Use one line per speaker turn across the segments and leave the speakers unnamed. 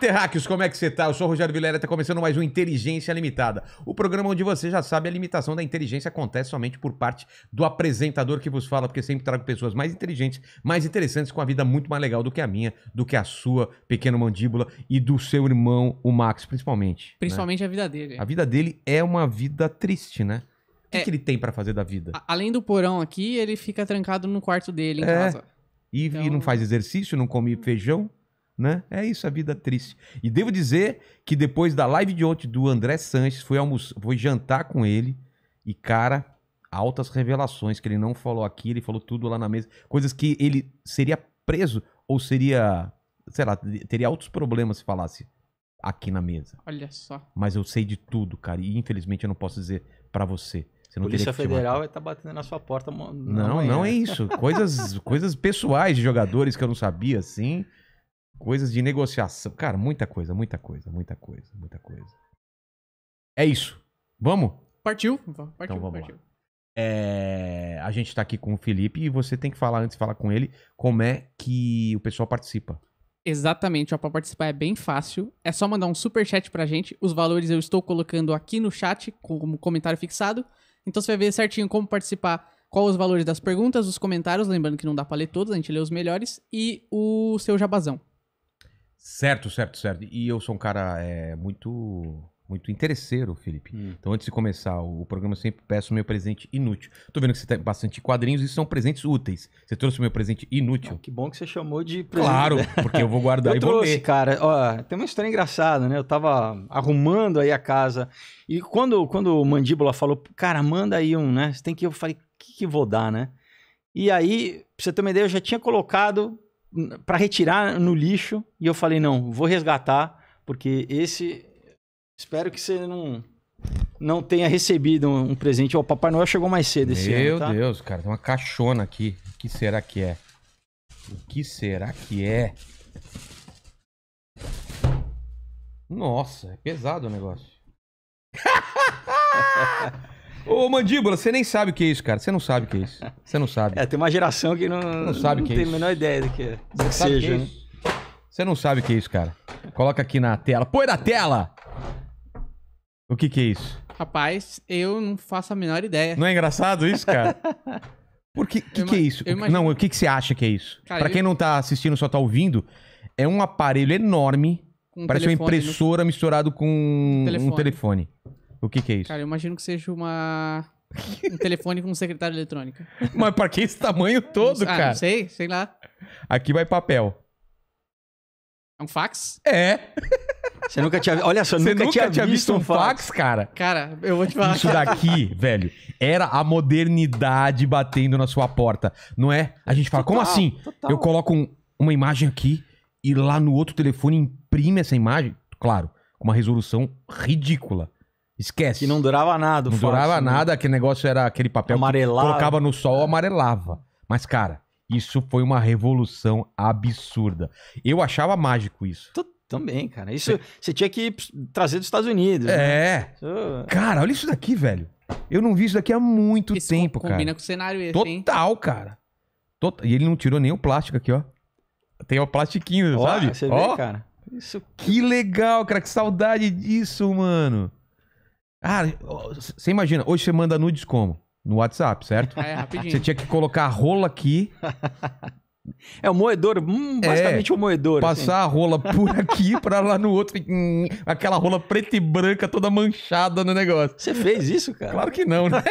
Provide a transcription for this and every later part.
terráqueos, como é que você tá? Eu sou o Rogério Vilela, tá começando mais um Inteligência Limitada. O programa onde você já sabe a limitação da inteligência acontece somente por parte do apresentador que vos fala, porque sempre trago pessoas mais inteligentes, mais interessantes, com a vida muito mais legal do que a minha, do que a sua, pequeno mandíbula, e do seu irmão, o Max, principalmente. Né? Principalmente né? a vida dele. A vida dele é uma vida triste, né? O que, é, que ele tem para fazer da vida?
além do porão aqui, ele fica trancado no quarto dele em é. casa.
E, então... e não então faz exercício, não come feijão. Né? É isso, a vida triste. E devo dizer que depois da live de ontem do André Sanches, fui, almoço, fui jantar com ele e, cara, altas revelações que ele não falou aqui, ele falou tudo lá na mesa. Coisas que ele seria preso ou seria, sei lá, teria altos problemas se falasse aqui na mesa.
Olha só.
Mas eu sei de tudo, cara, e infelizmente eu não posso dizer para você. A Polícia Federal
vai estar tá batendo na sua porta. Não, não, não é isso. Coisas,
coisas pessoais de jogadores que eu não sabia, assim coisas de negociação. Cara, muita coisa, muita coisa, muita coisa, muita coisa. É isso. Vamos?
Partiu. Então partiu, então vamos partiu. Lá.
É... A gente tá aqui com o Felipe e você tem que falar antes de falar com ele como é que o pessoal participa.
Exatamente, para participar é bem fácil. É só mandar um super chat pra gente. Os valores eu estou colocando aqui no chat como comentário fixado. Então você vai ver certinho como participar, qual os valores das perguntas, os comentários, lembrando que não dá para ler todos, a gente lê os melhores e o seu jabazão.
Certo, certo, certo. E eu sou um cara é, muito muito interesseiro, Felipe. Hum. Então, antes de começar o programa, eu sempre peço meu presente inútil. Tô vendo que você tem bastante quadrinhos e são presentes úteis. Você trouxe o meu presente inútil. Ah, que bom que você
chamou de presente. Claro, porque eu vou guardar eu e trouxe, vou ler. cara. Ó, tem uma história engraçada, né? Eu tava arrumando aí a casa e quando, quando o Mandíbula falou, cara, manda aí um, né? Você tem que... Eu falei, o que, que vou dar, né? E aí, pra você ter uma ideia, eu já tinha colocado para retirar no lixo e eu falei não, vou resgatar porque esse espero que você não não tenha recebido um, um presente. O Papai Noel chegou mais cedo Meu esse ano. Meu tá?
Deus, cara, tem uma caixona aqui. O que será que é? O que será que é? Nossa, é pesado o negócio. Ô, Mandíbula, você nem sabe o que é isso, cara. Você não sabe o que é isso. Você não sabe.
É, tem uma geração que não, não, sabe não que é tem é a menor ideia do que, é. do
que seja. Que é né? você não sabe o que é isso, cara. Coloca aqui na tela. Põe na tela! O que que é isso?
Rapaz, eu não faço a menor ideia. Não é engraçado isso, cara? Por que, que, que é isso? Imagino... Não,
o que, que você acha que é isso? Para pra quem eu... não tá assistindo, só tá ouvindo, é um aparelho enorme. Um parece uma né? impressora no... misturado com um telefone. Um telefone. O que que é isso?
Cara, eu imagino que seja uma... um telefone com um secretária eletrônica. Mas pra que esse tamanho todo, ah, cara? não sei, sei lá.
Aqui vai papel.
É um fax? É.
Você nunca tinha, olha só, Você nunca, nunca tinha, tinha visto, visto, um fax, fax, cara.
Cara, eu vou te falar. Isso daqui,
velho, era a modernidade batendo na sua porta, não é? A gente fala, total, como assim? Total. Eu coloco um, uma imagem aqui e lá no outro telefone imprime essa imagem, claro, com uma resolução ridícula.
Esquece. Que não durava nada. Não durava né? nada,
aquele negócio era aquele papel amarelava. colocava no sol, amarelava. Mas, cara, isso foi uma revolução absurda. Eu achava mágico isso. Tô,
também, cara. Isso você, tinha que trazer dos Estados Unidos. Né? É.
Né?
Cara, olha isso daqui, velho. Eu não vi isso daqui há muito tempo, combina cara. Combina com o
cenário esse, Total,
hein? cara. Total. E ele não tirou nem o plástico aqui, ó. Tem o plastiquinho, ó, sabe? Você ó. vê, cara. Isso... Que legal, cara. Que saudade disso, mano. Ah, você imagina, hoje você manda nudes como? No WhatsApp, certo? É, rapidinho. Você tinha que colocar a rola aqui, É o moedor, hum, é. basicamente é o é, um moedor. Assim. Passar assim. a rola por aqui para lá no outro. Hum, aquela rola preta e branca toda manchada no negócio. Você fez isso, cara? Claro que não, né?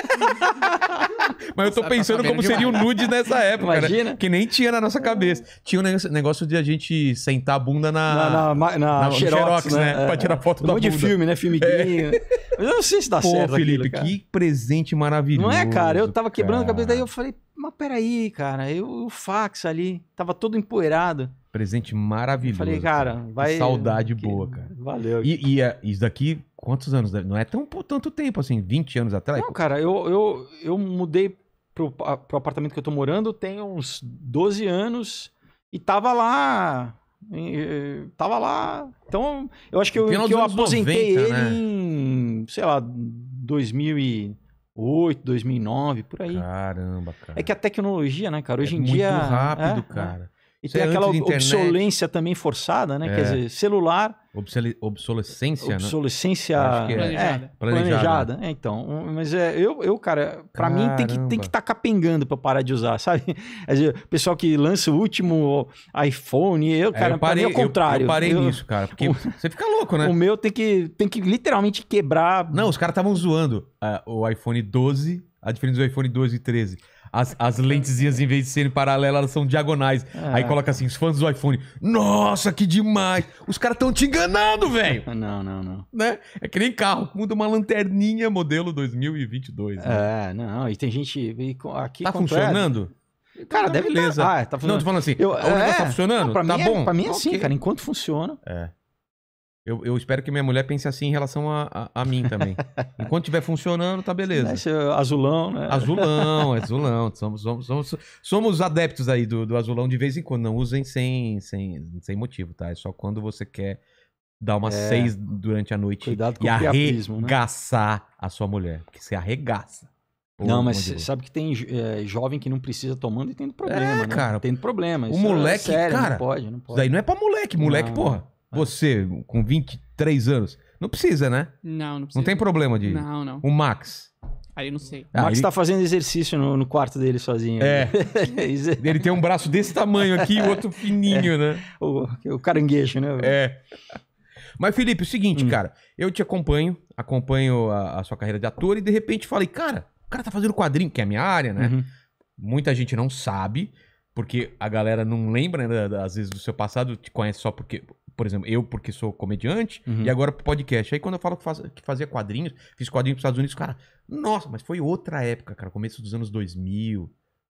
Mas eu tô Sabe tá pensando como seria o nude nessa época, né? Imagina. Né? Que nem tinha na nossa cabeça. Tinha um negócio de a gente sentar a bunda na... Na, na, na, na Xerox, Xerox, né? né? É, pra tirar foto da bunda. de filme, né? Filme é.
eu não sei se dá Pô, certo Felipe, aquilo, que
presente maravilhoso. Não é, cara? Eu tava quebrando cara. a cabeça, daí
eu falei, mas peraí, cara, eu, o fax ali tava todo empoeirado. Presente maravilhoso. falei, cara, assim. vai. Saudade que... boa, cara. Valeu. E, e, é,
isso daqui, quantos anos? Não é tão tanto tempo assim, 20 anos atrás? Não, cara, eu, eu, eu
mudei pro, pro apartamento que eu tô morando tem uns 12 anos e tava lá. E, tava lá. Então, eu acho que eu, que eu aposentei 90, ele né? em, sei lá, 2000 e. 2008, 2009, por aí. Caramba, cara. É que a tecnologia, né, cara? Hoje é em muito dia. Muito rápido, é, é. cara. E Isso tem é aquela obsolência também forçada, né? É. Quer dizer, celular. Obsole... Obsolescência, né? Obsolescência é planejada. É, planejada. Né? É, então, mas é, eu, eu cara, para mim tem que estar tem que tá capengando para parar de usar, sabe? Dizer, pessoal que lança o último iPhone, eu, cara, é, eu parei, é o contrário. Eu, eu parei eu, nisso, cara, porque o, você fica louco, né? O meu tem que,
tem que literalmente quebrar. Não, os caras estavam zoando uh, o iPhone 12, a diferença do iPhone 12 e 13 as, as lentezinhas, em vez de serem paralelas, elas são diagonais. Ah. Aí coloca assim, os fãs do iPhone. Nossa, que demais! Os caras estão te enganando, velho! Não, não, não. Né? É que nem carro, muda uma lanterninha modelo 2022. Né? É, não, e tem
gente aqui... Tá funcionando? Cara, deve tá. beleza. Tá... Ah, tá funcionando. Não, tô falando assim, eu, tá é, tá funcionando? Não, pra tá mim é, bom? pra mim é assim, okay. assim, cara, enquanto funciona.
É. Eu, eu, espero que minha mulher pense assim em relação a, a, a mim também.
Enquanto estiver funcionando, tá beleza. Mexe azulão, né?
Azulão, é azulão. Somos, somos, somos, somos adeptos aí do, do, azulão de vez em quando. Não usem sem, sem, sem motivo, tá? É só quando você quer dar uma é, seis durante a noite Cuidado com e arregaçar né? a sua mulher. Porque você arregaça. Não, mas
sabe que tem é, jovem que não precisa tomando e tendo é, problema, é, né? cara. Tendo problema. O é moleque, é sério, cara. Não pode, não pode. Isso daí não é pra moleque. Moleque, não, porra.
É. Você, com 23 anos, não precisa, né? Não, não precisa. Não tem problema de. Não, não. O Max. Aí eu não sei. O Max Aí... tá fazendo
exercício no, no quarto dele sozinho. É.
ele tem um braço desse tamanho aqui e o outro
fininho, é.
né? O, o
caranguejo, né? É.
Mas, Felipe, é o seguinte, hum. cara. Eu te acompanho, acompanho a, a, sua carreira de ator e de repente falei, cara, o cara tá fazendo quadrinho, que é a minha área, né? Uhum. Muita gente não sabe, porque a galera não lembra, né, às vezes, do seu passado, te conhece só porque por exemplo, eu porque sou comediante, uhum. e agora pro podcast. Aí quando eu falo que, faz, que fazia quadrinhos, fiz quadrinhos pros Estados Unidos, cara, nossa, mas foi outra época, cara, começo dos anos 2000,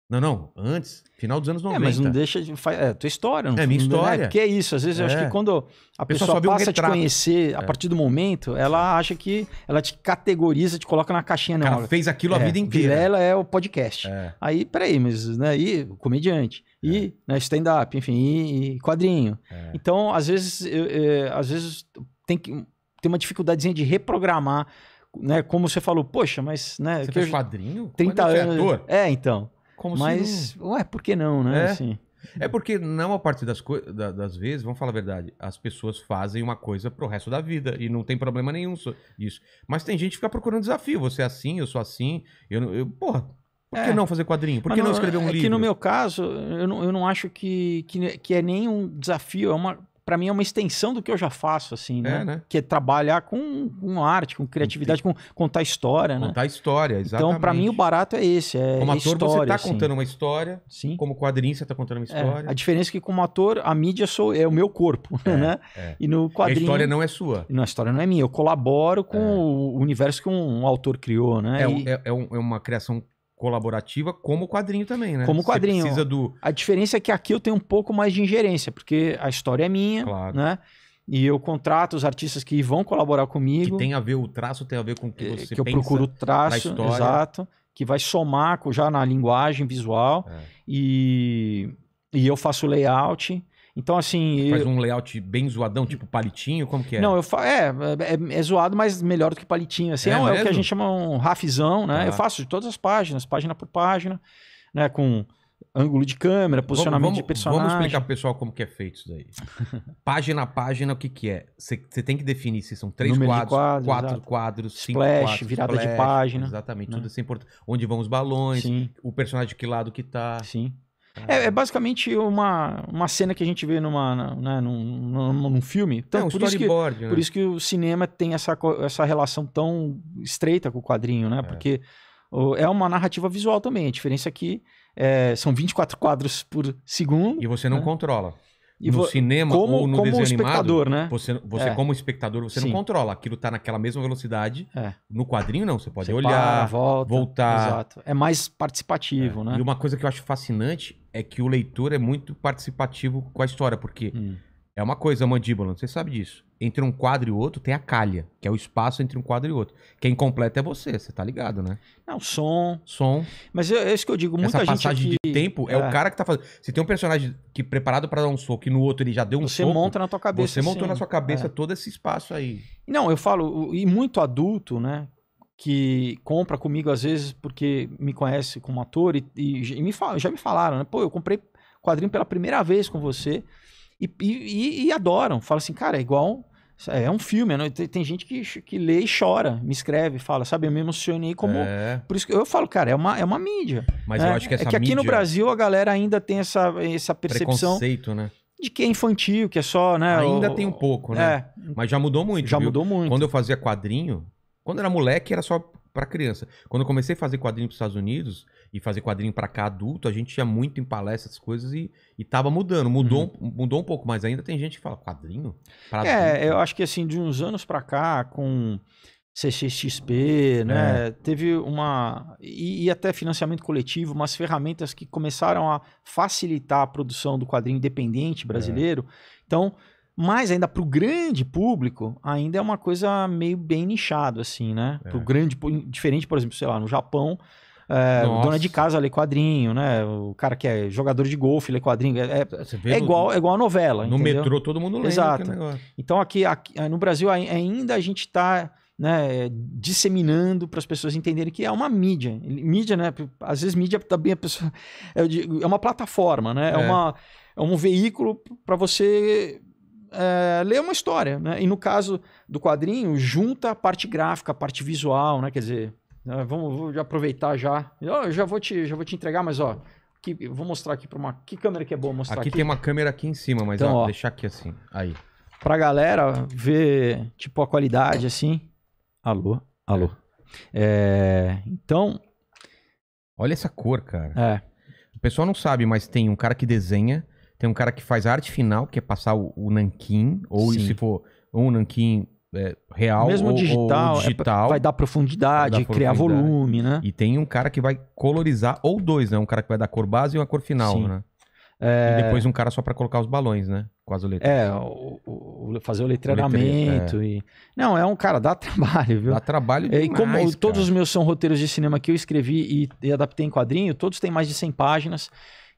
não, não, antes, final dos anos 90. É, mas não
deixa de. É tua história, não É minha né? história. É, porque é isso, às vezes eu acho que é. quando a pessoa, pessoa passa um a te conhecer a é. partir do momento, ela acha que. Ela te categoriza, te coloca na caixinha, não. Ela fez aquilo a é, vida inteira. Ela é o podcast. Aí, peraí, mas. Né, e comediante, e né, stand-up, enfim, e, e quadrinho. Então, às vezes, eu, eu, eh, às vezes tem que ter uma dificuldadezinha de reprogramar, né? Como você falou, poxa, mas, né? Você fez eu... quadrinho? 30 anos. É, então. Como Mas, não... ué, por que não, né? É, assim. é porque não a parte
das, da, das vezes, vamos falar a verdade, as pessoas fazem uma coisa pro resto da vida e não tem problema nenhum isso. Mas tem gente que fica procurando desafio. Você é assim, eu sou assim. Eu, eu porra,
por que é. não fazer quadrinho? Por que não, não, escrever um é livro? É que no meu caso, eu não, eu não acho que, que, que é nenhum desafio, é uma para mim é uma extensão do que eu já faço, assim, né? É, né? Que é trabalhar com, com arte, com criatividade, com contar história, contar né? Contar história, então, exatamente. Então, para mim, o barato é esse. É como ator, história, você tá assim. contando
uma história.
Sim. Como quadrinho, você tá contando uma é, história. É, a diferença é que, como ator, a mídia sou, é o meu corpo, é, né? É. E no quadrinho. a história não é sua. Não, a história não é minha. Eu colaboro com é. o universo que um, um autor criou, né? É, e...
é, um, é uma criação
colaborativa como o quadrinho também, né? Como quadrinho. Você precisa do... A diferença é que aqui eu tenho um pouco mais de ingerência, porque a história é minha, claro. né? E eu contrato os artistas que vão colaborar comigo. Que tem a ver, o traço tem a ver com o que é, você Que eu procuro o traço, exato. Que vai somar já na linguagem visual. É. E, e eu faço layout. Então, assim. Você faz um layout bem zoadão, tipo palitinho, como que é? Não, eu fa... é, é, é zoado, mas melhor do que palitinho. Assim, é, é, é o que a gente chama um rafizão, né? Ah. Eu tá. faço de todas as páginas, página por página, né? Com ângulo de câmera, posicionamento vamos, vamos, de personagem. Vamos explicar pro pessoal
como que é feito isso daí. página a página, o que que é? Você tem que definir se são três Número quadros, quatro exato. quadros, splash, cinco quadros. virada splash, de página. Exatamente, né? tudo isso é importante. Onde vão os balões, Sim. o personagem de que lado que tá. Sim.
É, ah. é, basicamente uma, uma cena que a gente vê numa, né, num, num, num filme. Então, é, um então, por, isso que, né? por isso que o cinema tem essa, essa relação tão estreita com o quadrinho, né? É. Porque é uma narrativa visual também. A diferença é que é, são 24 quadros por segundo. E você não né? controla. E no cinema como, ou no desenho animado, né? você, você é. como espectador, você Sim. não controla.
Aquilo está naquela mesma velocidade. É. No quadrinho, não. Você pode você olhar, para, volta, voltar.
Exato. É mais
participativo, é. né? E uma coisa que eu acho fascinante é que o leitor é muito participativo com a história, porque hum. é uma coisa a mandíbula, você sabe disso. Entre um quadro e outro tem a calha, que é o espaço entre um quadro e outro. Quem completa é você, você tá ligado, né?
Não, som. Som. Mas é, é isso que eu digo, muita Essa passagem aqui... de tempo é, é, o cara
que tá fazendo. Se tem um personagem que preparado para dar um soco e no outro ele já deu um você soco. Você monta na tua cabeça. Você montou sim. na sua cabeça é. todo esse espaço aí.
Não, eu falo, e muito adulto, né? que compra comigo às vezes porque me conhece como ator e, e, e me já me falaram, né? Pô, eu comprei quadrinho pela primeira vez com você e, e adoram. Fala assim, cara, é igual. É, é um filme, né? tem, tem, gente que, que lê e chora, me escreve, fala, sabe? Eu me emocionei como. É. Por isso que eu falo, cara, é uma, é uma mídia. Mas né? eu acho que é essa É que aqui mídia... no Brasil a galera ainda tem essa, essa percepção. Preconceito, né? de que é infantil, que é só, né? Ainda o... tem um pouco, né?
É. Mas já mudou muito. Já viu? mudou muito. Quando eu fazia quadrinho, quando era moleque, era só para criança. Quando eu comecei a fazer quadrinho para os Estados Unidos e fazer quadrinho para cá adulto, a gente ia muito em palestras, essas coisas e, e tava mudando. Mudou, uhum. mudou um pouco, mas ainda tem gente que fala quadrinho? é,
eu acho que assim, de uns anos para cá, com CCXP, né? É. Teve uma. E, e, até financiamento coletivo, umas ferramentas que começaram a facilitar a produção do quadrinho independente é. brasileiro. É. Então, mas ainda para o grande público, ainda é uma coisa meio bem nichado, assim, né? É. Pro grande, diferente, por exemplo, sei lá, no Japão, é, dona é de casa lê quadrinho, né? O cara que é jogador de golfe lê quadrinho. É, é, é igual, é igual a novela. No entendeu? metrô todo mundo lê. Exato. Então aqui, aqui, é, no Brasil ainda a gente está né, disseminando para as pessoas entenderem que é uma mídia. Mídia, né? Às vezes mídia também pessoa, é, uma plataforma, né? É, é uma, é um veículo para você é, ler uma história, né? E no caso do quadrinho, junta a parte gráfica, a parte visual, né? Quer dizer, né, vamos, vamos aproveitar já. Eu já vou te, já vou te entregar, mas ó, aqui, vou mostrar aqui para uma. Que câmera que é boa mostrar aqui? Aqui tem
uma câmera aqui em
cima, mas então, ó, ó, deixar
aqui assim. Aí.
Pra galera ver, tipo, a qualidade assim. Alô, alô. É. é, então.
Olha essa cor, cara. É. O pessoal não sabe, mas tem um cara que desenha tem um cara que faz arte final, que é passar o, o nanquim, ou Sim. se for um nanquim é, real Mesmo ou, digital, ou digital. É, vai dar
profundidade, vai dar criar profundidade.
volume, né? E tem um cara que vai colorizar, ou dois, né? Um cara que vai dar cor base e uma cor final, Sim. né? É... E depois um cara só para colocar os
balões, né? Com as letras. É, o, o, fazer o letramento é. e... Não, é um cara, dá trabalho, viu? Dá trabalho demais, E como cara. todos os meus são roteiros de cinema que eu escrevi e, e adaptei em quadrinho, todos têm mais de 100 páginas.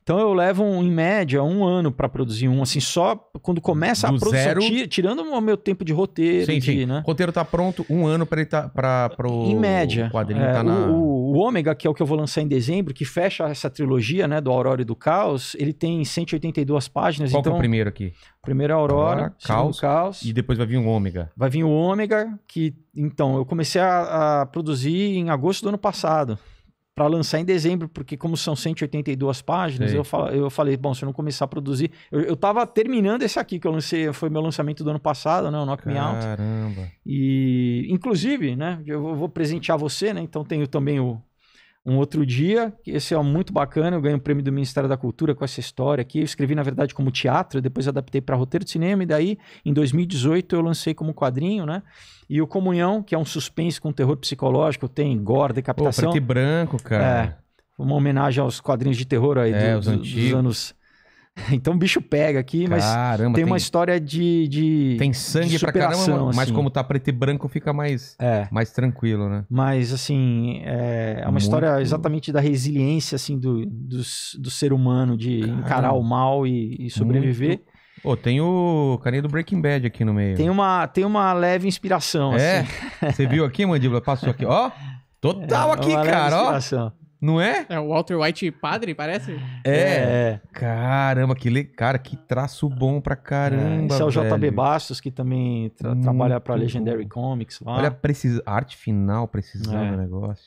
Então eu levo, um, em média, um ano para produzir um, assim, só quando começa Do a produção, zero... tira, tirando o meu tempo de roteiro. Sim, de, sim. Né? O roteiro tá pronto, um ano para ele tá, pra, pro em média, quadrinho é, tá na... O, o Ômega, que é o que eu vou lançar em dezembro, que fecha essa trilogia, né, do Aurora e do Caos, ele tem 182 páginas. Qual então, é o então primeiro aqui? Primeiro é Aurora, Aurora é Caos, Caos.
E depois vai vir o Ômega.
Vai vir o Ômega, que, então, eu comecei a, a produzir em agosto do ano passado para lançar em dezembro, porque como são 182 páginas, eu, fal, eu falei, bom, se eu não começar a produzir... Eu, eu tava terminando esse aqui, que eu lancei, foi meu lançamento do ano passado, né? O Knock Caramba. Me Out. Caramba! E, inclusive, né? Eu vou presentear você, né? Então tenho também o, um outro dia. Esse é muito bacana, eu ganhei o um prêmio do Ministério da Cultura com essa história aqui. Eu escrevi, na verdade, como teatro, depois adaptei para roteiro de cinema, e daí, em 2018, eu lancei como quadrinho, né? E o Comunhão, que é um suspense com terror psicológico, tem gore, decapitação. Pô, preto e branco, cara. É, uma homenagem aos quadrinhos de terror aí é, do, dos anos Então o bicho pega aqui, mas caramba, tem, tem, uma história de. de tem sangue de pra caramba, mas assim. como tá preto e branco fica mais, é. mais tranquilo, né? Mas assim, é, é uma Muito... história exatamente da resiliência assim, do, do, do ser humano, de caramba. encarar o mal e, e sobreviver. Muito... Pô, oh, tem o carinha do Breaking Bad aqui no meio. Tem uma, tem uma leve inspiração. É?
Assim. Você viu aqui, Mandíbula? Passou aqui. Ó, total é, aqui, cara. Ó.
Não é? É o Walter White padre, parece? É. é.
Caramba, que le... cara, que traço bom pra é, caramba. É, esse é o JB
Bastos, que também tra Muito trabalha pra Legendary bom. Comics lá. Olha,
precisa... arte final precisando é. do negócio.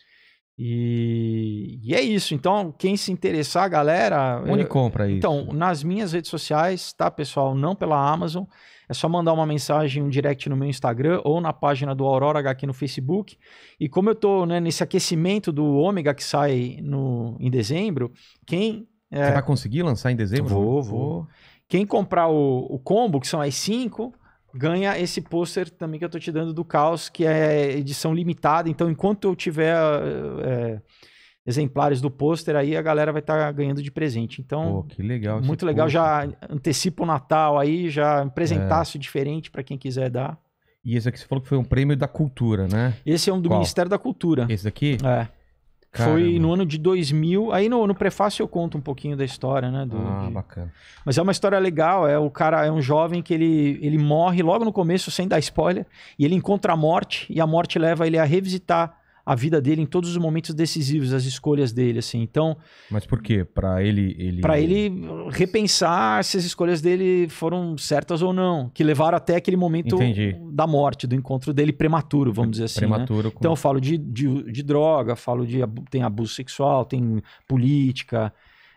E...
e, é isso. Então, quem se interessar, galera. Onde eu... compra isso? Então, nas minhas redes sociais, tá, pessoal? Não pela Amazon. É só mandar uma mensagem, um direct no meu Instagram ou na página do Aurora HQ no Facebook. E como eu estou né, nesse aquecimento do ômega que sai no, em dezembro, quem. É... Você vai conseguir lançar em dezembro? Vou, vou. Quem comprar o, o combo, que são as cinco, ganha esse pôster também que eu estou te dando do Caos, que é edição limitada. Então, enquanto eu tiver. É exemplares do pôster aí, a galera vai estar tá ganhando de presente. Então, Pô, que
legal muito legal. Já
antecipa o Natal aí, já um é. diferente para quem quiser dar.
E esse aqui você falou que foi um prêmio da cultura, né? Esse é um do Qual? Ministério
da Cultura. Esse aqui? É. Caramba. Foi no ano de 2000. Aí no, no prefácio eu conto um pouquinho da história, né? Do, ah, de... bacana. Mas é uma história legal. É o cara, é um jovem que ele, ele morre logo no começo, sem dar spoiler, e ele encontra a morte, e a morte leva ele a revisitar a vida dele em todos os momentos decisivos, as escolhas dele, assim. Então.
Mas por quê? Para ele, ele. Para
ele repensar se as escolhas dele foram certas ou não, que levaram até aquele momento Entendi. da morte, do encontro dele prematuro, vamos dizer assim. Né? Prematuro. Né? Com... Então eu falo de, de, de, droga, falo de tem abuso sexual, tem política.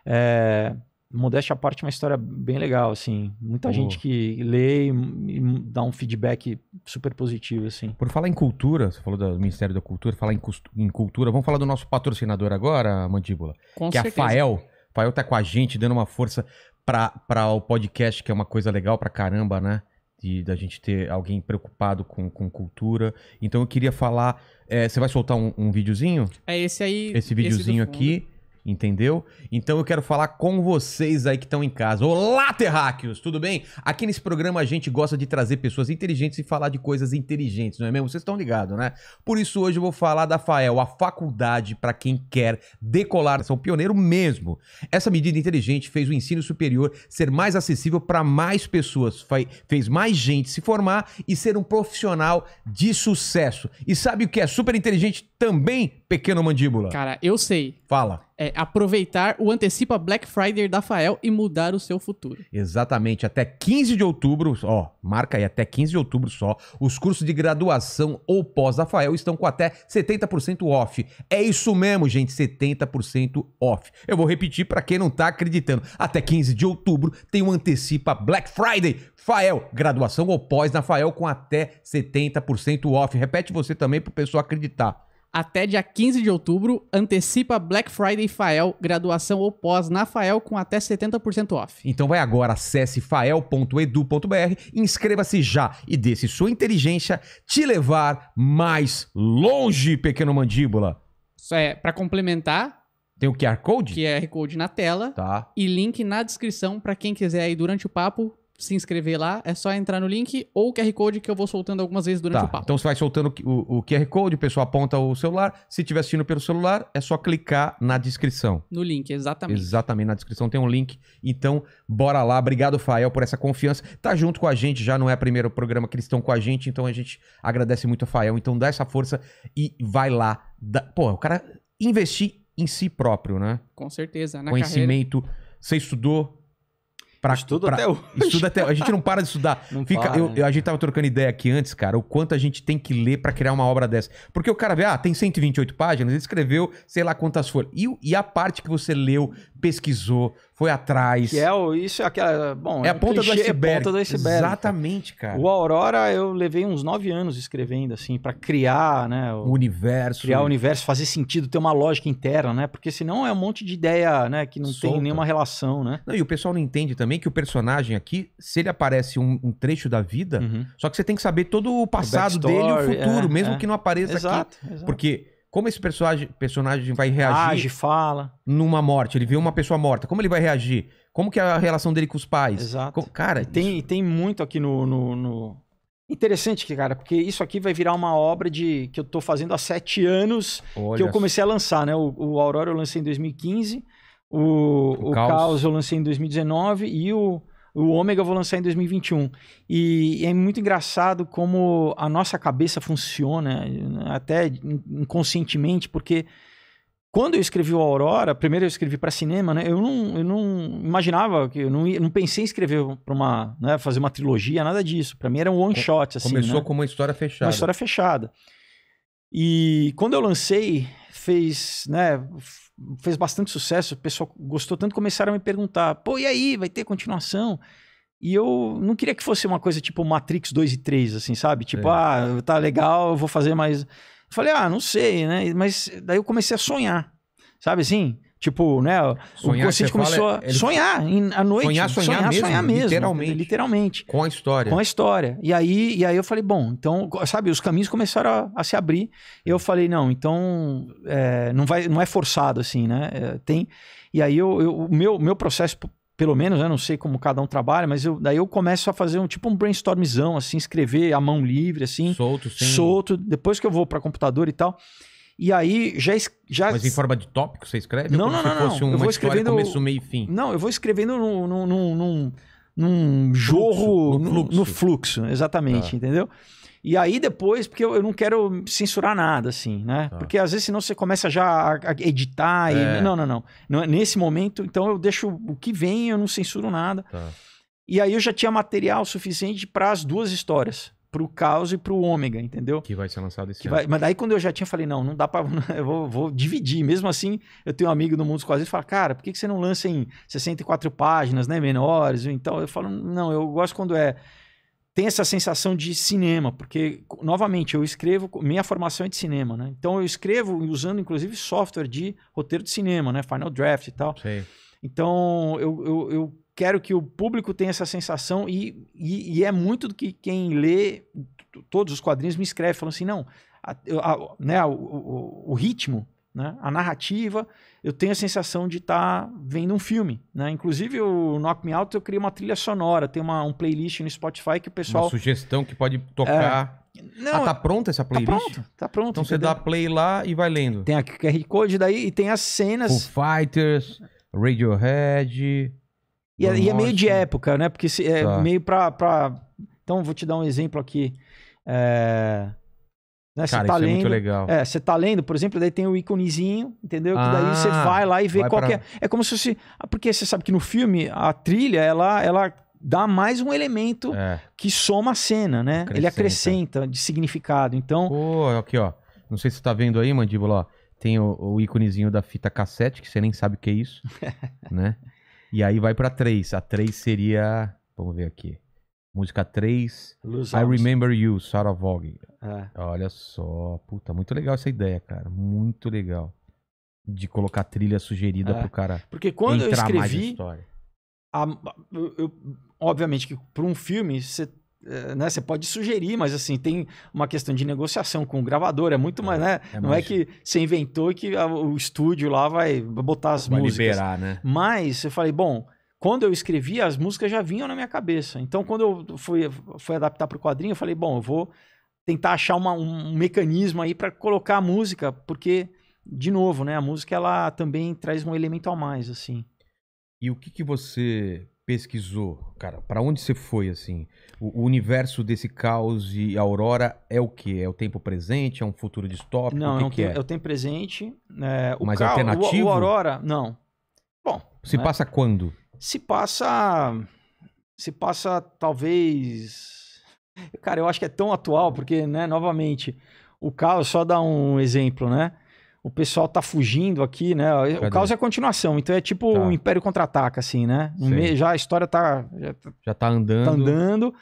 É modéstia à parte, é uma história bem legal, assim. Muita oh. gente que lê e, e, dá um feedback super positivo, assim. Por falar em
cultura, você falou do Ministério da Cultura, falar em, em cultura, vamos falar do nosso patrocinador agora, Mandíbula? Com que certeza. é a Fael. A Fael tá com a gente, dando uma força para o podcast, que é uma coisa legal pra caramba, né? De, da gente ter alguém preocupado com, com cultura. Então eu queria falar. É, você vai soltar um, um videozinho? É esse aí. Esse videozinho esse aqui entendeu? Então eu quero falar com vocês aí que estão em casa. Olá, terráqueos, tudo bem? Aqui nesse programa a gente gosta de trazer pessoas inteligentes e falar de coisas inteligentes, não é mesmo? Vocês estão ligados, né? Por isso hoje eu vou falar da FAEL, a faculdade para quem quer decolar, são pioneiro mesmo. Essa medida inteligente fez o ensino superior ser mais acessível para mais pessoas, fez mais gente se formar e ser um profissional de sucesso. E sabe o que é super inteligente também, pequeno mandíbula?
Cara, eu sei. Fala é, aproveitar o antecipa Black Friday da Fael e mudar o seu futuro.
Exatamente, até 15 de outubro, ó, marca aí, até 15 de outubro só, os cursos de graduação ou pós da Fael estão com até 70% off. É isso mesmo, gente, 70% off. Eu vou repetir para quem não tá acreditando. Até 15 de outubro tem o antecipa Black Friday Fael, graduação ou pós na Fael com até 70% off. Repete você também pro pessoal acreditar
até dia 15 de outubro, antecipa Black Friday Fael, graduação ou pós na Fael com até 70% off.
Então vai agora, acesse fael.edu.br, inscreva-se já e deixe sua inteligência te levar mais longe, pequeno mandíbula.
Isso é, para complementar, tem o QR Code? QR Code na tela tá. e link na descrição para quem quiser aí durante o papo se inscrever lá, é só entrar no link ou o QR Code que eu vou soltando algumas vezes durante tá, o papo.
Então você vai soltando o, o, QR Code, o pessoal aponta o celular. Se estiver assistindo pelo celular, é só clicar na descrição.
No link, exatamente.
Exatamente, na descrição tem um link. Então, bora lá. Obrigado, Fael, por essa confiança. Tá junto com a gente, já não é o primeiro programa cristão com a gente, então a gente agradece muito a Fael. Então dá essa força e vai lá. Dá... Pô, o cara investir em si próprio, né?
Com certeza, na Conhecimento,
carreira. você estudou, Pra, Estudo pra, até hoje. até, a gente não para de estudar. Não Fica, para, né? eu, a gente tava trocando ideia aqui antes, cara, o quanto a gente tem que ler para criar uma obra dessa. Porque o cara vê, ah, tem 128 páginas, ele escreveu sei lá quantas folhas. E, e a parte que você leu, pesquisou, foi atrás. Que é
o, isso é aquela. Bom, é, é a ponta, clichê, é do iceberg. É ponta do iceberg. Exatamente, cara. O Aurora eu levei uns nove anos escrevendo, assim, para criar, né? O, o, universo. Criar o universo, fazer sentido, ter uma lógica interna, né? Porque senão é um monte de ideia, né? Que não Solta. tem nenhuma relação, né? Não, e o pessoal não entende também que o personagem aqui,
se ele aparece um, um trecho da vida, uhum. só que você tem que saber todo o passado o dele e o futuro, é, mesmo é. que não apareça exato, aqui. Exato. Porque como esse personagem, personagem vai reagir? Age,
fala.
Numa morte, ele vê uma pessoa morta. Como ele vai reagir? Como que é a relação dele com os pais? Exato. Como, cara,
e tem, isso... tem muito aqui no, no, no... Interessante, cara, porque isso aqui vai virar uma obra de que eu estou fazendo há sete anos Olha que eu comecei a lançar, né? O, o Aurora eu lancei em 2015, o, o, o Caos. Caos eu lancei em 2019 e o o Ômega eu vou lançar em 2021. E, é muito engraçado como a nossa cabeça funciona, até inconscientemente, porque quando eu escrevi o Aurora, primeiro eu escrevi para cinema, né? Eu não, eu não imaginava que eu não, ia, não pensei em escrever para uma, né, fazer uma trilogia, nada disso. Para mim era um one shot assim, Começou né? uma história fechada. Uma história fechada. E quando eu lancei, fez, né, fez bastante sucesso, o pessoal gostou tanto, começaram a me perguntar: pô, e aí, vai ter continuação? E eu não queria que fosse uma coisa tipo Matrix 2 e 3, assim, sabe? Tipo, é. ah, tá legal, eu vou fazer mais. falei, ah, não sei, né? Mas daí eu comecei a sonhar, sabe assim? Tipo, né? Sonhar, o consciente começou fala, a sonhar ele... à noite. Sonhar, sonhar, sonhar mesmo. Sonhar mesmo literalmente. literalmente. Com a história. Com a história. E aí, e aí eu falei, bom, então, sabe, os caminhos começaram a, a se abrir. Eu falei, não, então é, não, vai, não é forçado assim, né? É, tem. E aí eu, eu, o meu, meu processo pelo menos, eu né, não sei como cada um trabalha, mas eu, daí eu começo a fazer um tipo um brainstormzão, assim, escrever à mão livre, assim. Solto, sim. Solto. Depois que eu vou para computador e tal. E aí já. já... Mas em forma de
tópico você escreve? Não, não, não. não. Um, eu vou escrevendo. Começo, meio fim.
Não, eu vou escrevendo num, num, num, num jorro. No, no, fluxo. no, fluxo. exatamente, tá. entendeu? E aí depois, porque eu, eu, não quero censurar nada, assim, né? Tá. Porque às vezes senão você começa já a, a editar é. e. Não, não, não, não. É, nesse momento, então eu deixo o que vem, eu não censuro nada. Tá. E aí eu já tinha material suficiente para as duas histórias pro caos e pro ômega, entendeu? Que vai ser lançado esse que ano. Vai... Mas daí quando eu já tinha, falei, não, não dá para, eu vou, vou dividir. Mesmo assim, eu tenho um amigo do Mundo Quase e fala, cara, por que, que você não lança em 64 páginas, né? Menores? Então, eu falo, não, eu gosto quando é. Tem essa sensação de cinema, porque, novamente, eu escrevo. Minha formação é de cinema, né? Então eu escrevo usando, inclusive, software de roteiro de cinema, né? Final Draft e tal. Sim. Então, eu, eu, eu quero que o público tenha essa sensação e, e, e é muito do que quem lê todos os quadrinhos me escreve falando assim, não, a, a, né, o, o, o, ritmo, né, a narrativa, eu tenho a sensação de estar tá vendo um filme. Né? Inclusive, o Knock Me Out, eu criei uma trilha sonora, tem uma, um playlist no Spotify que o pessoal... Uma sugestão que pode tocar... É, não, ah, tá pronta essa tá playlist? Tá pronta, tá Então entendeu? você dá play lá e vai lendo. Tem a QR Code daí e tem as cenas... Foo
Fighters, Radiohead... E, é, e é, meio de
época, né? Porque se, é tá. meio pra, pra. Então, vou te dar um exemplo aqui. É. Né? Cara, você tá lendo, é muito legal. É, você tá lendo, por exemplo, daí tem o íconezinho, entendeu? Ah, que daí você ah, vai lá e vê qual pra... é. É como se fosse. Ah, porque você sabe que no filme a trilha, ela, ela dá mais um elemento é. que soma a cena, né? Acrescenta. Ele acrescenta de significado. Então. Pô,
aqui, ó. Não sei se você tá vendo aí, mandíbula, ó. Tem o, o íconezinho da fita cassete, que você nem sabe o que é isso, né? E aí vai pra 3. A 3 seria. Vamos ver aqui. Música 3. I Remember You, Sarah Vaughan. É. Olha só. Puta, muito legal essa ideia, cara. Muito legal. De colocar trilha sugerida é. pro cara. Porque quando eu escrevi.
A, eu, obviamente que pra um filme, você eh, né, você pode sugerir, mas assim, tem uma questão de negociação com o gravador, é muito é, mais, é, né? É não é mais... é que você inventou que o estúdio lá vai botar as vai músicas. liberar, né? Mas eu falei, bom, quando eu escrevi, as músicas já vinham na minha cabeça. Então, quando eu fui, fui adaptar para o quadrinho, eu falei, bom, eu vou tentar achar uma, um mecanismo aí para colocar a música, porque, de novo, né, a música ela também traz um elemento a mais, assim.
E o que, que você pesquisou, cara? Para onde você foi assim? O, o, universo desse caos e aurora é o que? É o tempo presente? É um futuro distópico? Não, o que não é que tem, é? é o
tempo presente.
É, o Mas é caos, alternativo? O, o, aurora,
não. Bom. Se né? passa quando? Se passa, se passa talvez. Cara, eu acho que é tão atual porque, né? Novamente, o caos só dá um exemplo, né? o pessoal tá fugindo aqui, né? Cadê? O caos é a continuação, então é tipo tá. o Império Contra-Ataca, assim, né? já a história tá... Já tá,
já tá andando.
Tá
andando.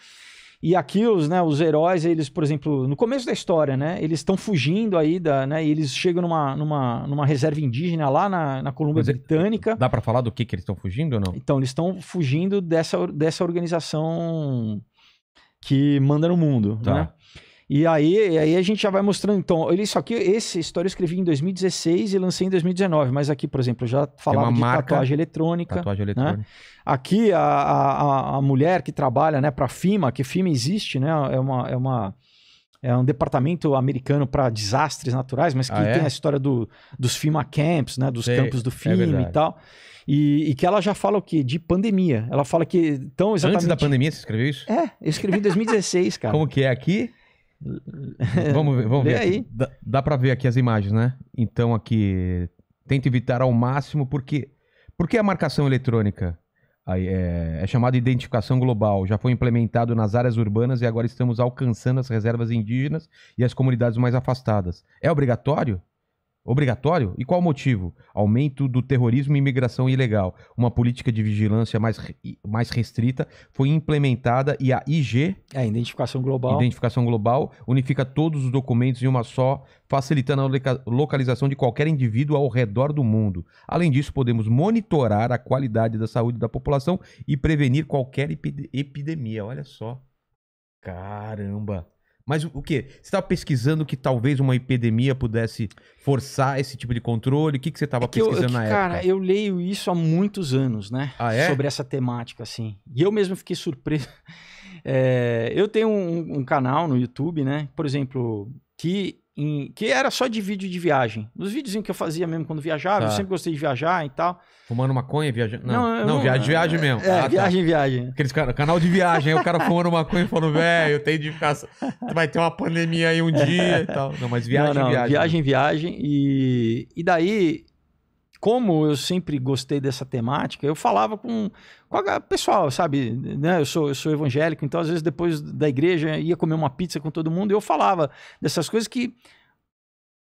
E aqui os, né, os heróis, eles, por exemplo, no começo da história, né, eles estão fugindo aí da, né, e eles chegam numa, numa, numa reserva indígena lá na, na Colômbia é, Britânica. Dá para falar do que que eles estão fugindo ou não? Então, eles estão fugindo dessa, dessa organização que manda no mundo, tá. né? E aí, aí a gente já vai mostrando, então, ele, isso aqui, essa história eu escrevi em 2016 e lancei em 2019, mas aqui, por exemplo, eu já falava de marca, tatuagem eletrônica. Tatuagem né? eletrônica. Né? Aqui, a, a, a mulher que trabalha né, para a FIMA, que FIMA existe, né, é uma... É uma é um departamento americano para desastres naturais, mas que ah, é? tem a história do, dos FIMA Camps, né? Dos Sei, campos do FIMA é e tal. E, e, que ela já fala o quê? De pandemia. Ela fala que então exatamente... Antes da pandemia você escreveu isso? É, eu escrevi em 2016, cara. Como
que é aqui? Vamos ver, vamos ver. aí. Dá, dá para ver aqui as imagens, né? Então aqui tenta evitar ao máximo porque porque a marcação eletrônica aí é, é chamada identificação global. Já foi implementado nas áreas urbanas e agora estamos alcançando as reservas indígenas e as comunidades mais afastadas. É obrigatório? Obrigatório? E qual o motivo? Aumento do terrorismo e imigração ilegal. Uma política de vigilância mais, mais restrita foi implementada e a IG. É, identificação global. Identificação global unifica todos os documentos em uma só, facilitando a localização de qualquer indivíduo ao redor do mundo. Além disso, podemos monitorar a qualidade da saúde da população e prevenir qualquer epidemia. Olha só. Caramba! Mas o que? Você estava pesquisando que talvez uma epidemia pudesse forçar esse tipo de controle? O que, que você estava é, é pesquisando eu, é que, na época? Cara,
eu leio isso há muitos anos, né? Ah, é? Sobre essa temática, assim. E eu mesmo fiquei surpreso. É, eu tenho um, um, canal no YouTube, né? Por exemplo, que em, que era só de vídeo de viagem. nos vídeos que eu fazia mesmo quando viajava, tá. eu sempre gostei de viajar e tal.
Fumando maconha e viajando? Não, não, não, não viagem, viagem mesmo. É, ah, tá. viagem, tá. viagem. Aqueles cara, canal de viagem, aí o cara fumando maconha e falando, velho, tem de ficar. Vai ter uma pandemia aí um dia e tal. Não, mas viagem, não, não, viagem. Viagem,
viagem. E, e daí como eu sempre gostei dessa temática, eu falava com, com a pessoal, sabe? Né? Eu, sou, eu sou evangélico, então às vezes depois da igreja ia comer uma pizza com todo mundo e eu falava dessas coisas que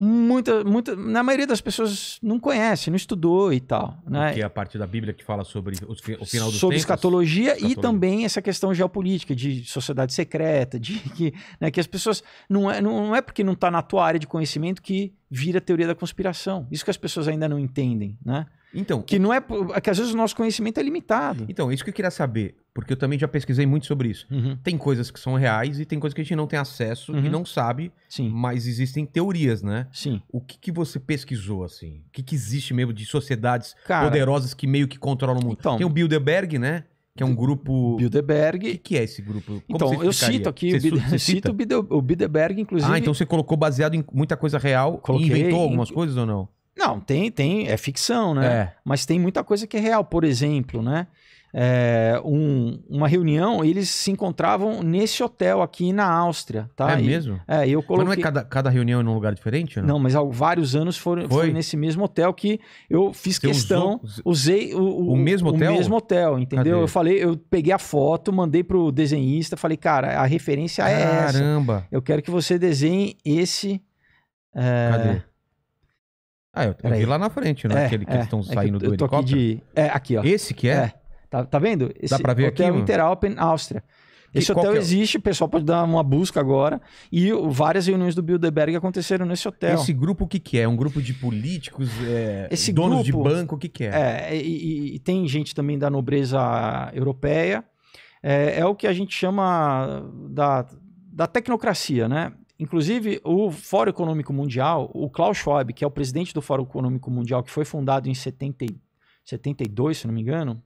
muita, muita, na maioria das pessoas não conhece, não estudou e tal. Né? Que é a parte da Bíblia que fala sobre o final dos Sobre tempos, escatologia, escatologia, e também essa questão geopolítica, de sociedade secreta, de que, né, que as pessoas. Não é, não é porque não está na tua área de conhecimento que vira teoria da conspiração. Isso que as pessoas ainda não entendem. Né? Então, que não é, é que às vezes o nosso conhecimento é limitado. Então, isso que eu queria saber, porque eu também já pesquisei muito
sobre isso. Uhum. Tem coisas que são reais e tem coisas que a gente não tem acesso uhum. e não sabe, Sim. mas existem teorias, né? Sim. O que, que você pesquisou assim? O que, que existe mesmo de sociedades Cara, poderosas que meio que controlam o mundo? Então, tem o Bilderberg, né? que é um grupo. Bilderberg. O que, que, é esse grupo? Como então, eu cito aqui, você Bide... você cita?
cito o Bilderberg, inclusive. Ah, então você
colocou baseado em muita coisa real Coloquei, e inventou algumas coisas ou não?
Não, tem, tem, é ficção, né? É. Mas tem muita coisa que é real. Por exemplo, né? É, um, uma reunião, eles se encontravam nesse hotel aqui na Áustria, tá? É e, mesmo? É, eu coloquei... Mas não é cada,
cada reunião em um lugar diferente?
Não, não mas há vários anos foram, foi? foi nesse mesmo hotel que eu fiz Você questão, usou... usei o, o, o, mesmo hotel? O mesmo hotel, entendeu? Cadê? Eu falei, eu peguei a foto, mandei pro desenhista, falei, cara, a referência é essa. Caramba! Eu quero que você desenhe esse... É... Cadê? Ah, eu, vi lá na frente, não é, é aquele que estão é, é saindo do helicóptero? De... É, aqui, ó. Esse que é? Tá, tá vendo? Esse Dá pra ver hotel aqui? Interalpen, Áustria. Esse hotel é? existe, o pessoal pode dar uma busca agora. E várias reuniões do Bilderberg aconteceram nesse hotel. Esse
grupo o que, que é? Um grupo de políticos, é, Esse donos grupo, de banco, o que, que
é? é e, e, tem gente também da nobreza europeia. É, é, o que a gente chama da, da tecnocracia, né? Inclusive, o Fórum Econômico Mundial, o Klaus Schwab, que é o presidente do Fórum Econômico Mundial, que foi fundado em 70, 72, se não me engano,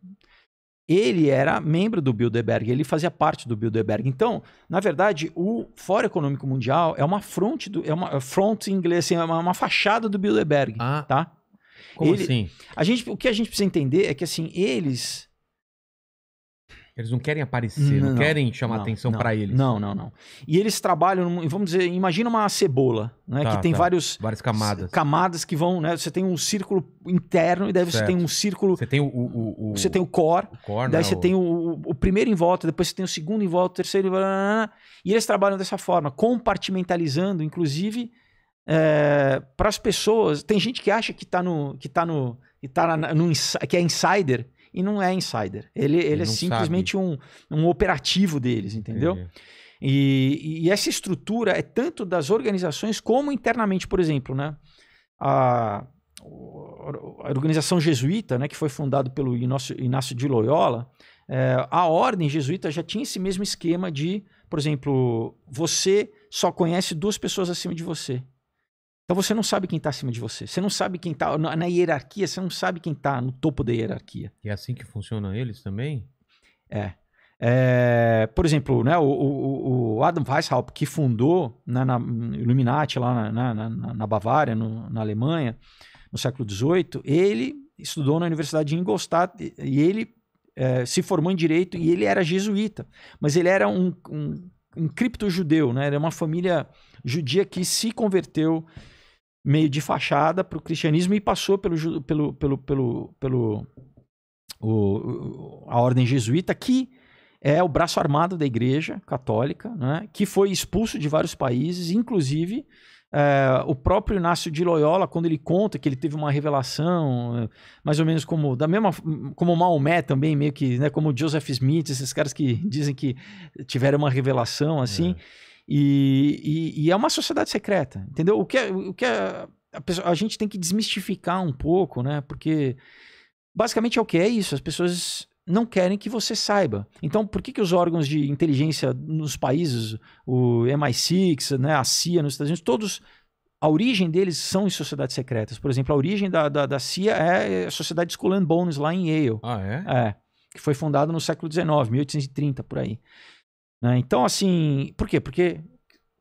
ele era membro do Bilderberg, ele fazia parte do Bilderberg. Então, na verdade, o Fórum Econômico Mundial é uma front, do, é uma é front em inglês, assim, é uma, uma fachada do Bilderberg, ah, tá? Como ele, assim? A gente, o que a gente precisa entender é que assim, eles eles não querem aparecer, não, não querem chamar não, atenção para eles. Não, não, não. E eles trabalham, vamos dizer, imagina uma cebola, né? Tá, que tem tá. vários várias camadas. Camadas que vão, né? Você tem um círculo interno e daí certo. você tem um círculo. Você tem o, o, o você tem o core. O core né, daí né? você tem o, o primeiro em volta, depois você tem o segundo em volta, o terceiro. Blá, blá, blá, e eles trabalham dessa forma, compartimentalizando, inclusive. É, eh, para as pessoas. Tem gente que acha que está no que tá no que tá na, no, que é insider e não é insider. Ele, ele, é simplesmente um, um operativo deles, entendeu? E, e, essa estrutura é tanto das organizações como internamente, por exemplo, né? A, a organização jesuíta, né, que foi fundada pelo Inácio de Loyola, é, a ordem jesuíta já tinha esse mesmo esquema de, por exemplo, você só conhece duas pessoas acima de você. Então você não sabe quem está acima de você. Você não sabe quem está na, hierarquia. Você não sabe quem está no topo da hierarquia. E é assim que funcionam
eles também?
É. é por exemplo, né, o, o, o, Adam Weishaupt, que fundou na, na Illuminati lá na, na, na Bavária, no, na Alemanha, no século XVIII, ele estudou na Universidade de Ingolstadt e ele é, se formou em direito e ele era jesuíta, mas ele era um, um, um cripto-judeu, né? Era é uma família judia que se converteu meio de fachada para o cristianismo e passou pelo, pelo, pelo, pelo, pelo o, a ordem jesuíta, que é o braço armado da igreja católica, né, que foi expulso de vários países, inclusive é, o próprio Inácio de Loyola, quando ele conta que ele teve uma revelação, mais ou menos como da mesma como Maomé também, meio que, né, como Joseph Smith, esses caras que dizem que tiveram uma revelação assim. É. E, e, e, é uma sociedade secreta, entendeu? O que, é, o que é, a, pessoa, a, gente tem que desmistificar um pouco, né? Porque basicamente é o que é isso. As pessoas não querem que você saiba. Então, por que, que os órgãos de inteligência nos países, o MI6, né, a CIA nos Estados Unidos, todos a origem deles são em sociedades secretas. Por exemplo, a origem da, da, da CIA é a Sociedade Skull and Bones lá em Yale. Ah, é? É. Que foi fundada no século XIX, 1830, por aí. Né? Então, assim, por quê? Porque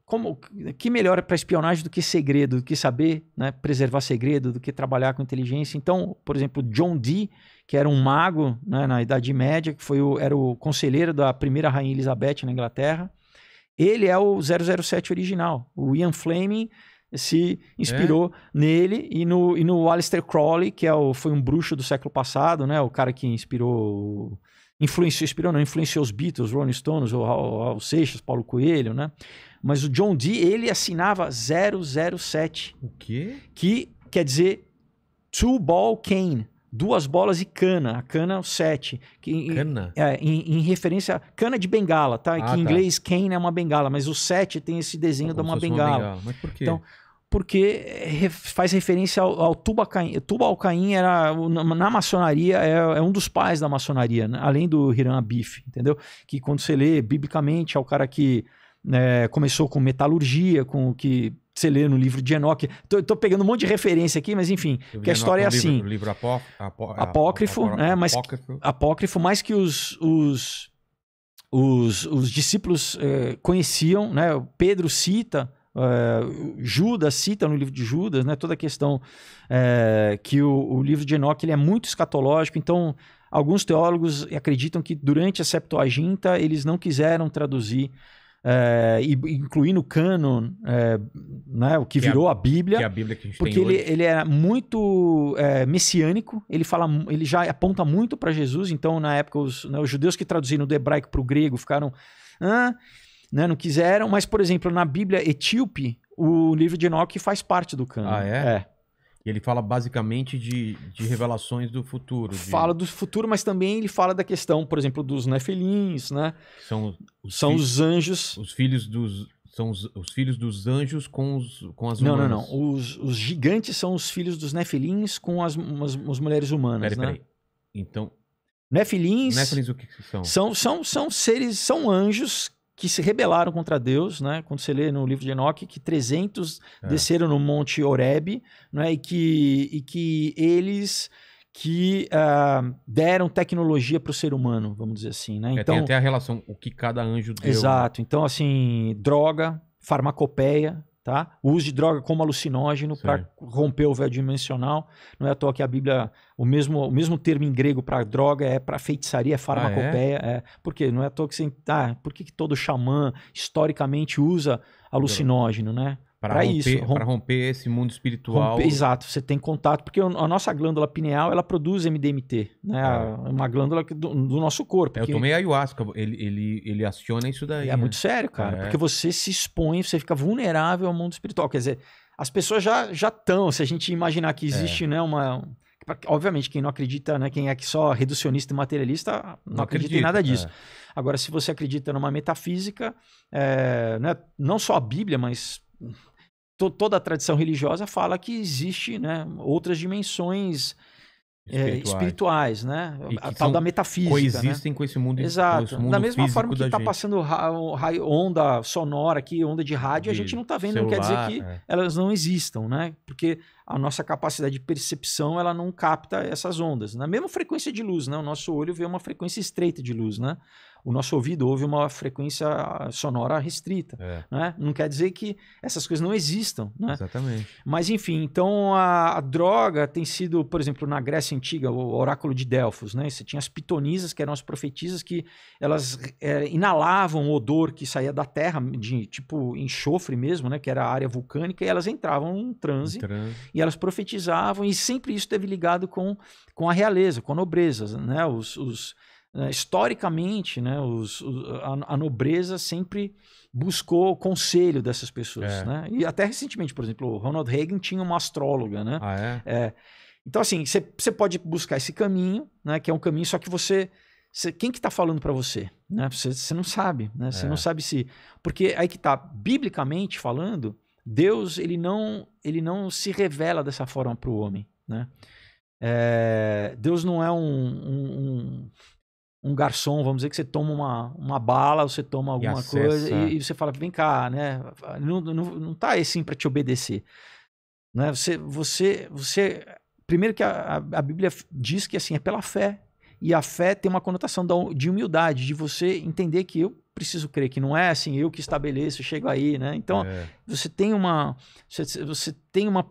como que melhor é para espionagem do que segredo, do que saber né, preservar segredo, do que trabalhar com inteligência. Então, por exemplo, John Dee, que era um mago né, na Idade Média, que foi o, era o conselheiro da primeira rainha Elizabeth na Inglaterra, ele é o 007 original. O Ian Fleming se inspirou é? nele e no, e no Aleister Crowley, que é o, foi um bruxo do século passado, né, o cara que inspirou influenciou, inspirou, não, influenciou os Beatles, Rolling Stones, o Seixas, Paulo Coelho, né? Mas o John Dee, ele assinava 007. O quê? Que quer dizer Two Ball Cane. Duas bolas e cana. A cana é o 7. Que, cana? Em, é, em, em, referência a cana de bengala, tá? Ah, que em tá. inglês cane é uma bengala, mas o 7 tem esse desenho tá de uma bengala. uma bengala. Mas por quê? Então, porque faz referência ao, ao Tubal-Caim. Tubal-Caim era, na maçonaria, é, é, um dos pais da maçonaria, né? além do Hiram Abif, entendeu? Que quando você lê, biblicamente, é o cara que é, começou com metalurgia, com o que você lê no livro de Enoch. Tô, tô, pegando um monte de referência aqui, mas enfim, que a história Enoch, é, é assim. Livro,
livro apó, apó, é, apócrifo, apó, né? Mas, apócrifo.
apócrifo, mais que os, os, os, os discípulos eh, conheciam, né? Pedro cita é, Judas cita no livro de Judas né, toda a questão é, que o, o, livro de Enoque ele é muito escatológico, então alguns teólogos acreditam que durante a Septuaginta eles não quiseram traduzir é, e incluir no cânon é, né, o que, que é virou a, a Bíblia, a
Bíblia a porque ele,
ele, é muito é, messiânico, ele fala, ele já aponta muito para Jesus, então na época os, né, os, judeus que traduziram do hebraico para o grego ficaram... Ah, né? Não quiseram, mas, por exemplo, na Bíblia etíope, o livro de Enoque faz parte do cano. Ah, é?
É. Ele fala basicamente de, de revelações do futuro. De... Fala
do futuro, mas também ele fala da questão, por exemplo, dos nefelins, né? São os, são os
anjos. Os filhos dos, são os, os, filhos dos anjos com, os, com as humanas. Não, não,
não. Os, os gigantes são os filhos dos nefilins com as, as mulheres humanas, peraí, né? Peraí. Então... Nefilins... Nefilins o que são? São, são? são seres, são anjos que se rebelaram contra Deus, né? Quando você lê no livro de Enoque que 300 é. desceram no monte Oreb, né? E que, e que eles que uh, deram tecnologia para o ser humano, vamos dizer assim, né? Então é, tem então até
a relação o que cada
anjo deu. Né? Exato. Então assim, droga, farmacopeia, tá? O uso de droga como alucinógeno para romper o véu dimensional. Não é à toa que a Bíblia, o mesmo, o mesmo termo em grego para droga é para feitiçaria, é farmacopeia. Ah, é? É. Por quê? Não é à toa que você. Ah, por que, que todo xamã historicamente usa alucinógeno, né? para romper esse mundo espiritual. Romper, exato, você tem contato, porque a nossa glândula pineal ela produz MDMT, né? É. é uma glândula do, do nosso corpo. É, eu tomei ayahuasca, ele, ele, ele aciona isso daí. É né? muito sério, cara, é. porque você se expõe, você fica vulnerável ao mundo espiritual. Quer dizer, as pessoas já já estão, se a gente imaginar que existe, é. né, uma obviamente quem não acredita, né, quem é que só reducionista e materialista não, não acredita, em nada disso. É. Agora, se você acredita numa metafísica, é, né, não só a Bíblia, mas to, toda a tradição religiosa fala que existe né, outras dimensões espirituais, é, espirituais né? a tal da metafísica. Coexistem né? com esse mundo Exato. Esse mundo da mesma forma que está passando raio, onda sonora aqui, onda de rádio, de a gente não está vendo, celular, não quer dizer que é. elas não existam, né? Porque a nossa capacidade de percepção ela não capta essas ondas. Na né? mesma frequência de luz, né? O nosso olho vê uma frequência estreita de luz, né? o nosso ouvido ouve uma frequência sonora restrita. É. Né? Não quer dizer que essas coisas não existam. Né? Exatamente. Mas, enfim, então a, a, droga tem sido, por exemplo, na Grécia Antiga, o oráculo de Delfos. Né? Você tinha as pitonisas, que eram as profetisas que elas é, inalavam o odor que saía da terra, de tipo enxofre mesmo, né? que era a área vulcânica, e elas entravam em transe, transe. e elas profetizavam, e sempre isso teve ligado com, com a realeza, com a nobreza. Né? os, os ah, historicamente, né, os, a, a, nobreza sempre buscou o conselho dessas pessoas. É. Né? E até recentemente, por exemplo, o Ronald Reagan tinha uma astróloga. Né? Ah, é? É. Então, assim, você pode buscar esse caminho, né, que é um caminho, só que você. Cê, quem que está falando para né? você? Você, não sabe. Né? Você é. não sabe se. Porque aí que está, biblicamente falando, Deus ele não, ele não se revela dessa forma para o homem. Né? É, Deus não é um, um, um um garçom, vamos dizer que você toma uma, uma bala, você toma alguma e coisa e, é. e, você fala, vem cá, né? Não, não, não tá assim para te obedecer. Né? Você, você, você... Primeiro que a, a Bíblia diz que assim é pela fé. E a fé tem uma conotação de humildade, de você entender que eu preciso crer, que não é assim, eu que estabeleço, chego aí, né? Então, é. você tem uma... Você, você tem uma...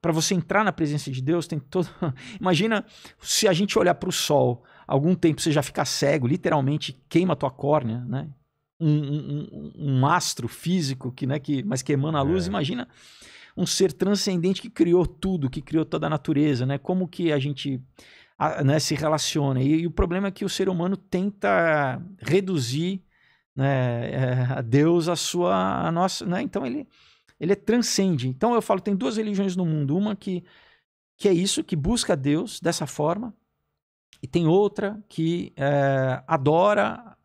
Para você entrar na presença de Deus, tem todo... Imagina se a gente olhar para o sol algum tempo você já fica cego, literalmente queima a tua córnea, né? Um, um, um, astro físico que, né, que mas que emana a luz, é. imagina um ser transcendente que criou tudo, que criou toda a natureza, né? Como que a gente a, né, se relaciona? E, e, o problema é que o ser humano tenta reduzir né, é, a Deus a sua a nossa, né? Então ele ele é transcende. Então eu falo tem duas religiões no mundo, uma que que é isso que busca Deus dessa forma e tem outra que é, adora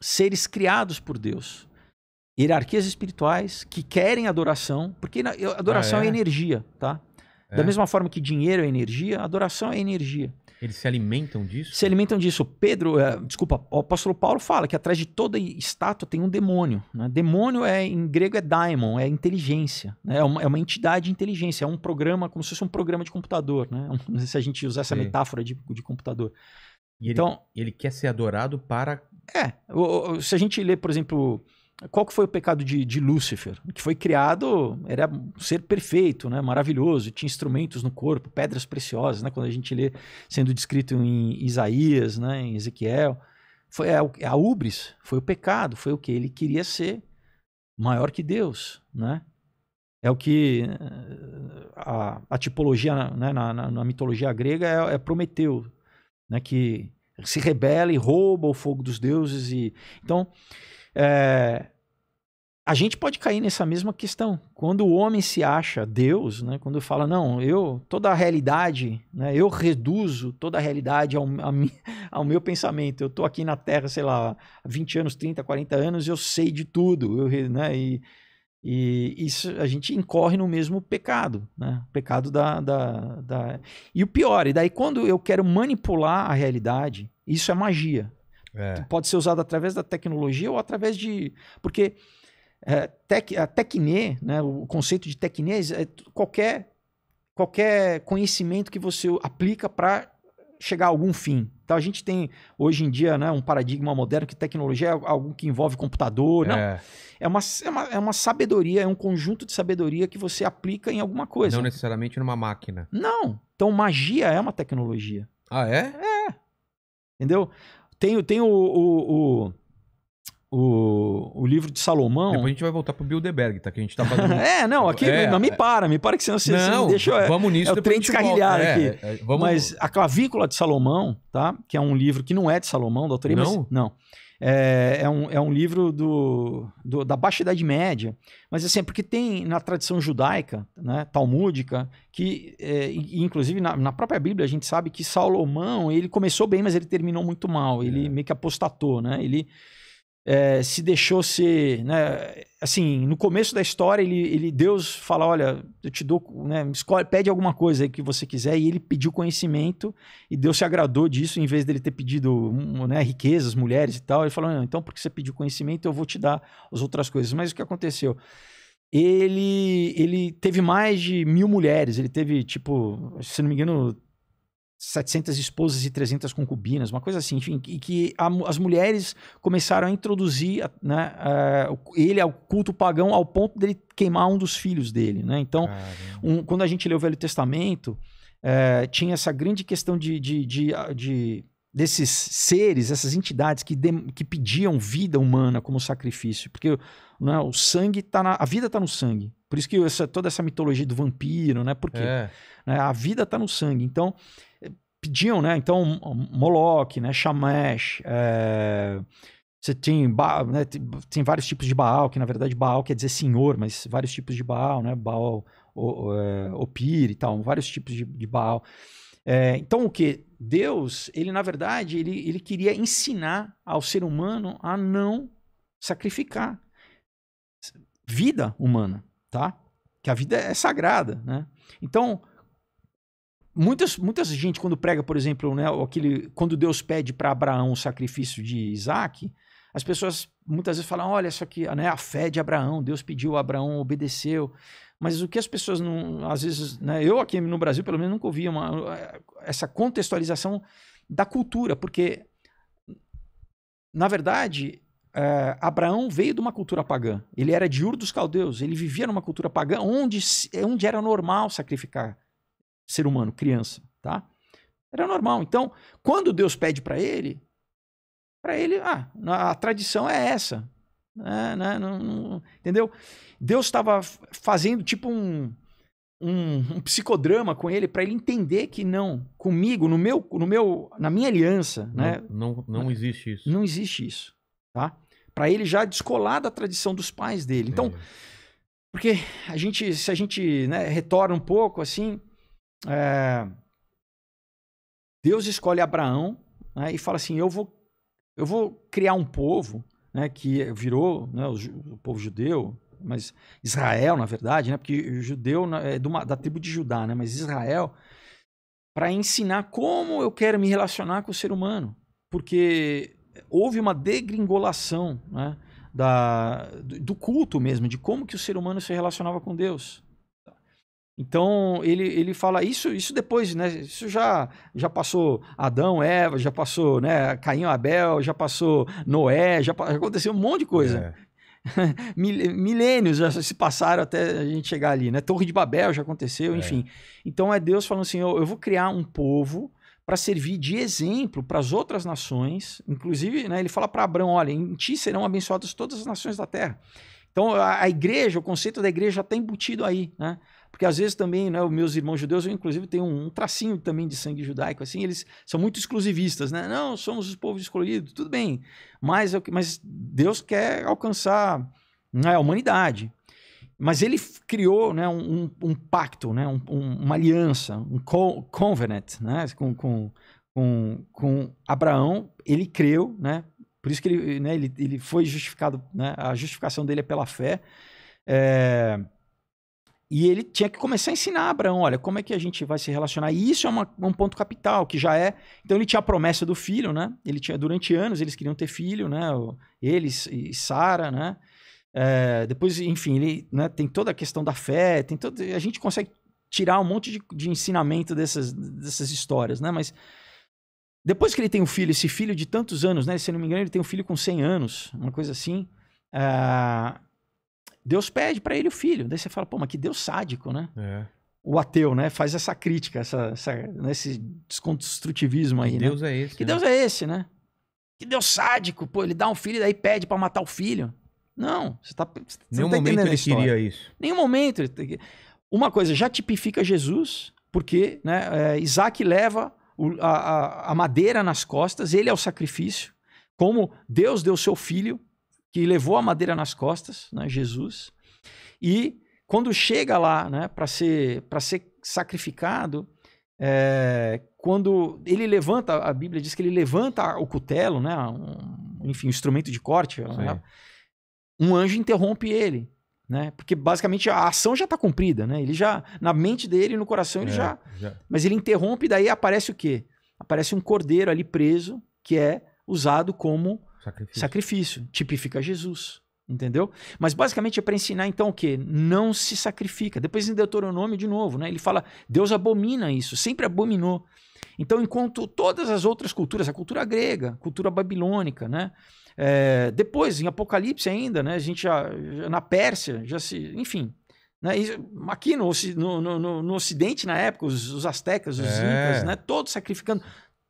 seres criados por Deus. Hierarquias espirituais que querem adoração, porque adoração ah, é? é energia, tá? É. Da mesma forma que dinheiro é energia, adoração é energia. Eles se alimentam disso? Se alimentam disso. Pedro, eh, desculpa, o apóstolo Paulo fala que atrás de toda estátua tem um demônio. Né? Demônio é em grego é daimon, é inteligência. Né? É, uma, é uma entidade de inteligência, é um programa, como se fosse um programa de computador. Né? Não sei se a gente usar essa Sim. metáfora de, de computador. E ele, então, ele quer ser adorado para. É, se a gente ler, por exemplo, qual que foi o pecado de, de Lúcifer? Que foi criado, era um ser perfeito, né? maravilhoso, tinha instrumentos no corpo, pedras preciosas, né? quando a gente lê sendo descrito em Isaías, né? em Ezequiel. Foi é, é a, a ubris, foi o pecado, foi o que ele queria ser maior que Deus, né? É o que eh, a, a tipologia né? na, na, na, mitologia grega é, é Prometeu, né? que se rebela e rouba o fogo dos deuses. e Então, é, a gente pode cair nessa mesma questão. Quando o homem se acha Deus, né, quando fala, não, eu, toda a realidade, né, eu reduzo toda a realidade ao, a, ao meu pensamento. Eu estou aqui na Terra, sei lá, 20 anos, 30, 40 anos, eu sei de tudo. Eu, né, e, e isso a gente incorre no mesmo pecado, né? Pecado da, da, da, E o pior, e daí quando eu quero manipular a realidade, isso é magia. É. Pode ser usado através da tecnologia ou através de. Porque é, tec, a tecne, né, o conceito de tecne é, é qualquer, qualquer conhecimento que você aplica para chegar a algum fim. Então a gente tem hoje em dia né, um paradigma moderno que tecnologia é algo que envolve computador. Não. É. É, uma, é, uma, é uma sabedoria, é um conjunto de sabedoria que você aplica em alguma coisa. Não necessariamente numa máquina. Não. Então magia é uma tecnologia. Ah, é? É. Entendeu? Tem, tem o, o, o o, o livro de Salomão. Depois a gente vai voltar pro Bilderberg, tá? Que a gente tá fazendo. é, não, aqui. É, não, me para, me para que senão você não, assim, deixa eu. Vamos nisso, é o trem descarrilhado é, aqui. É, é, vamos... Mas a Clavícula de Salomão, tá? Que é um livro que não é de Salomão, da autoria, não. Mas, não. É, é, um, é um livro do, do, da Baixa Idade Média, mas assim, porque tem na tradição judaica, né, talmúdica, que e, inclusive na, na, própria Bíblia a gente sabe que Salomão ele começou bem, mas ele terminou muito mal, ele meio que apostatou, né? Ele, é, se deixou ser, né, assim, no começo da história ele, ele Deus fala, olha, eu te dou, né, escolhe, pede alguma coisa aí que você quiser e ele pediu conhecimento e Deus se agradou disso em vez dele ter pedido, hum, né, riquezas, mulheres e tal, ele falou, não, então porque você pediu conhecimento eu vou te dar as outras coisas, mas o que aconteceu? Ele, ele teve mais de mil mulheres, ele teve tipo, se não me engano, 700 esposas e 300 concubinas, uma coisa assim, enfim, e que a, as mulheres começaram a introduzir né, ele ao culto pagão ao ponto dele queimar um dos filhos dele. Né? Então, um, quando a gente lê o Velho Testamento, eh, tinha essa grande questão de, de, de, de desses seres, essas entidades que, de, que pediam vida humana como sacrifício, porque né, o sangue tá na, a vida está no sangue. Por isso que essa, toda essa mitologia do vampiro, né? Porque é. né, a vida está no sangue. Então pediam, né? Então, Moloch, né? Shamash, é... você tem, Baal, né? Tem, tem, vários tipos de Baal, que na verdade Baal quer dizer senhor, mas vários tipos de Baal, né? Baal, é, Opir e tal, vários tipos de, de Baal. É, então, o que? Deus, ele na verdade, ele, ele queria ensinar ao ser humano a não sacrificar vida humana, tá? Que a vida é sagrada, né? Então, muitas muitas gente quando prega, por exemplo, né, aquele quando Deus pede para Abraão o sacrifício de Isaac, as pessoas muitas vezes falam, olha isso aqui, né, a fé de Abraão, Deus pediu, Abraão obedeceu. Mas o que as pessoas não, às vezes, né, eu aqui no Brasil pelo menos nunca ouvi uma, essa contextualização da cultura, porque na verdade é, Abraão veio de uma cultura pagã. Ele era de Ur dos Caldeus, ele vivia numa cultura pagã onde, onde era normal sacrificar ser humano, criança, tá? Era normal. Então, quando Deus pede para ele, para ele, ah, a tradição é essa. Né, né, não, não, entendeu? Deus estava fazendo tipo um, um, um, psicodrama com ele para ele entender que não, comigo, no meu, no meu, na minha aliança, não, né? Não, não existe isso. Não existe isso, tá? Para ele já descolar da tradição dos pais dele. Então, é. porque a gente, se a gente né, retorna um pouco assim, é, Deus escolhe Abraão né, e fala assim: eu vou, eu vou criar um povo né, que virou né, o, o, povo judeu, mas Israel, na verdade, né, porque o judeu é uma, da tribo de Judá, né, mas Israel, para ensinar como eu quero me relacionar com o ser humano. Porque houve uma degringolação né, da, do culto mesmo, de como que o ser humano se relacionava com Deus. Então ele, ele fala isso isso depois, né? Isso já já passou Adão, Eva, já passou, né, Caim, Abel, já passou Noé, já, já aconteceu um monte de coisa. É. milênios já se passaram até a gente chegar ali, né? Torre de Babel já aconteceu, é. enfim. Então é Deus falando assim: eu, eu vou criar um povo para servir de exemplo para as outras nações. Inclusive, né, ele fala para Abraão: olha, em ti serão abençoadas todas as nações da terra. Então a, a igreja, o conceito da igreja já está embutido aí, né? porque às vezes também, né, os meus irmãos judeus, eu inclusive tenho um tracinho também de sangue judaico, assim, eles são muito exclusivistas, né? Não, somos os povos escolhidos, tudo bem, mas, é mas Deus quer alcançar né, a humanidade. Mas ele criou né, um, um pacto, né, um, uma aliança, um co covenant né, com, com, com, com Abraão. Ele creu, né, por isso que ele, né, ele, ele foi justificado, né, a justificação dele é pela fé. É, e ele tinha que começar a ensinar a Abraão, olha, como é que a gente vai se relacionar. E isso é uma, um ponto capital, que já é. Então ele tinha a promessa do filho, né? Ele tinha, durante anos eles queriam ter filho, né? Eles e Sara, né? É, depois, enfim, ele né, tem toda a questão da fé, tem todo, a gente consegue tirar um monte de, de ensinamento dessas, dessas histórias, né? Mas depois que ele tem um filho, esse filho de tantos anos, né? Se não me engano, ele tem um filho com 100 anos, uma coisa assim. Uh, Deus pede para ele o filho. Daí você fala, pô, mas que Deus sádico, né? É. O ateu, né? Faz essa crítica, essa, essa, né, esse desconstrutivismo aí. Que né? Deus é esse. Que né? Deus é esse, né? Que Deus sádico, pô, ele dá um filho e daí pede para matar o filho. Não, você tá. Você tá Nenhum tá momento ele queria isso. Nenhum momento. Uma coisa, já tipifica Jesus, porque né, é, Isaac leva o, a, a madeira nas costas, ele é o sacrifício. Como Deus deu seu filho que levou a madeira nas costas, né, Jesus, e quando chega lá né, para ser, ser sacrificado, é, quando ele levanta, a Bíblia diz que ele levanta o cutelo, né, um, enfim, um instrumento de corte, né, um anjo interrompe ele. Né? Porque basicamente a ação já está cumprida, né? Ele já na mente dele, no coração ele é, já, já, mas ele interrompe, e daí aparece o quê? Aparece um cordeiro ali preso que é usado como Sacrifício. Sacrifício. Tipifica Jesus. Entendeu? Mas basicamente é para ensinar então o que? Não se sacrifica. Depois em Deuteronômio de novo, né? Ele fala: Deus abomina isso, sempre abominou. Então, enquanto todas as outras culturas, a cultura grega, cultura babilônica, né? É, depois, em Apocalipse ainda, né? A gente já, já na Pérsia, já se. Enfim. Né? Aqui no, no, no, no Ocidente, na época, os, os astecas, os é. incas, né? Todos sacrificando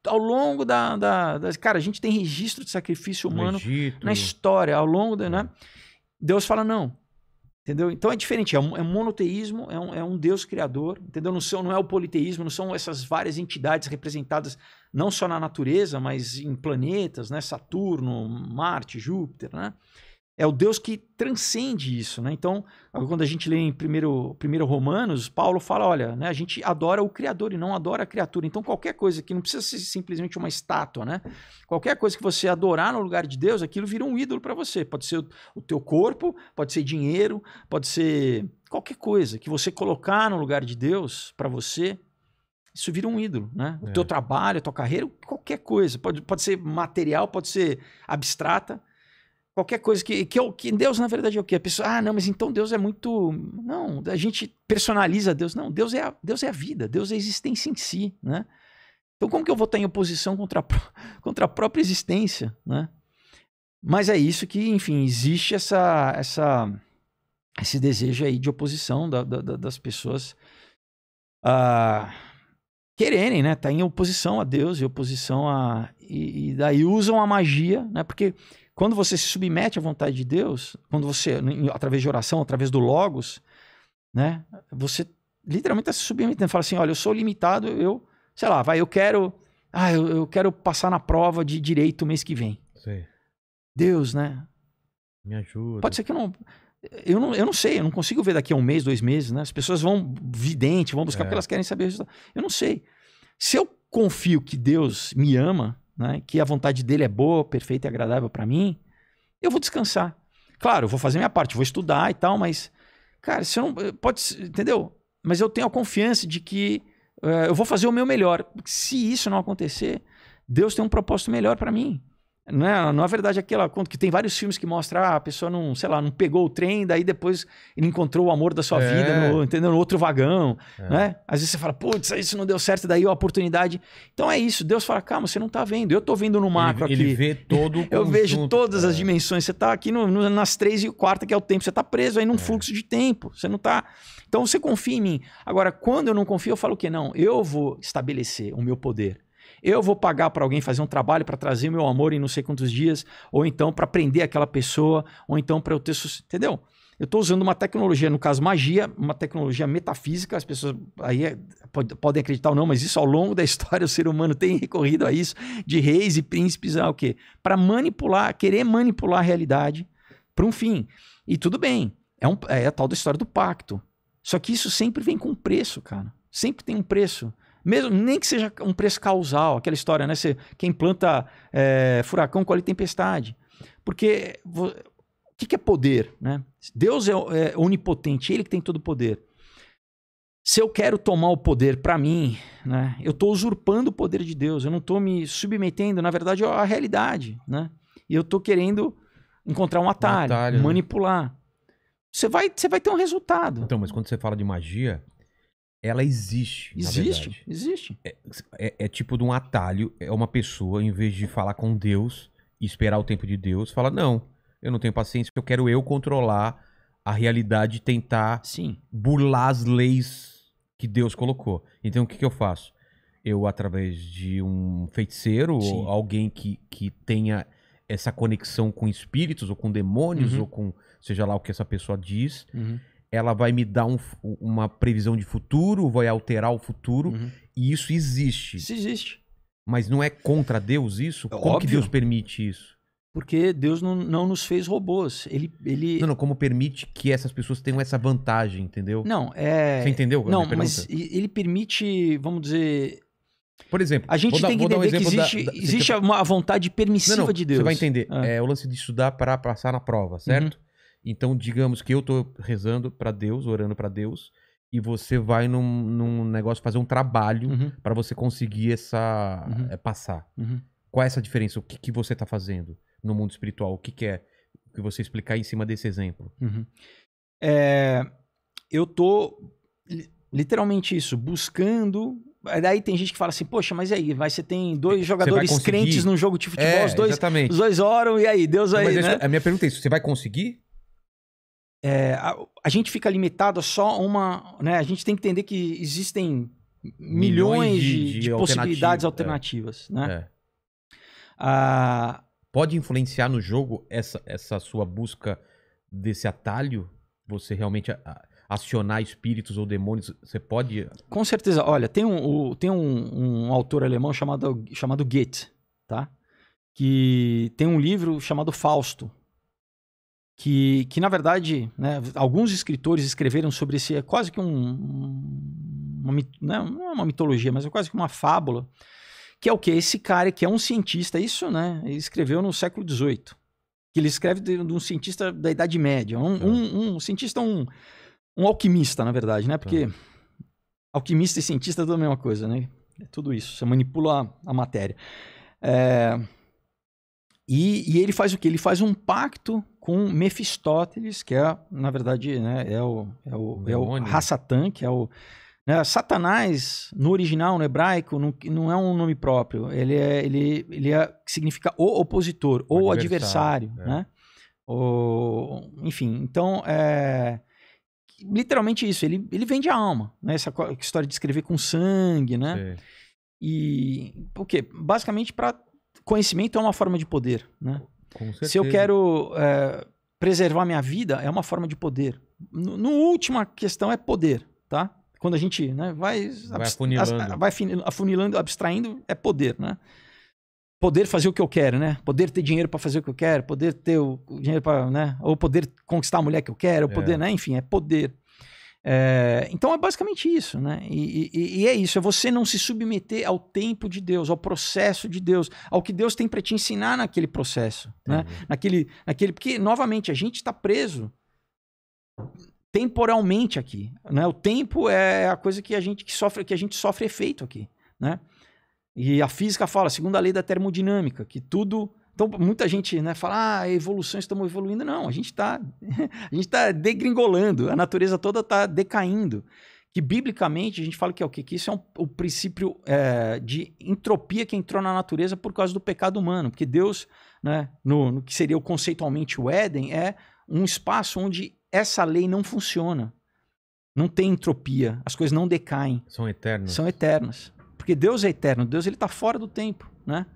ao longo da, da, da, Cara, a gente tem registro de sacrifício humano na história, ao longo da. Né? Deus fala, não. Entendeu? Então é diferente, é, um, é monoteísmo, é um, é um, Deus criador, entendeu? Não, são, não é o politeísmo, não são essas várias entidades representadas não só na natureza, mas em planetas, né? Saturno, Marte, Júpiter, né? é o Deus que transcende isso. Né? Então, quando a gente lê em 1 primeiro, primeiro Romanos, Paulo fala: olha, né, a gente adora o Criador e não adora a criatura. Então, qualquer coisa que não precisa ser simplesmente uma estátua, né? qualquer coisa que você adorar no lugar de Deus, aquilo vira um ídolo para você. Pode ser o, o teu corpo, pode ser dinheiro, pode ser qualquer coisa que você colocar no lugar de Deus para você, isso vira um ídolo, né? O é. teu trabalho, a tua carreira, qualquer coisa. Pode, pode ser material, pode ser abstrata qualquer coisa que, que, eu, é que Deus, na verdade, é o quê? A pessoa, ah, não, mas então Deus é muito. Não, a gente personaliza Deus. Não, Deus é a, Deus é a vida, Deus é a existência em si, né? Então, como que eu vou estar em oposição contra a, contra a própria existência, né? Mas é isso que, enfim, existe essa, essa, esse desejo aí de oposição da, da, das pessoas uh, quererem, né? Tá em oposição a Deus e oposição a. E, e daí usam a magia, né? Porque quando você se submete à vontade de Deus, quando você, através de oração, através do Logos, né? Você literalmente está se submetendo. Fala assim: olha, eu sou limitado, eu, sei lá, vai, eu quero. Ah, eu, eu quero passar na prova de direito mês que vem. Deus, né? Me ajuda. Pode ser que eu não. Eu não, eu não sei, eu não consigo ver daqui a um mês, dois meses, né? As pessoas vão vidente, vão buscar é. porque elas querem saber o resultado. Eu não sei. Se eu confio que Deus me ama, né, que a vontade dele é boa, perfeita e agradável para mim, eu vou descansar. Claro, eu vou fazer minha parte, vou estudar e tal, mas, cara, se não. Eh, pode, entendeu? Mas eu tenho a confiança de que uh, eu vou fazer o meu melhor. Se isso não acontecer, Deus tem um propósito melhor para mim. Não é, não é verdade aquela conta que tem vários filmes que mostram ah, a pessoa não, sei lá, não pegou o trem, daí depois ele encontrou o amor da sua é. vida no, entendeu? no outro vagão. É. Né? Às vezes você fala, putz, isso não deu certo, daí a oportunidade. Então é isso, Deus fala, calma, você não tá vendo, eu tô vendo no macro ele, aqui. Ele vê todo o Eu conjunto, vejo todas as é. dimensões, você tá aqui no, no, nas três e o quarto que é o tempo, você tá preso aí num é. fluxo de tempo, você não tá... Então você confia em mim. Agora, quando eu não confio, eu falo o quê? Não, eu vou estabelecer o meu poder. Eu vou pagar para alguém fazer um trabalho para trazer meu amor em não sei quantos dias, ou então para prender aquela pessoa, ou então para eu ter. Entendeu? Eu estou usando uma tecnologia, no caso magia, uma tecnologia metafísica. As pessoas aí é, podem acreditar ou não, mas isso ao longo da história o ser humano tem recorrido a isso de reis e príncipes, ah, o quê? Para manipular, querer manipular a realidade para um fim. E tudo bem, é, um, é a tal da história do pacto. Só que isso sempre vem com preço, cara. Sempre tem um preço. Mesmo, nem que seja um preço causal, aquela história, né? Você, quem planta é, furacão colhe tempestade. Porque o que, que é poder? Né? Deus é, é onipotente, ele que tem todo o poder. Se eu quero tomar o poder para mim, né, eu estou usurpando o poder de Deus, eu não estou me submetendo, na verdade, à realidade. Né? E eu estou querendo encontrar um atalho, um atalho né? manipular. Né? Você, vai, você vai ter um resultado. Então, mas quando você fala de magia,
ela existe. Existe, existe. É, é, é, tipo de um atalho, é uma pessoa, em vez de falar com Deus e esperar o tempo de Deus, fala: não, eu não tenho paciência, eu quero eu controlar a realidade tentar Sim. burlar as leis que Deus colocou. Então o que, que eu faço? Eu, através de um feiticeiro Sim. ou alguém que, que tenha essa conexão com espíritos ou com demônios uhum. ou com seja lá o que essa pessoa diz. Uhum ela vai me dar um, uma previsão de futuro, vai alterar o futuro, uhum. e isso existe. Isso existe. Mas não é contra Deus isso? É como óbvio. que Deus permite isso?
Porque Deus não, não nos fez robôs.
Ele, ele... Não, não, como permite que essas pessoas tenham essa vantagem, entendeu? Não, é. Você entendeu? Não, mas
ele permite, vamos dizer. Por exemplo, a gente tem que entender um que existe, da, da... existe uma vontade permissiva não, não, de Deus. Você vai entender.
Ah. É o lance de estudar para passar na prova, certo? Uhum. Então, digamos que eu estou rezando para Deus, orando para Deus, e você vai num, num negócio fazer um trabalho uhum. para você conseguir essa uhum. é, passar. Uhum. Qual é essa diferença? O que, que você está fazendo no mundo espiritual? O que, que é que você explicar
em cima desse exemplo? É, eu tô literalmente isso, buscando Daí tem gente que fala assim, poxa, mas e aí? você tem dois jogadores crentes num jogo de futebol, é, os, dois, os dois oram, e aí? Deus aí. né? a minha pergunta é isso: você vai conseguir? é, a, a, gente fica limitado a só uma. Né, a gente tem que entender que existem milhões, milhões de, de, de, possibilidades alternativas. É. Né?
É. Ah, Pode influenciar no jogo essa, essa sua busca desse atalho? Você realmente acionar espíritos ou demônios? Você pode.
Com certeza. Olha, tem um, tem um, um autor alemão chamado, chamado Goethe, tá? que tem um livro chamado Fausto que, que na verdade, né, alguns escritores escreveram sobre esse, é quase que um, uma, né, não é uma mitologia, mas é quase que uma fábula, que é o que esse cara que é um cientista, isso, né, escreveu no século XVIII, que ele escreve de, de um cientista da Idade Média, um, é. um, um, cientista, um, um alquimista, na verdade, né, porque é. alquimista e cientista é tudo a mesma coisa, né, é tudo isso, você manipula a, a matéria. É... E, e, ele faz o que? Ele faz um pacto com Mefistóteles, que é, na verdade, né, é o, é o, é o Hassatan, que é o. Né, Satanás, no original, no hebraico, não, não é um nome próprio. Ele, é, ele, ele é, significa o opositor, o ou adversário. É. Né? O, enfim, então, é, literalmente isso. Ele, ele vende a alma. Né? Essa história de escrever com sangue. Né? Sim. E, quê? basicamente, para conhecimento é uma forma de poder. Né? Se eu quero é, preservar minha vida, é uma forma de poder. No, no última questão é poder, tá? Quando a gente né, vai, vai, afunilando. vai afunilando, abstraindo, é poder, né? Poder fazer o que eu quero, né? Poder ter dinheiro para fazer o que eu quero, poder ter o dinheiro para, né? Ou poder conquistar a mulher que eu quero, é. poder, né? Enfim, é poder. É, então é basicamente isso, né? E, e, e, é isso, é você não se submeter ao tempo de Deus, ao processo de Deus, ao que Deus tem para te ensinar naquele processo, uhum. né? Naquele, naquele, porque novamente a gente está preso temporalmente aqui, né? O tempo é a coisa que a gente que sofre, que a gente sofre efeito aqui, né? E a física fala, segundo a lei da termodinâmica, que tudo então, muita gente né, fala, ah, evoluções estamos evoluindo. Não, a gente está tá degringolando, a natureza toda está decaindo. Que, biblicamente, a gente fala que é o quê? Que isso é um, o princípio é, de entropia que entrou na natureza por causa do pecado humano. Porque Deus, né, no, no que seria o, conceitualmente o Éden, é um espaço onde essa lei não funciona. Não tem entropia, as coisas não decaem. São eternas. São eternas. Porque Deus é eterno, Deus ele está fora do tempo, né?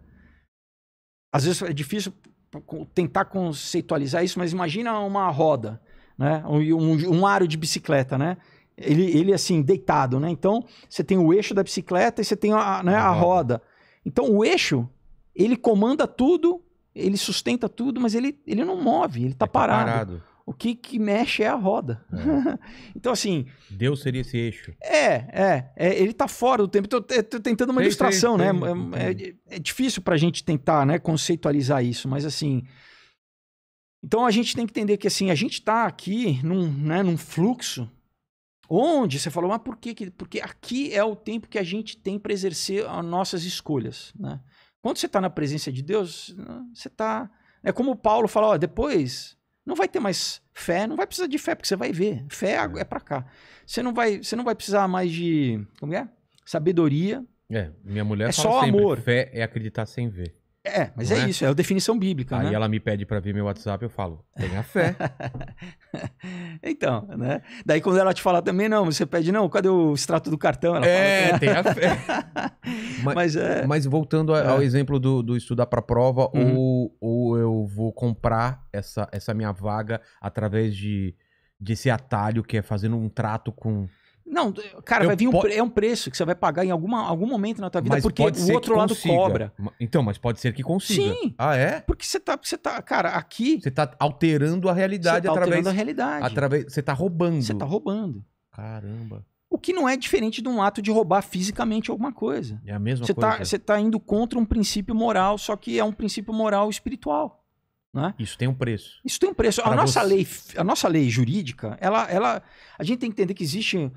às vezes é difícil tentar conceitualizar isso, mas imagina uma roda, né? Um, um, um aro de bicicleta, né? Ele, ele assim, deitado, né? Então, você tem o eixo da bicicleta e você tem a, né, a roda. Então, o eixo, ele comanda tudo, ele sustenta tudo, mas ele, ele não move, ele está é tá parado. parado. O que, que mexe é a roda. É. então, assim.
Deus seria esse eixo.
É, é. é ele está fora do tempo. Estou é, tentando uma sei, ilustração, sei, né? Sei. É, é, é, difícil para a gente tentar né, conceitualizar isso, mas assim. Então a gente tem que entender que assim, a gente está aqui num, né, num fluxo onde você falou, mas por que? Porque aqui é o tempo que a gente tem para exercer as nossas escolhas. Né? Quando você está na presença de Deus, você está. É como o Paulo fala, ó, depois não vai ter mais fé, não vai precisar de fé, porque você vai ver. Fé é, é, é para cá. Você não, vai, você não vai precisar mais de. Como é? Sabedoria.
É, minha mulher é só sempre, amor. Fé é acreditar sem ver. É, mas é, é, isso, é a definição bíblica. Aí né? ela me pede para ver meu WhatsApp, eu falo, tenha fé.
então, né? Daí quando ela te falar também, não, você pede, não, cadê o extrato do cartão? Ela é, fala, é. tenha fé.
mas, mas, é... mas,
voltando é. ao exemplo
do, do estudar para prova, uhum. ou, ou eu vou comprar essa, essa minha vaga através de desse atalho que é fazendo um trato com
não, cara, eu vai vir po... um, é um preço que você vai pagar em alguma, algum momento na tua vida, mas porque o outro lado cobra.
Então, mas pode ser que consiga. Sim. Ah, é? Porque você tá, você tá cara, aqui... Você tá alterando a realidade você tá através... alterando a realidade. Através, você tá roubando. Você tá roubando. Caramba.
O que não é diferente de um ato de roubar fisicamente alguma coisa.
É a mesma você tá, coisa. Tá, você
tá indo contra um princípio moral, só que é um princípio moral espiritual.
Né? Isso tem um preço.
Isso tem um preço. a nossa, lei, a nossa lei jurídica, ela, ela, a gente tem que entender que existe.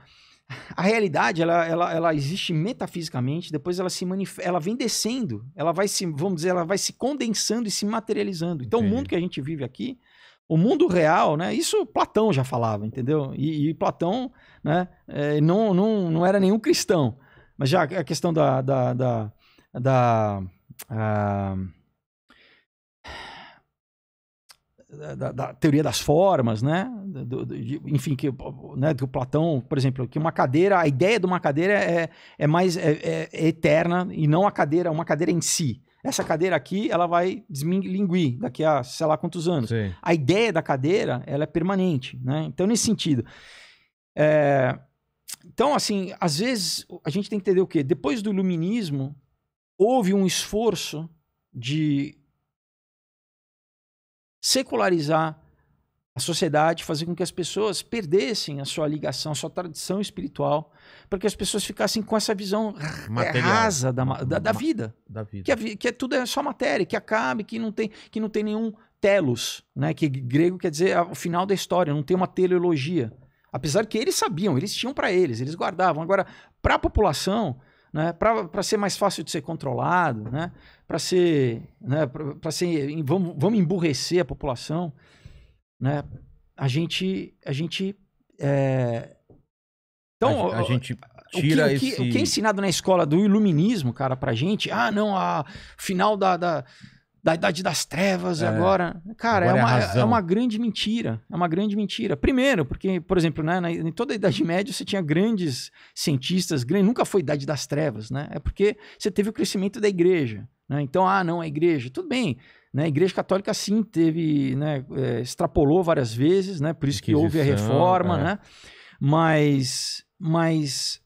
A realidade, ela, ela, ela existe metafisicamente, depois ela se manif... ela vem descendo, ela vai se, vamos dizer, ela vai se condensando e se materializando. Então, Entendi. o mundo que a gente vive aqui, o mundo real, né? Isso Platão já falava, entendeu? E, e Platão né, é, não, não, não era nenhum cristão. Mas já a questão da. da, da, da ah, da, da, teoria das formas, né? Do, do, de, enfim, que, né, que o Platão, por exemplo, que uma cadeira, a ideia de uma cadeira é, é mais é, é, é eterna e não a cadeira, uma cadeira em si. Essa cadeira aqui, ela vai desminguir daqui a sei lá quantos anos. Sim. A ideia da cadeira, ela é permanente, né? Então, nesse sentido. É... Então, assim, às vezes a gente tem que entender o quê? Depois do iluminismo, houve um esforço de secularizar a sociedade, fazer com que as pessoas perdessem a sua ligação, a sua tradição espiritual, para que as pessoas ficassem com essa visão Material. rasa da, da, da vida. Da vida. Que, a, que é, tudo é só matéria, que acabe, que não tem, que não tem nenhum telos, né? que grego quer dizer o final da história, não tem uma teleologia. Apesar que eles sabiam, eles tinham para eles, eles guardavam. Agora, para a população, né? para ser mais fácil de ser controlado, né? para ser, né? para ser, vamos, vamos emburrecer a população, né? A gente, a gente, é...
então a, a o, gente
tira o que, esse... o que, o que é ensinado na escola do iluminismo, cara, para gente, ah, não, a final da, da da idade das trevas é, agora. Cara, é agora é, uma, é, é, uma grande mentira. É uma grande mentira. Primeiro, porque, por exemplo, né, na, em toda a Idade Média você tinha grandes cientistas, grandes, nunca foi Idade das Trevas, né? É porque você teve o crescimento da igreja. Né? Então, ah, não, a igreja. Tudo bem. Né? A igreja católica, sim, teve, né, é, extrapolou várias vezes, né? Por isso que houve a reforma, é. né? Mas, mas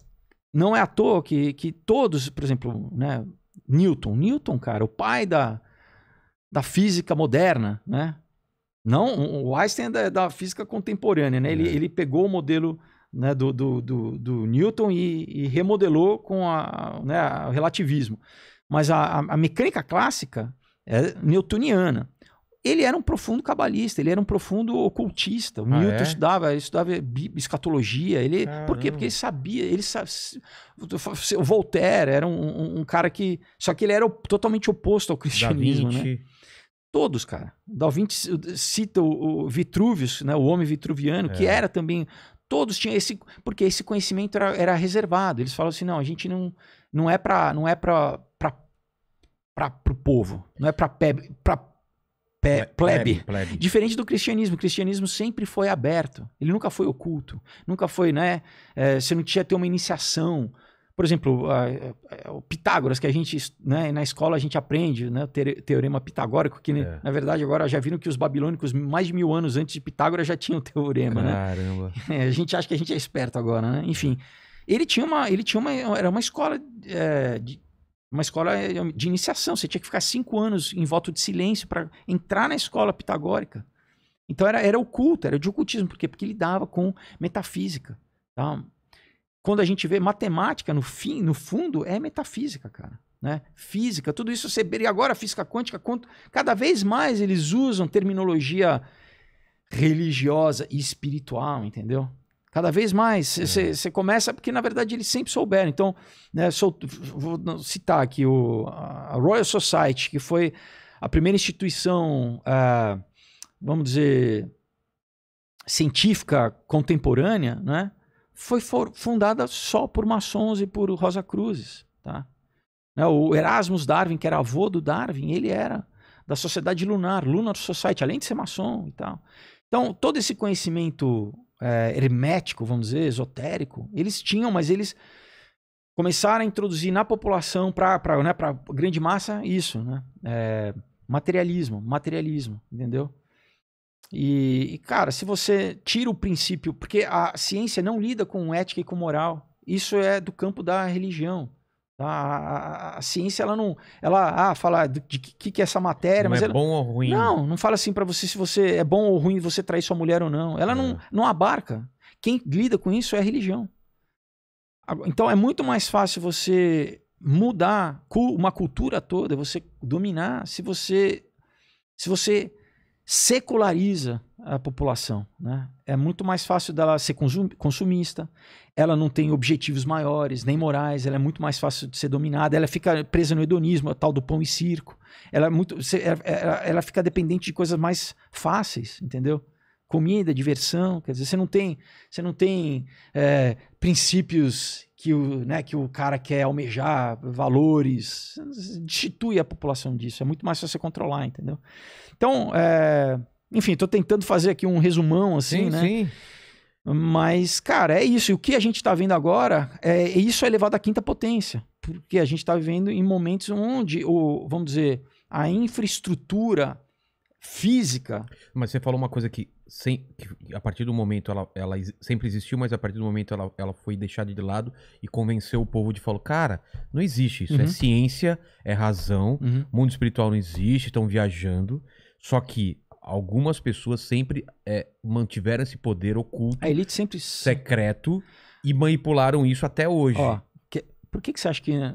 não é à toa que, que todos, por exemplo, né, Newton. Newton, cara, o pai da da física moderna, né? Não, o Einstein é da, da física contemporânea, né? Ele, é. ele pegou o modelo né, do, do, do, do Newton e, e, remodelou com a, né, o relativismo. Mas a, a mecânica clássica é newtoniana ele era um profundo cabalista, ele era um profundo ocultista. O ah, Newton é? estudava, estudava escatologia, ele, por quê? Porque ele sabia, ele sabia, o Voltaire era um, um, um, cara que, só que ele era totalmente oposto ao cristianismo, né? Todos, cara. Da cita o, o Vitruvius, né, o homem vitruviano, é. que era também. Todos tinham esse. Porque esse conhecimento era, era reservado. Eles falam assim: não, a gente não, não é para não é para para o povo, não é para plebe, pe, plebe. plebe. Diferente do cristianismo, o cristianismo sempre foi aberto, ele nunca foi oculto, nunca foi, né? É, você não tinha ter uma iniciação, por exemplo, a, a, o Pitágoras, que a gente, né, na escola a gente aprende, né, o teorema pitagórico, que é. na verdade agora já viram que os babilônicos, mais de mil anos antes de Pitágoras, já tinham o teorema, né? Caramba. né? É, a gente acha que a gente é esperto agora, né? Enfim, ele tinha uma, ele tinha uma, era uma escola é, de, uma escola é, de iniciação. Você tinha que ficar cinco anos em voto de silêncio para entrar na escola pitagórica. Então era, era oculto, era de ocultismo. Por quê? Porque lidava com metafísica. Tá? quando a gente vê matemática no fim, no fundo, é metafísica, cara. Né? Física, tudo isso você e agora física quântica, quanto, cada vez mais eles usam terminologia religiosa e espiritual, entendeu? Cada vez mais você é. começa, porque na verdade eles sempre souberam. Então, né, sou, vou citar aqui o, a Royal Society, que foi a primeira instituição, uh, vamos dizer, científica contemporânea, né? foi fundada só por maçons e por Rosa Cruzes. Tá? Né, o Erasmus Darwin, que era avô do Darwin, ele era da Sociedade Lunar, Lunar Society, além de ser maçom e tal. Então, todo esse conhecimento é, hermético, vamos dizer, esotérico, eles tinham, mas eles começaram a introduzir na população, para né, a grande massa, isso, né? É, materialismo, materialismo, entendeu? E, e, cara, se você tira o princípio, porque a ciência não lida com ética e com moral, isso é do campo da religião. Tá? A, a, a, ciência, ela não. Ela ah, fala de, de que, que é essa matéria. Não mas é ela, bom ou ruim. Não, não fala assim para você se você é bom ou ruim você trair sua mulher ou não. Ela é. não, não abarca. Quem lida com isso é a religião. Então é muito mais fácil você mudar uma cultura toda, você dominar, se você. Se você seculariza a população. Né? É muito mais fácil dela ser consumista, ela não tem objetivos maiores, nem morais, ela é muito mais fácil de ser dominada, ela fica presa no hedonismo, a é tal do pão e circo. Ela, é muito, é, é, ela, ela fica dependente de coisas mais fáceis, entendeu? Comida, diversão, quer dizer, você não tem, você não tem é, princípios que o, né, que o cara quer almejar, valores, destitui a população disso, é muito mais fácil você controlar, entendeu? Então, é... enfim, estou tentando fazer aqui um resumão, assim, sim, né? Sim. Mas, cara, é isso. E o que a gente está vendo agora, é isso é levado à quinta potência. Porque a gente está vivendo em momentos onde, o, vamos dizer, a infraestrutura física. Mas você falou uma coisa que, sem,
que a partir do momento ela, ela sempre existiu, mas a partir do momento ela, ela foi deixada de lado e convenceu o povo de falar: cara, não existe isso. É uhum. É ciência, é razão, uhum. mundo espiritual não existe, estão viajando. Só que algumas pessoas sempre é,
mantiveram esse poder oculto, a elite sempre secreto e manipularam isso até hoje. Ó, que, por que, que você acha que é,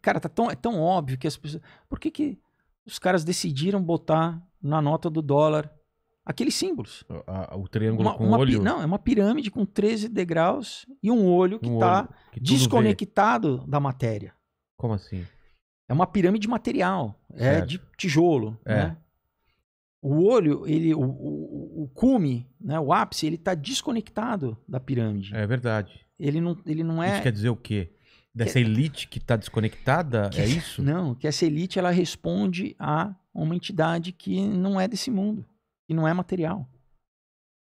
cara tá tão é tão óbvio que as pessoas por que, que os caras decidiram botar na nota do dólar aqueles símbolos? O, o
triângulo uma, com uma, olho? Não,
é uma pirâmide com 13 degraus e um olho que um está desconectado vê. da matéria. Como assim? É uma pirâmide material, é certo. é de tijolo, é. né? o olho, ele, o, o, o cume, né, o ápice, ele está desconectado da pirâmide.
É verdade.
Ele não, ele não é.
Isso quer dizer o quê? Dessa que... elite que está desconectada? Que... É isso?
Não, que essa elite ela responde a uma entidade que não é desse mundo, que não é material.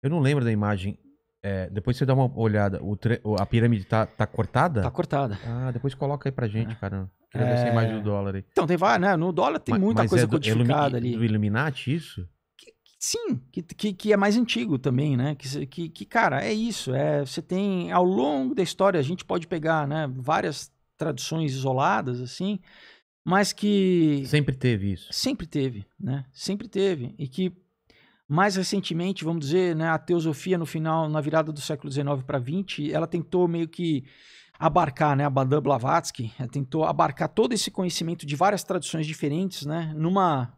Eu não lembro da imagem. É, depois você dá uma olhada. Tre... A pirâmide está tá cortada? Está cortada. Ah, depois coloca aí para gente, é. cara é... ver essa é. imagem do dólar aí.
Então, tem várias, né? No
dólar tem mas, muita mas coisa é do, codificada é do, ali. do Illuminati isso? Que,
que, sim, que, que, que, é mais antigo também, né? Que, que, que, cara, é isso. É, você tem, ao longo da história, a gente pode pegar né, várias tradições isoladas, assim, mas que... Sempre teve isso. Sempre teve, né? Sempre teve. E que mais recentemente, vamos dizer, né, a teosofia no final, na virada do século XIX para XX, ela tentou meio que abarcar, né? A Madame Blavatsky eh, tentou abarcar todo esse conhecimento de várias tradições diferentes, né? Numa,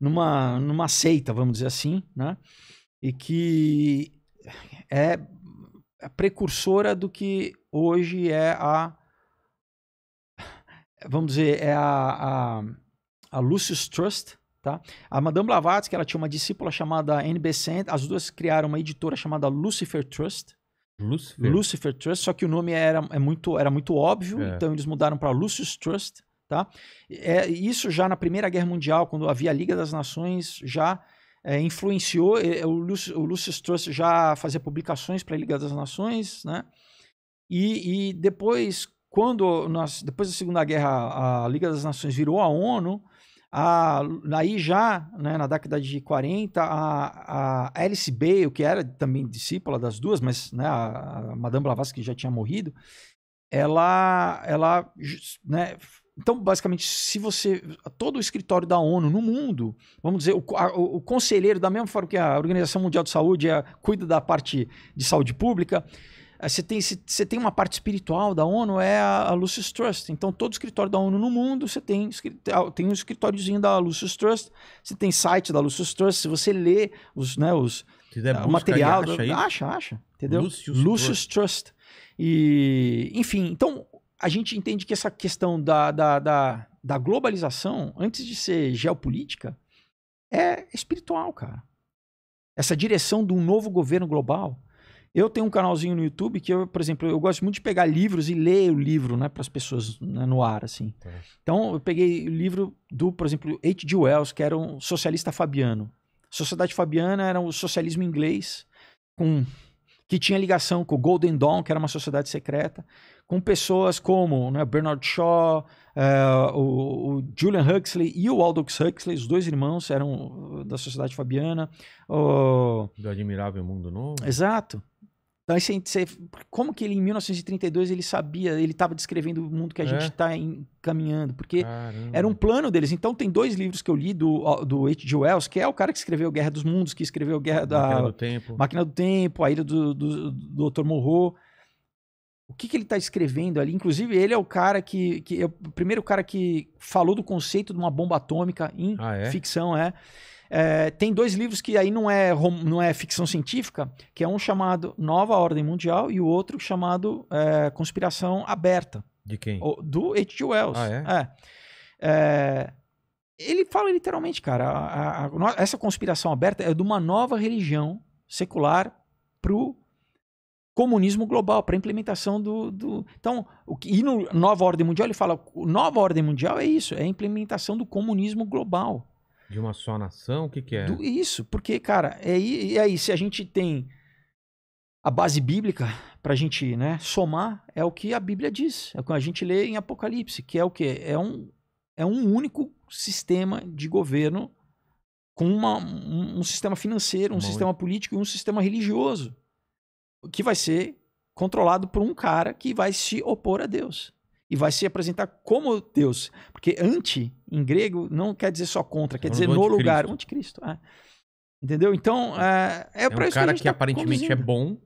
numa, numa seita, vamos dizer assim, né? E que é a é precursora do que hoje é a, vamos dizer, é a, a, a Lucius Trust, Tá? A Madame Blavatsky ela tinha uma discípula chamada Anne as duas criaram uma editora chamada Lucifer Trust, Lucifer. Lucifer Trust, só que o nome era, é muito, era muito óbvio, é. então eles mudaram para Lucius Trust. Tá? É, isso já na Primeira Guerra Mundial, quando havia a Liga das Nações, já é, influenciou. É, é o, Lúcio, o Lucius Trust já fazia publicações para a Liga das Nações. Né? E, e, depois, quando nós, depois da Segunda Guerra, a Liga das Nações virou a ONU, a, aí já, né, na década de 40, a, a Alice Bale, que era também discípula das duas, mas né, a, a Madame Blavatsky já tinha morrido, ela, ela né, então, basicamente, se você. Todo o escritório da ONU no mundo, vamos dizer, o, a, o, conselheiro, da mesma forma que a Organização Mundial de Saúde é, cuida da parte de saúde pública, é, você tem, você tem uma parte espiritual da ONU, é a, Lucius Trust. Então, todo escritório da ONU no mundo, você tem, ah, tem um escritóriozinho da Lucius Trust, você tem site da Lucius Trust, se você lê os, né, os, ah, o material... Acha, acha, acha, entendeu? Lucius, Lucius Trust. Trust. E, enfim, então, a gente entende que essa questão da, da, da, da globalização, antes de ser geopolítica, é espiritual, cara. Essa direção de um novo governo global eu tenho um canalzinho no YouTube que eu, por exemplo, eu gosto muito de pegar livros e ler o livro, né, para as pessoas né, no ar, assim. É. Então, eu peguei o livro do, por exemplo, H.G. Wells, que era um socialista fabiano. Sociedade Fabiana era o um socialismo inglês com que tinha ligação com o Golden Dawn, que era uma sociedade secreta, com pessoas como né, Bernard Shaw, uh, o, o, Julian Huxley e o Aldous Huxley, os dois irmãos eram uh, da Sociedade Fabiana. Do Admirável Mundo Novo. Exato. Então, assim, você, como que ele, em 1932, ele sabia, ele estava descrevendo o mundo que a é? gente está encaminhando Porque Caramba. era um plano deles. Então, tem dois livros que eu li do, do H.G. Wells, que é o cara que escreveu Guerra dos Mundos, que escreveu Guerra da... Máquina do
Tempo. Máquina
do Tempo, A Ilha do, do, do Dr. Morro. O que, que ele está escrevendo ali? Inclusive, ele é o cara que, que... é o primeiro cara que falou do conceito de uma bomba atômica em ah, é? ficção, é. É, tem dois livros que aí não é, não é ficção científica, que é um chamado Nova Ordem Mundial e o outro chamado é, Conspiração Aberta. De quem? do H.G. Wells. Ah, é? é? é? Ele fala literalmente, cara, a, a, a, essa conspiração aberta é de uma nova religião secular pro comunismo global, para implementação do, do, Então, o que, e no Nova Ordem Mundial, ele fala: Nova Ordem Mundial é isso, é a implementação do comunismo global.
De uma só nação? O que, que é? Do,
isso, porque, cara, é, e aí, se a gente tem a base bíblica para a gente né, somar, é o que a Bíblia diz, é o que a gente lê em Apocalipse, que é o que? É um, é um único sistema de governo com uma, um, um sistema financeiro, um Bom, sistema político e um sistema religioso, que vai ser controlado por um cara que vai se opor a Deus e vai se apresentar como Deus. Porque anti, em grego, não quer dizer só contra, quer é dizer no lugar. O anticristo. É. Entendeu? Então, é, é, é pra um isso cara que, que tá aparentemente é conduzindo. é
bom,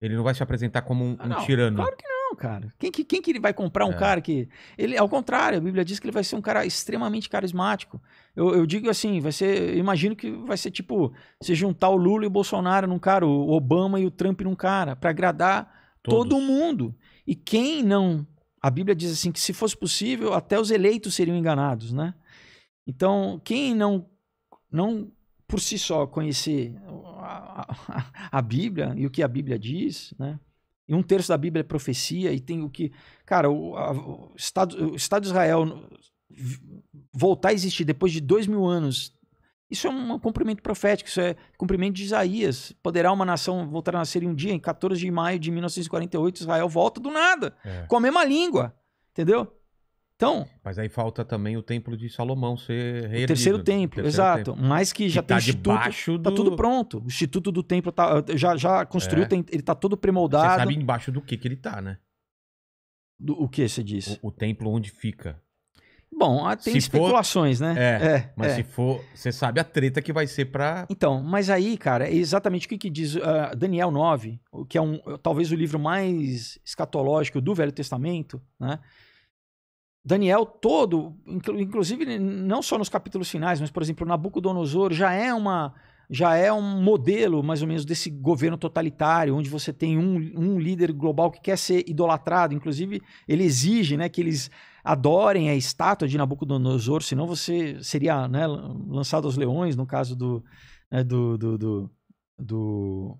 ele não vai se apresentar como um, ah, não, tirano. Claro que não,
cara. Quem que, quem que ele vai comprar um é. cara que. Ele, ao contrário, a Bíblia diz que ele vai ser um cara extremamente carismático. Eu, eu digo assim, vai ser. Imagino que vai ser tipo, se juntar o Lula e o Bolsonaro num cara, o Obama e o Trump num cara, para agradar Todos. todo mundo. E quem não a Bíblia diz assim que se fosse possível, até os eleitos seriam enganados, né? Então, quem não não por si só conhecer a, a, a Bíblia e o que a Bíblia diz, né? E um terço da Bíblia é profecia e tem o que, cara, o, a, o Estado, o Estado de Israel voltar a existir depois de dois mil anos isso é um cumprimento profético, isso é cumprimento de Isaías. Poderá uma nação voltar a nascer em um dia, em 14 de maio de 1948, Israel volta do nada, é. com a mesma língua, entendeu? Então,
Mas aí falta também o templo de Salomão
ser reerguido. O terceiro templo, o terceiro exato. Templo. Mas que já que tem tá instituto, do... tá tudo pronto. O instituto do templo tá, já, já construiu, é. tem, ele tá todo premoldado. Você sabe embaixo do que que ele tá, né?
Do, o que você disse? O, o templo onde fica.
Bom, ah, tem se especulações, for, né? É, é mas é. se for, você sabe a treta que vai ser para. Então, mas aí, cara, é exatamente o que, que diz uh, Daniel 9, que é um, talvez o livro mais escatológico do Velho Testamento, né? Daniel todo, inclusive não só nos capítulos finais, mas por exemplo, Nabucodonosor já é uma já é um modelo mais ou menos desse governo totalitário, onde você tem um, um líder global que quer ser idolatrado, inclusive ele exige, né, que eles adorem a estátua de Nabucodonosor, senão você seria né, lançado aos leões, no caso do. Né, do, do, do, do,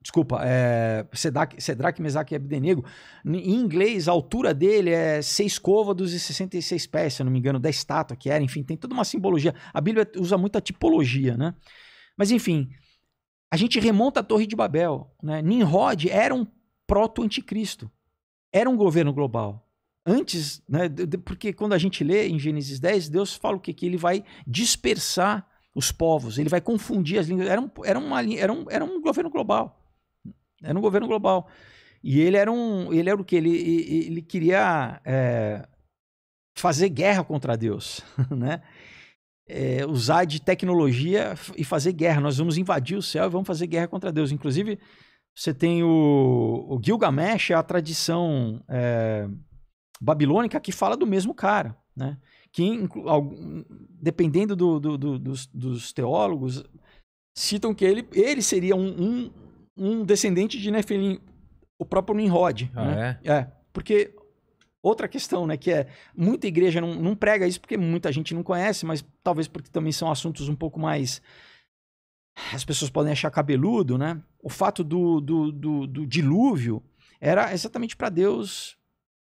Desculpa, é, Sedraque, Mesaque e Abdenego. Em inglês, a altura dele é seis côvados e 66 pés, se eu não me engano, da estátua que era. Enfim, tem toda uma simbologia. A Bíblia usa muita tipologia, né? Mas, enfim, a gente remonta à Torre de Babel. Né? Nimrod era um proto-anticristo. Era um governo global antes, né, porque quando a gente lê em Gênesis 10, Deus fala o quê? Que ele vai dispersar os povos, ele vai confundir as línguas. Era um, era uma, era um, era um governo global. Era um governo global. E ele era um. Ele era o quê? Ele, ele, queria é, fazer guerra contra Deus. Né? É, usar de tecnologia e fazer guerra. Nós vamos invadir o céu e vamos fazer guerra contra Deus. Inclusive, você tem o, o Gilgamesh, a tradição. É, babilônica que fala do mesmo cara, né? Que, dependendo do, do, do, dos, dos, teólogos, citam que ele, ele seria um, um, um descendente de nefelim o próprio Nimrod. Ah, né? é? é, porque outra questão, né? Que é muita igreja não, não, prega isso porque muita gente não conhece, mas talvez porque também são assuntos um pouco mais. As pessoas podem achar cabeludo, né? O fato do, do, do, do dilúvio era exatamente para Deus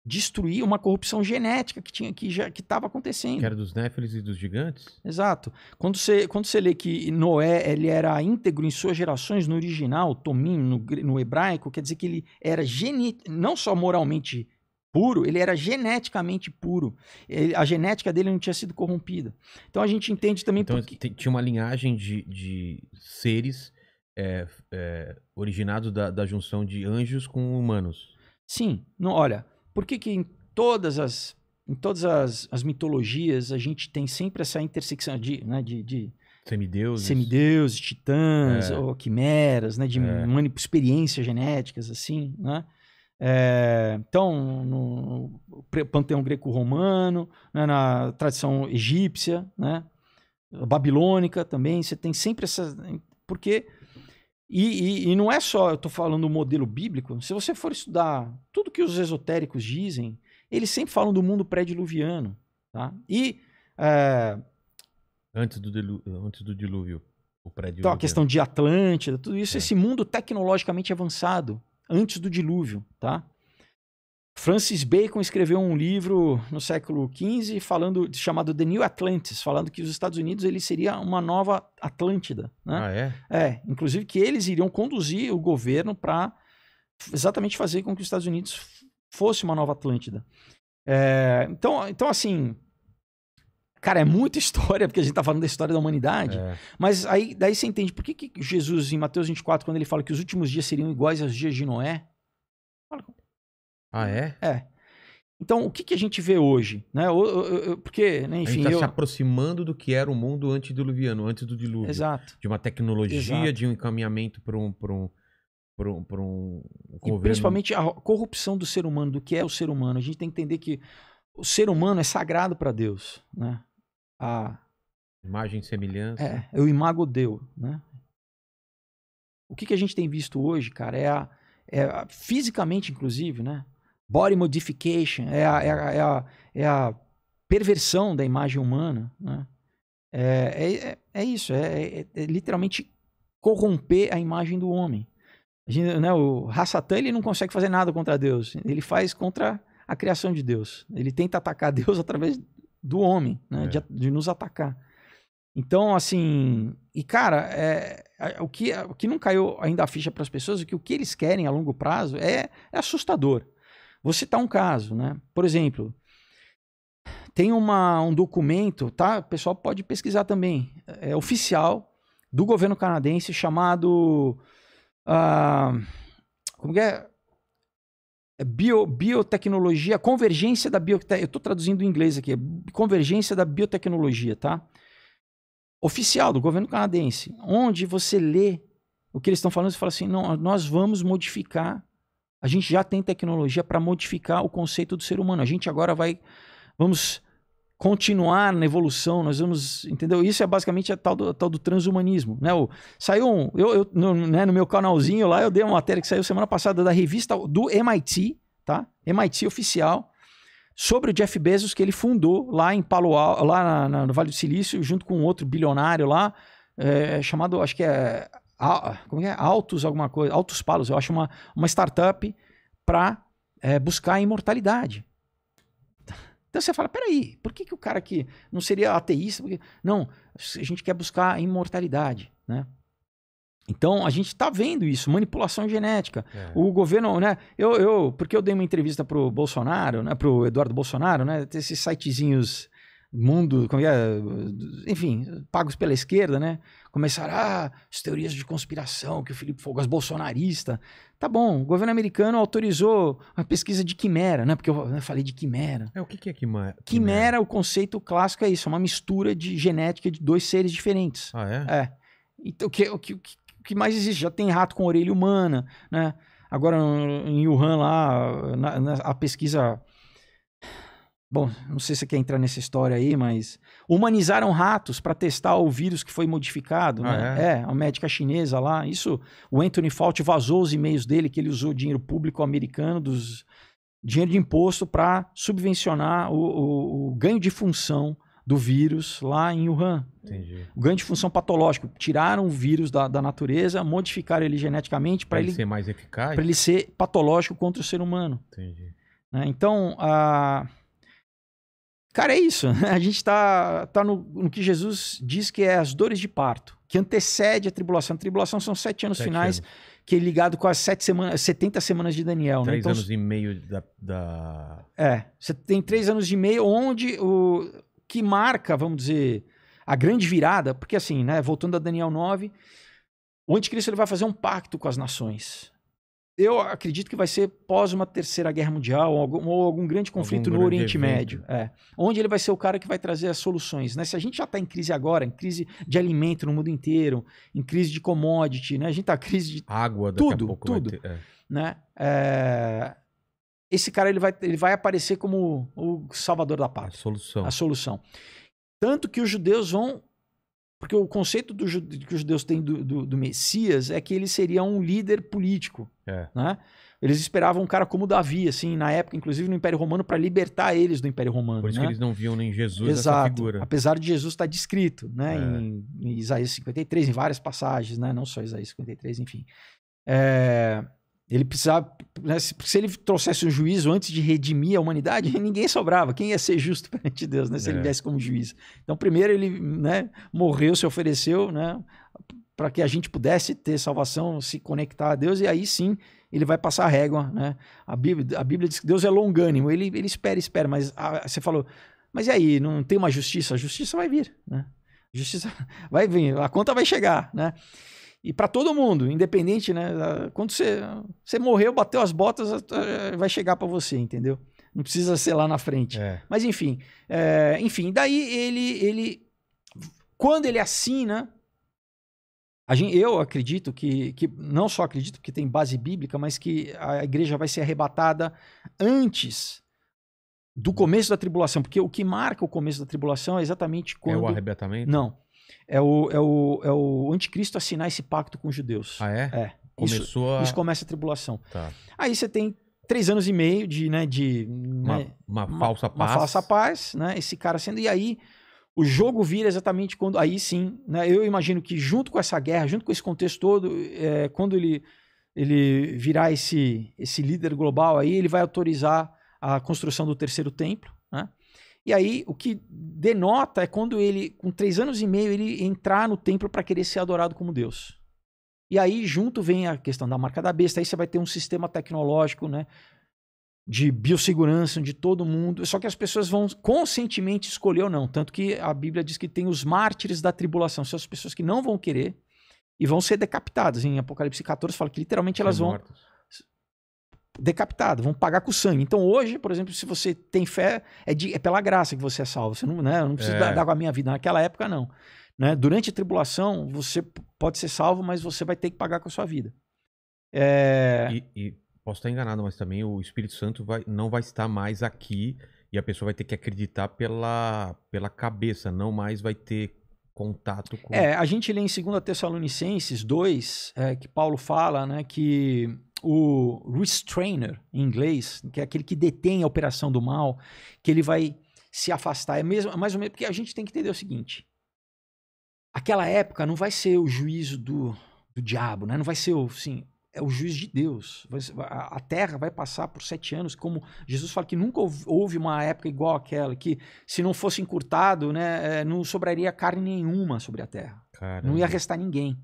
destruir uma corrupção genética que tinha que já que estava acontecendo. Que era dos néfeles e dos gigantes? Exato. Quando você quando você lê que Noé ele era íntegro em suas gerações no original, tomim no, no hebraico, quer dizer que ele era geni, não só moralmente puro, ele era geneticamente puro. Ele, a genética dele não tinha sido corrompida. Então a gente entende também então, porque... tinha uma linhagem de, de seres é,
é, originados da, da junção de anjos com humanos. Sim,
não, olha, por que, que em todas as em todas as, as mitologias a gente tem sempre essa intersecção de, né, de, de semideuses, semideuses titãs é. ou quimeras, né, de é. experiências genéticas assim, né? É, então, no, no panteão greco-romano, né, na tradição egípcia, né, babilônica também, você tem sempre essa. Porque e, e, e, não é só, eu estou falando do modelo bíblico, se você for estudar tudo que os esotéricos dizem, eles sempre falam do mundo pré-diluviano. Tá? E. É...
Antes, do dilúvio, antes do dilúvio,
o pré-diluviano. Então, a questão de Atlântida, tudo isso, é. esse mundo tecnologicamente avançado, antes do dilúvio. Tá? Francis Bacon escreveu um livro no século XV falando chamado The New Atlantis, falando que os Estados Unidos ele seria uma nova Atlântida, né? Ah, é? É, inclusive que eles iriam conduzir o governo para exatamente fazer com que os Estados Unidos fosse uma nova Atlântida. É, então, então assim, cara, é muita história porque a gente está falando da história da humanidade, é. mas aí daí você entende por que, que Jesus em Mateus 24 quando ele fala que os últimos dias seriam iguais aos dias de Noé, fala, ah, né? é? É. Então, o que, que a gente vê hoje? Né? Porque, né, enfim. A gente está eu... se
aproximando do que era o mundo antediluviano, antes do dilúvio. Exato. De uma tecnologia, Exato. de um encaminhamento para
um, pra um, pra um, pra um E principalmente a corrupção do ser humano, do que é o ser humano. A gente tem que entender que o ser humano é sagrado para Deus. Né? A...
Imagem e semelhança. É,
eu imago Deus. Né? O que, que a gente tem visto hoje, cara, é, a, é a, fisicamente, inclusive, né? body modification, é a, é a, é a, é a perversão da imagem humana. Né? É, é, é, é isso, é, é, literalmente corromper a imagem do homem. Gente, né, o Hassatan ele não consegue fazer nada contra Deus, ele faz contra a criação de Deus. Ele tenta atacar Deus através do homem, né, de, de nos atacar. Então, assim, e cara, é, o, que, o que não caiu ainda a ficha para as pessoas é que o que eles querem a longo prazo é, é assustador. Vou citar um caso, né? Por exemplo, tem uma, um documento, tá? O pessoal pode pesquisar também. É oficial do governo canadense chamado. Uh, como que é? é? Bio, biotecnologia, convergência da biotecnologia. Eu estou traduzindo em inglês aqui. É convergência da biotecnologia, tá? Oficial do governo canadense. Onde você lê o que eles estão falando, e fala assim: não, nós vamos modificar a gente já tem tecnologia para modificar o conceito do ser humano. A gente agora vai. Vamos continuar na evolução, nós vamos, entendeu? Isso é basicamente a tal do, a tal do transhumanismo, né? O, saiu um, eu, eu no, né, no, meu canalzinho lá, eu dei uma matéria que saiu semana passada da revista do MIT, tá? MIT oficial, sobre o Jeff Bezos que ele fundou lá em Palo Alto, lá na, na, no Vale do Silício, junto com um outro bilionário lá, é, chamado, acho que é como é? Altos alguma coisa, Altos Palos, eu acho uma, uma startup para é, buscar a imortalidade. Então você fala, peraí, por que, que o cara que não seria ateísta? Porque, não, a gente quer buscar a imortalidade, né? Então a gente está vendo isso, manipulação genética. É. O governo, né? Eu, eu, porque eu dei uma entrevista pro Bolsonaro, né? Pro Eduardo Bolsonaro, né? esses sitezinhos mundo, como é, enfim, pagos pela esquerda, né? começaram ah, as teorias de conspiração, que o Felipe Fogas bolsonarista. Tá bom, o governo americano autorizou a pesquisa de quimera, né? Porque eu falei de quimera. É, o
que, que é quimera?
Quimera, o conceito clássico é isso, é uma mistura de genética de dois seres diferentes. Ah, é? É. Então, o que, o que, o que mais existe? Já tem rato com orelha humana, né? Agora, em Wuhan, lá, na, na, a pesquisa Bom, não sei se você quer entrar nessa história aí, mas humanizaram ratos para testar o vírus que foi modificado, ah, né? É? é, a médica chinesa lá. Isso, o Anthony Fauci vazou os e-mails dele que ele usou dinheiro público americano dos dinheiro de imposto para subvencionar o, o, o, ganho de função do vírus lá em Wuhan. Entendi. O ganho de função patológico. Tiraram o vírus da, da natureza, modificaram ele geneticamente para ele, ele ser mais eficaz, para ele ser patológico contra o ser humano. Entendi. Né? Então, a Cara, é isso. A gente está tá no, no, que Jesus diz que é as dores de parto, que antecede a tribulação. A tribulação são sete anos sete finais, anos. que é ligado com as sete semanas, 70 semanas de Daniel. Né? Três né? então, anos
e meio da, da,
É, você tem três anos e meio onde o que marca, vamos dizer, a grande virada, porque assim, né, voltando a Daniel 9, o anticristo ele vai fazer um pacto com as nações eu acredito que vai ser pós uma terceira guerra mundial ou algum, ou algum grande conflito algum no grande Oriente evento. Médio, né? é, onde ele vai ser o cara que vai trazer as soluções. Né? Se a gente já está em crise agora, em crise de alimento no mundo inteiro, em crise de commodity, né? a gente está em crise de água, tudo, tudo, ter, é. né? É, esse cara ele vai, ele vai aparecer como o salvador da paz, a solução. A solução. Tanto que os judeus vão porque o conceito do, que os judeus têm do, do, do, Messias é que ele seria um líder político. É. Né? Eles esperavam um cara como Davi, assim, na época, inclusive no Império Romano, para libertar eles do Império Romano. Por isso né? que eles não viam nem Jesus Exato. essa figura. Apesar de Jesus estar tá descrito né? É. Em, em, Isaías 53, em várias passagens, né? não só Isaías 53, enfim. É... Ele precisava. Né, se, se ele trouxesse um juízo antes de redimir a humanidade, ninguém sobrava. Quem ia ser justo perante Deus, né? Se é. ele viesse como juiz. Então, primeiro ele né, morreu, se ofereceu, né? Para que a gente pudesse ter salvação, se conectar a Deus, e aí sim ele vai passar a régua, né? A Bíblia, a Bíblia diz que Deus é longânimo, ele, ele espera, espera, mas a, você falou, mas e aí, não tem uma justiça? A justiça vai vir, né? A justiça vai vir, a conta vai chegar, né? E para todo mundo, independente, né? Quando você, você morreu, bateu as botas, vai chegar para você, entendeu? Não precisa ser lá na frente. É. Mas enfim, é, enfim, daí ele, ele, quando ele assina, Gente, eu acredito que, que, não só acredito que tem base bíblica, mas que a igreja vai ser arrebatada antes do começo da tribulação, porque o que marca o começo da tribulação é exatamente quando. É o arrebatamento? Não é o, é o, é o anticristo assinar esse pacto com os judeus. Ah, é? É. Começou isso, a... isso começa a tribulação. Tá. Aí você tem três anos e meio de, né, de uma, né, uma, uma falsa paz, uma falsa paz, né? Esse cara sendo e aí o jogo vira exatamente quando aí sim, né? Eu imagino que junto com essa guerra, junto com esse contexto todo, é, quando ele ele virar esse esse líder global aí, ele vai autorizar a construção do terceiro templo, e aí, o que denota é quando ele, com três anos e meio, ele entrar no templo para querer ser adorado como Deus. E aí, junto vem a questão da marca da besta. Aí você vai ter um sistema tecnológico, né? De biossegurança, de todo mundo. Só que as pessoas vão conscientemente escolher ou não. Tanto que a Bíblia diz que tem os mártires da tribulação. São as pessoas que não vão querer e vão ser decapitadas. Em Apocalipse 14 fala que literalmente elas vão decapitado, vão pagar com sangue. Então hoje, por exemplo, se você tem fé, é, de, é pela graça que você é salvo. Você não, né, eu não preciso é. dar, dar, com a minha vida. Naquela época, não. Né? Durante a tribulação, você pode ser salvo, mas você vai ter que pagar com a sua vida.
É... E, e, posso estar enganado, mas também o Espírito Santo vai, não vai estar mais aqui e a pessoa vai ter que acreditar pela, pela cabeça, não mais vai ter contato com... É,
a gente lê em 2 Tessalonicenses 2, é, que Paulo fala né, que o restrainer, em inglês, que é aquele que detém a operação do mal, que ele vai se afastar. É, mesmo, é mais ou menos porque a gente tem que entender o seguinte: aquela época não vai ser o juízo do, do diabo, né? não vai ser o. sim é o juízo de Deus. A terra vai passar por sete anos, como Jesus fala que nunca houve uma época igual àquela, que se não fosse encurtado, né, é, não sobraria carne nenhuma sobre a terra. Caramba. Não ia restar ninguém.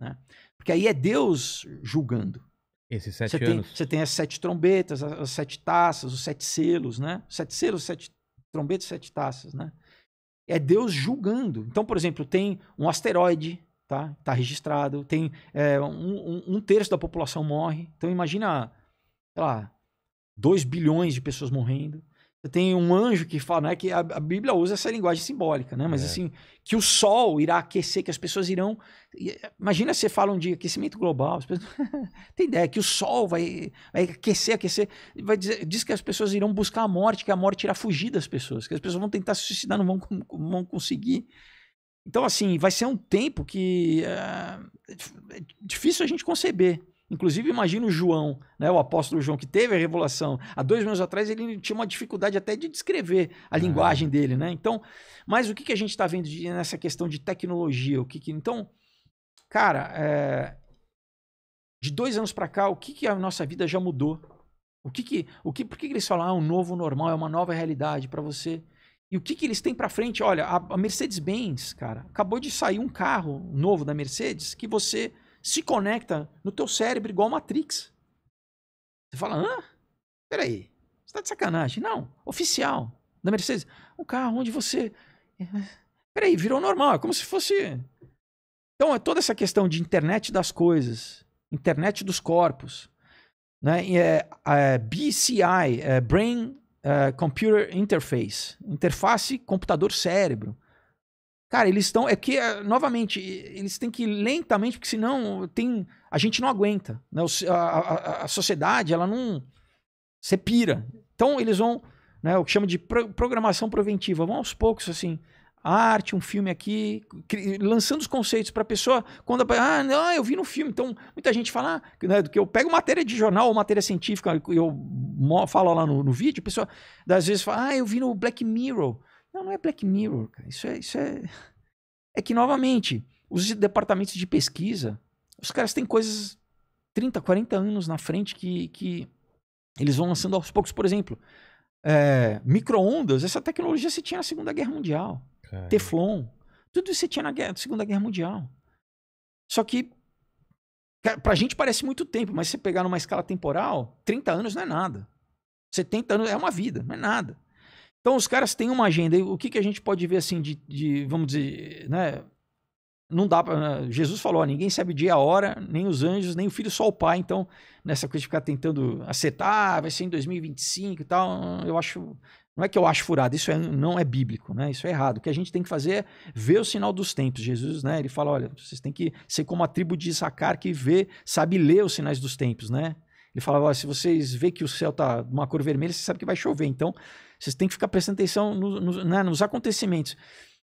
Né? Porque aí é Deus
julgando. Esses sete você anos. Tem,
você tem as sete trombetas, as, as, sete taças, os sete selos, né? Sete selos, sete trombetas, sete taças, né? É Deus julgando. Então, por exemplo, tem um asteroide, tá? Tá registrado. Tem é, um, um, um, terço da população morre. Então, imagina, sei lá, 2 bilhões de pessoas morrendo tem um anjo que fala, né, que a, a, Bíblia usa essa linguagem simbólica, né, mas é. assim, que o sol irá aquecer, que as pessoas irão, eh, imagina você fala um dia aquecimento global, as pessoas, tem ideia que o sol vai, vai aquecer, aquecer, vai dizer, diz que as pessoas irão buscar a morte, que a morte irá fugir das pessoas, que as pessoas vão tentar se suicidar, não vão, vão conseguir. Então assim, vai ser um tempo que eh, é, é difícil a gente conceber. Inclusive, imagina o João, né, o apóstolo João, que teve a revelação. Há dois anos atrás, ele tinha uma dificuldade até de descrever a é. linguagem dele. Né? Então, mas o que, que a gente está vendo de, nessa questão de tecnologia? O que, que então, cara, é, de dois anos para cá, o que, que a nossa vida já mudou? O que que, o que, por que, que eles falam, ah, um novo normal, é uma nova realidade para você? E o que, que eles têm para frente? Olha, a, a Mercedes-Benz, cara, acabou de sair um carro novo da Mercedes que você se conecta no teu cérebro igual Matrix. Você fala, hã? Peraí, você tá de sacanagem. Não, oficial, da Mercedes. Um carro onde você... Peraí, virou normal, é como se fosse... Então é toda essa questão de internet das coisas, internet dos corpos, né? É, é, BCI, é Brain é, Computer Interface, interface computador-cérebro. Cara, eles estão. É que, é, novamente, eles têm que ir lentamente, porque senão tem, a gente não aguenta. Né? A, a, a sociedade, ela não. Você pira. Então, eles vão. Né, o que chama de pro, programação preventiva. Vão aos poucos, assim. Arte, um filme aqui, lançando os conceitos para a pessoa. Quando ah, não, eu vi no filme. Então, muita gente fala ah, né? Do que eu pego matéria de jornal ou matéria científica, eu falo lá no, no vídeo, a pessoa às vezes fala, ah, eu vi no Black Mirror. Não, não é Black Mirror, cara. Isso é, isso é. É que, novamente, os departamentos de pesquisa, os caras têm coisas 30, 40 anos na frente que, que eles vão lançando aos poucos. Por exemplo, é, micro-ondas, essa tecnologia você tinha na Segunda Guerra Mundial. Caramba. Teflon. Tudo isso você tinha na guerra, Segunda Guerra Mundial. Só que Pra gente parece muito tempo, mas se você pegar numa escala temporal, 30 anos não é nada. 70 anos é uma vida, não é nada. Então os caras têm uma agenda. o que, que a gente pode ver assim de, de vamos dizer, né? Não dá para. Né? Jesus falou: ninguém sabe dia a hora, nem os anjos, nem o filho, só o pai. Então, nessa coisa de ficar tentando acertar, vai ser em 2025 e tal, eu acho. Não é que eu acho furado, isso é, não é bíblico, né? Isso é errado. O que a gente tem que fazer é ver o sinal dos tempos. Jesus, né? Ele fala: olha, vocês têm que ser como a tribo de Issacar que vê, sabe ler os sinais dos tempos, né? Ele falava: se vocês vê que o céu tá uma cor vermelha, você sabe que vai chover. Então, vocês têm que ficar prestando atenção no, no, né, nos acontecimentos.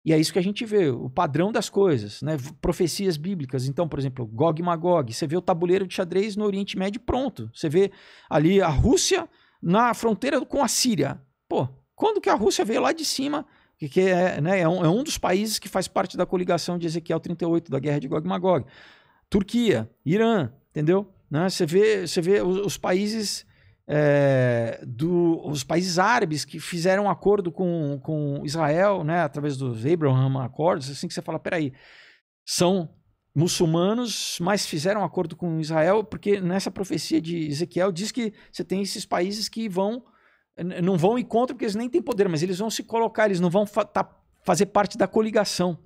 E é isso que a gente vê, o padrão das coisas, né? Profecias bíblicas. Então, por exemplo, Gog e Magog. Você vê o tabuleiro de xadrez no Oriente Médio pronto. Você vê ali a Rússia na fronteira com a Síria. Pô, quando que a Rússia veio lá de cima, que, é, né, é, um, é um dos países que faz parte da coligação de Ezequiel 38, da guerra de Gog e Magog. Turquia, Irã, entendeu? Né? Você vê, você vê os, os países é, eh, dos países árabes que fizeram um acordo com, com Israel, né, através dos Abraham Accords, assim que você fala, peraí, são muçulmanos, mas fizeram um acordo com Israel, porque nessa profecia de Ezequiel diz que você tem esses países que vão, não vão em contra, porque eles nem têm poder, mas eles vão se colocar, eles não vão fa fazer parte da coligação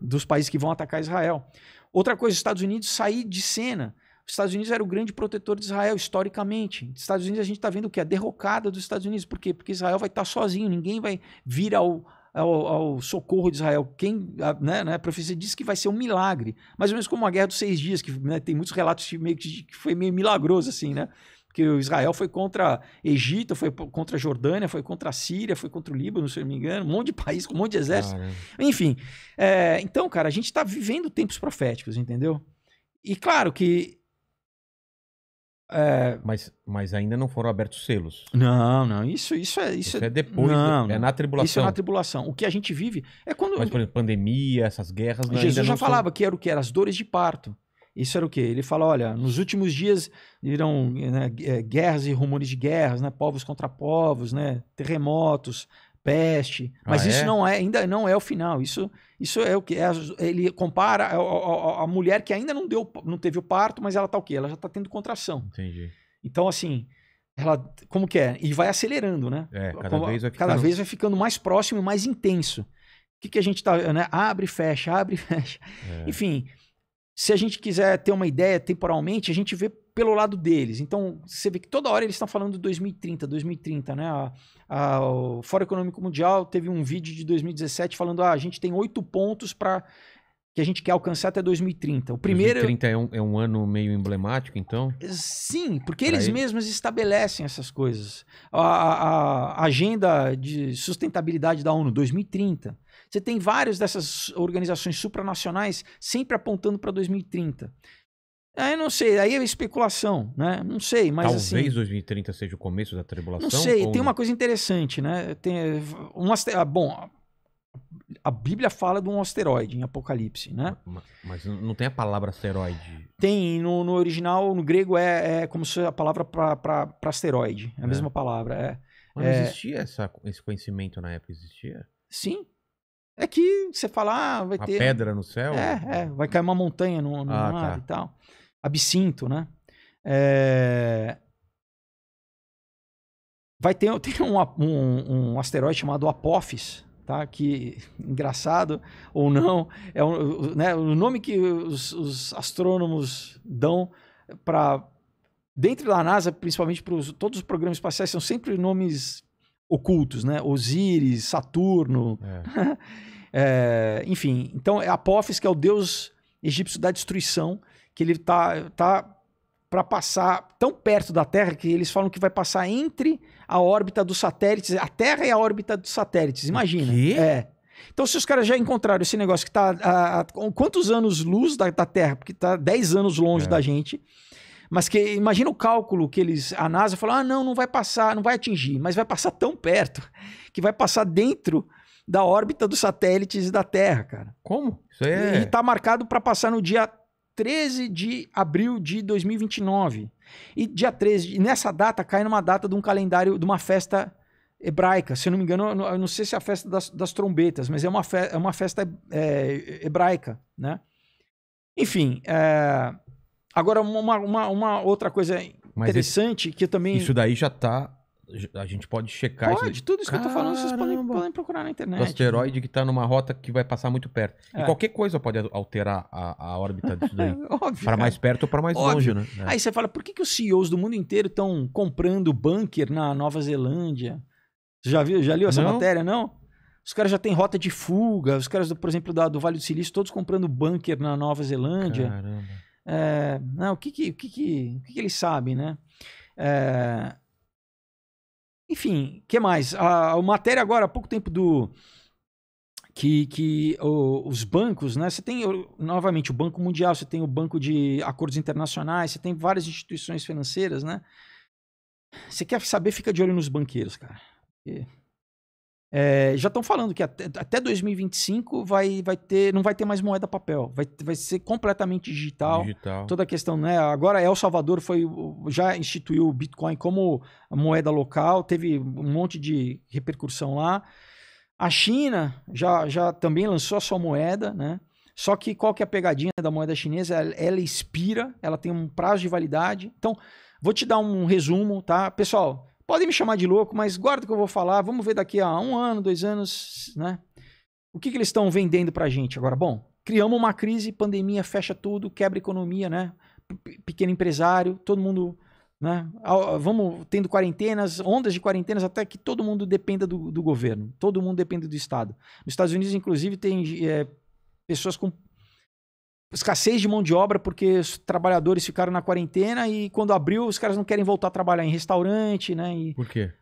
dos países que vão atacar Israel. Outra coisa, os Estados Unidos sair de cena. Os Estados Unidos era o grande protetor de Israel historicamente. Estados Unidos a gente está vendo o que? A derrocada dos Estados Unidos. Por quê? Porque Israel vai estar tá sozinho, ninguém vai vir ao, ao, ao, socorro de Israel. Quem, né, né, a profecia diz que vai ser um milagre. Mais ou menos como a Guerra dos Seis Dias, que né, tem muitos relatos que, meio que, que foi meio milagroso, assim, né? Porque Israel foi contra Egito, foi contra Jordânia, foi contra a Síria, foi contra o Líbano, se eu não me engano, um monte de país, com um monte de exército. Enfim, é, então, cara, a gente está vivendo tempos proféticos, entendeu? E claro que
é... Mas, mas ainda não foram abertos selos. Não, não. Isso, isso é. Isso, isso é, é depois. Não, do, é na tribulação. Isso é na tribulação. O que a gente vive é quando. Mas, por exemplo, pandemia, essas guerras. Né, não, Jesus já falava
são... que era o que? Era as dores de parto. Isso era o que? Ele fala: olha, nos últimos dias irão né, é, guerras e rumores de guerras, né, povos contra povos, né, terremotos, peste. Mas ah, isso é? não é, ainda não é o final. Isso, isso é o que é, ele compara a, é a, a, mulher que ainda não deu, não teve o parto, mas ela tá o quê? Ela já tá tendo contração. Entendi. Então assim, ela como que é? E vai acelerando, né? É, cada, como, vez, vai cada ficando... vez vai ficando mais próximo e mais intenso. O que, que a gente tá, né? Abre, fecha, abre, fecha. É. Enfim, se a gente quiser ter uma ideia temporalmente, a gente vê pelo lado deles. Então, você vê que toda hora eles estão falando de 2030, 2030, né? A, a, o Fórum Econômico Mundial teve um vídeo de 2017 falando: ah, a gente tem oito pontos para que a gente quer alcançar até 2030. O primeiro 2030
é um, é um ano meio emblemático, então?
Sim, porque eles, eles mesmos estabelecem essas coisas. A, a, a, agenda de sustentabilidade da ONU 2030. Você tem várias dessas organizações supranacionais sempre apontando para 2030. Aí é, não sei, aí é especulação, né? Não sei, mas Talvez assim,
2030 seja o começo da tribulação. Não sei, tem não? uma
coisa interessante, né? Tem um aster... Ah, bom, a Bíblia fala de um asteroide em Apocalipse, né?
Mas, mas não tem a palavra asteroide.
Tem, no, no original, no grego é, é, como se a palavra para asteroide, é a é. mesma palavra, é. Mas é...
existia essa, esse conhecimento na época, existia?
Sim, é que você fala, ah, vai ter. Uma pedra no céu? É, é, vai cair uma montanha no, no ah, mar tá. e tal absinto, né? É... Vai ter, tem um, um, um, asteroide chamado Apophis, tá? que, engraçado ou não, é um, né, o nome que os, os astrônomos dão para. Dentro da NASA, principalmente para todos os programas espaciais, são sempre nomes ocultos, né? Osíris, Saturno. É. é, enfim, então é Apophis, que é o deus egípcio da destruição, que ele tá, tá para passar tão perto da Terra que eles falam que vai passar entre a órbita dos satélites, a Terra e a órbita dos satélites. Imagina. É. Então, se os caras já encontraram esse negócio que está a, a, quantos anos luz da, da Terra, porque está 10 anos longe é. da gente, mas que imagina o cálculo que eles. A NASA falou: ah, não, não vai passar, não vai atingir, mas vai passar tão perto que vai passar dentro da órbita dos satélites da Terra, cara. Como? Isso aí é... E está marcado para passar no dia 13 de abril de 2029. E dia 13, nessa data cai numa data de um calendário, de uma festa hebraica. Se eu não me engano, eu não sei se é a festa das, das trombetas, mas é uma, fe, é uma festa é, hebraica, né? Enfim, é... agora uma, uma, uma, outra coisa mas interessante esse, que também... Isso
daí já está a gente pode checar pode, isso. tudo isso Caramba. que eu tô falando, vocês
podem, podem procurar na internet. O asteroide
né? que tá numa rota que vai passar muito perto. É. E qualquer coisa pode alterar a, a órbita disso daí. Óbvio. Para mais perto ou para mais Óbvio. longe, né? É. Aí
você fala, por que, que os CEOs do mundo inteiro estão comprando bunker na Nova Zelândia? Você já viu, já leu essa não. matéria, não? Os caras já têm rota de fuga, os caras, por exemplo, da, do Vale do Silício, todos comprando bunker na Nova Zelândia. Caramba. É, não, o que que, o que, que, o que, que eles sabem, né? É, enfim, que mais? A, a matéria agora, há pouco tempo do que, que o, os bancos, né? Você tem novamente o Banco Mundial, você tem o Banco de Acordos Internacionais, você tem várias instituições financeiras, né? Você quer saber, fica de olho nos banqueiros, cara. Porque é, já estão falando que até, até 2025 vai, vai ter, não vai ter mais moeda papel, vai, vai ser completamente digital, digital. Toda a questão, né? Agora El Salvador foi, já instituiu o Bitcoin como moeda local, teve um monte de repercussão lá. A China já, já também lançou a sua moeda, né? Só que qual que é a pegadinha da moeda chinesa? Ela, ela expira, ela tem um prazo de validade. Então, vou te dar um resumo, tá? Pessoal, Podem me chamar de louco, mas guarda o que eu vou falar. Vamos ver daqui a um ano, dois anos, né? O que, que eles estão vendendo para a gente agora? Bom, criamos uma crise, pandemia fecha tudo, quebra economia, né? P pequeno empresário, todo mundo, né? Vamos tendo quarentenas, ondas de quarentenas, até que todo mundo dependa do, do governo, todo mundo depende do Estado. Nos Estados Unidos, inclusive, tem é, pessoas com escassez de mão de obra porque os trabalhadores ficaram na quarentena e quando abriu os caras não querem voltar a trabalhar em restaurante, né? E... Por quê?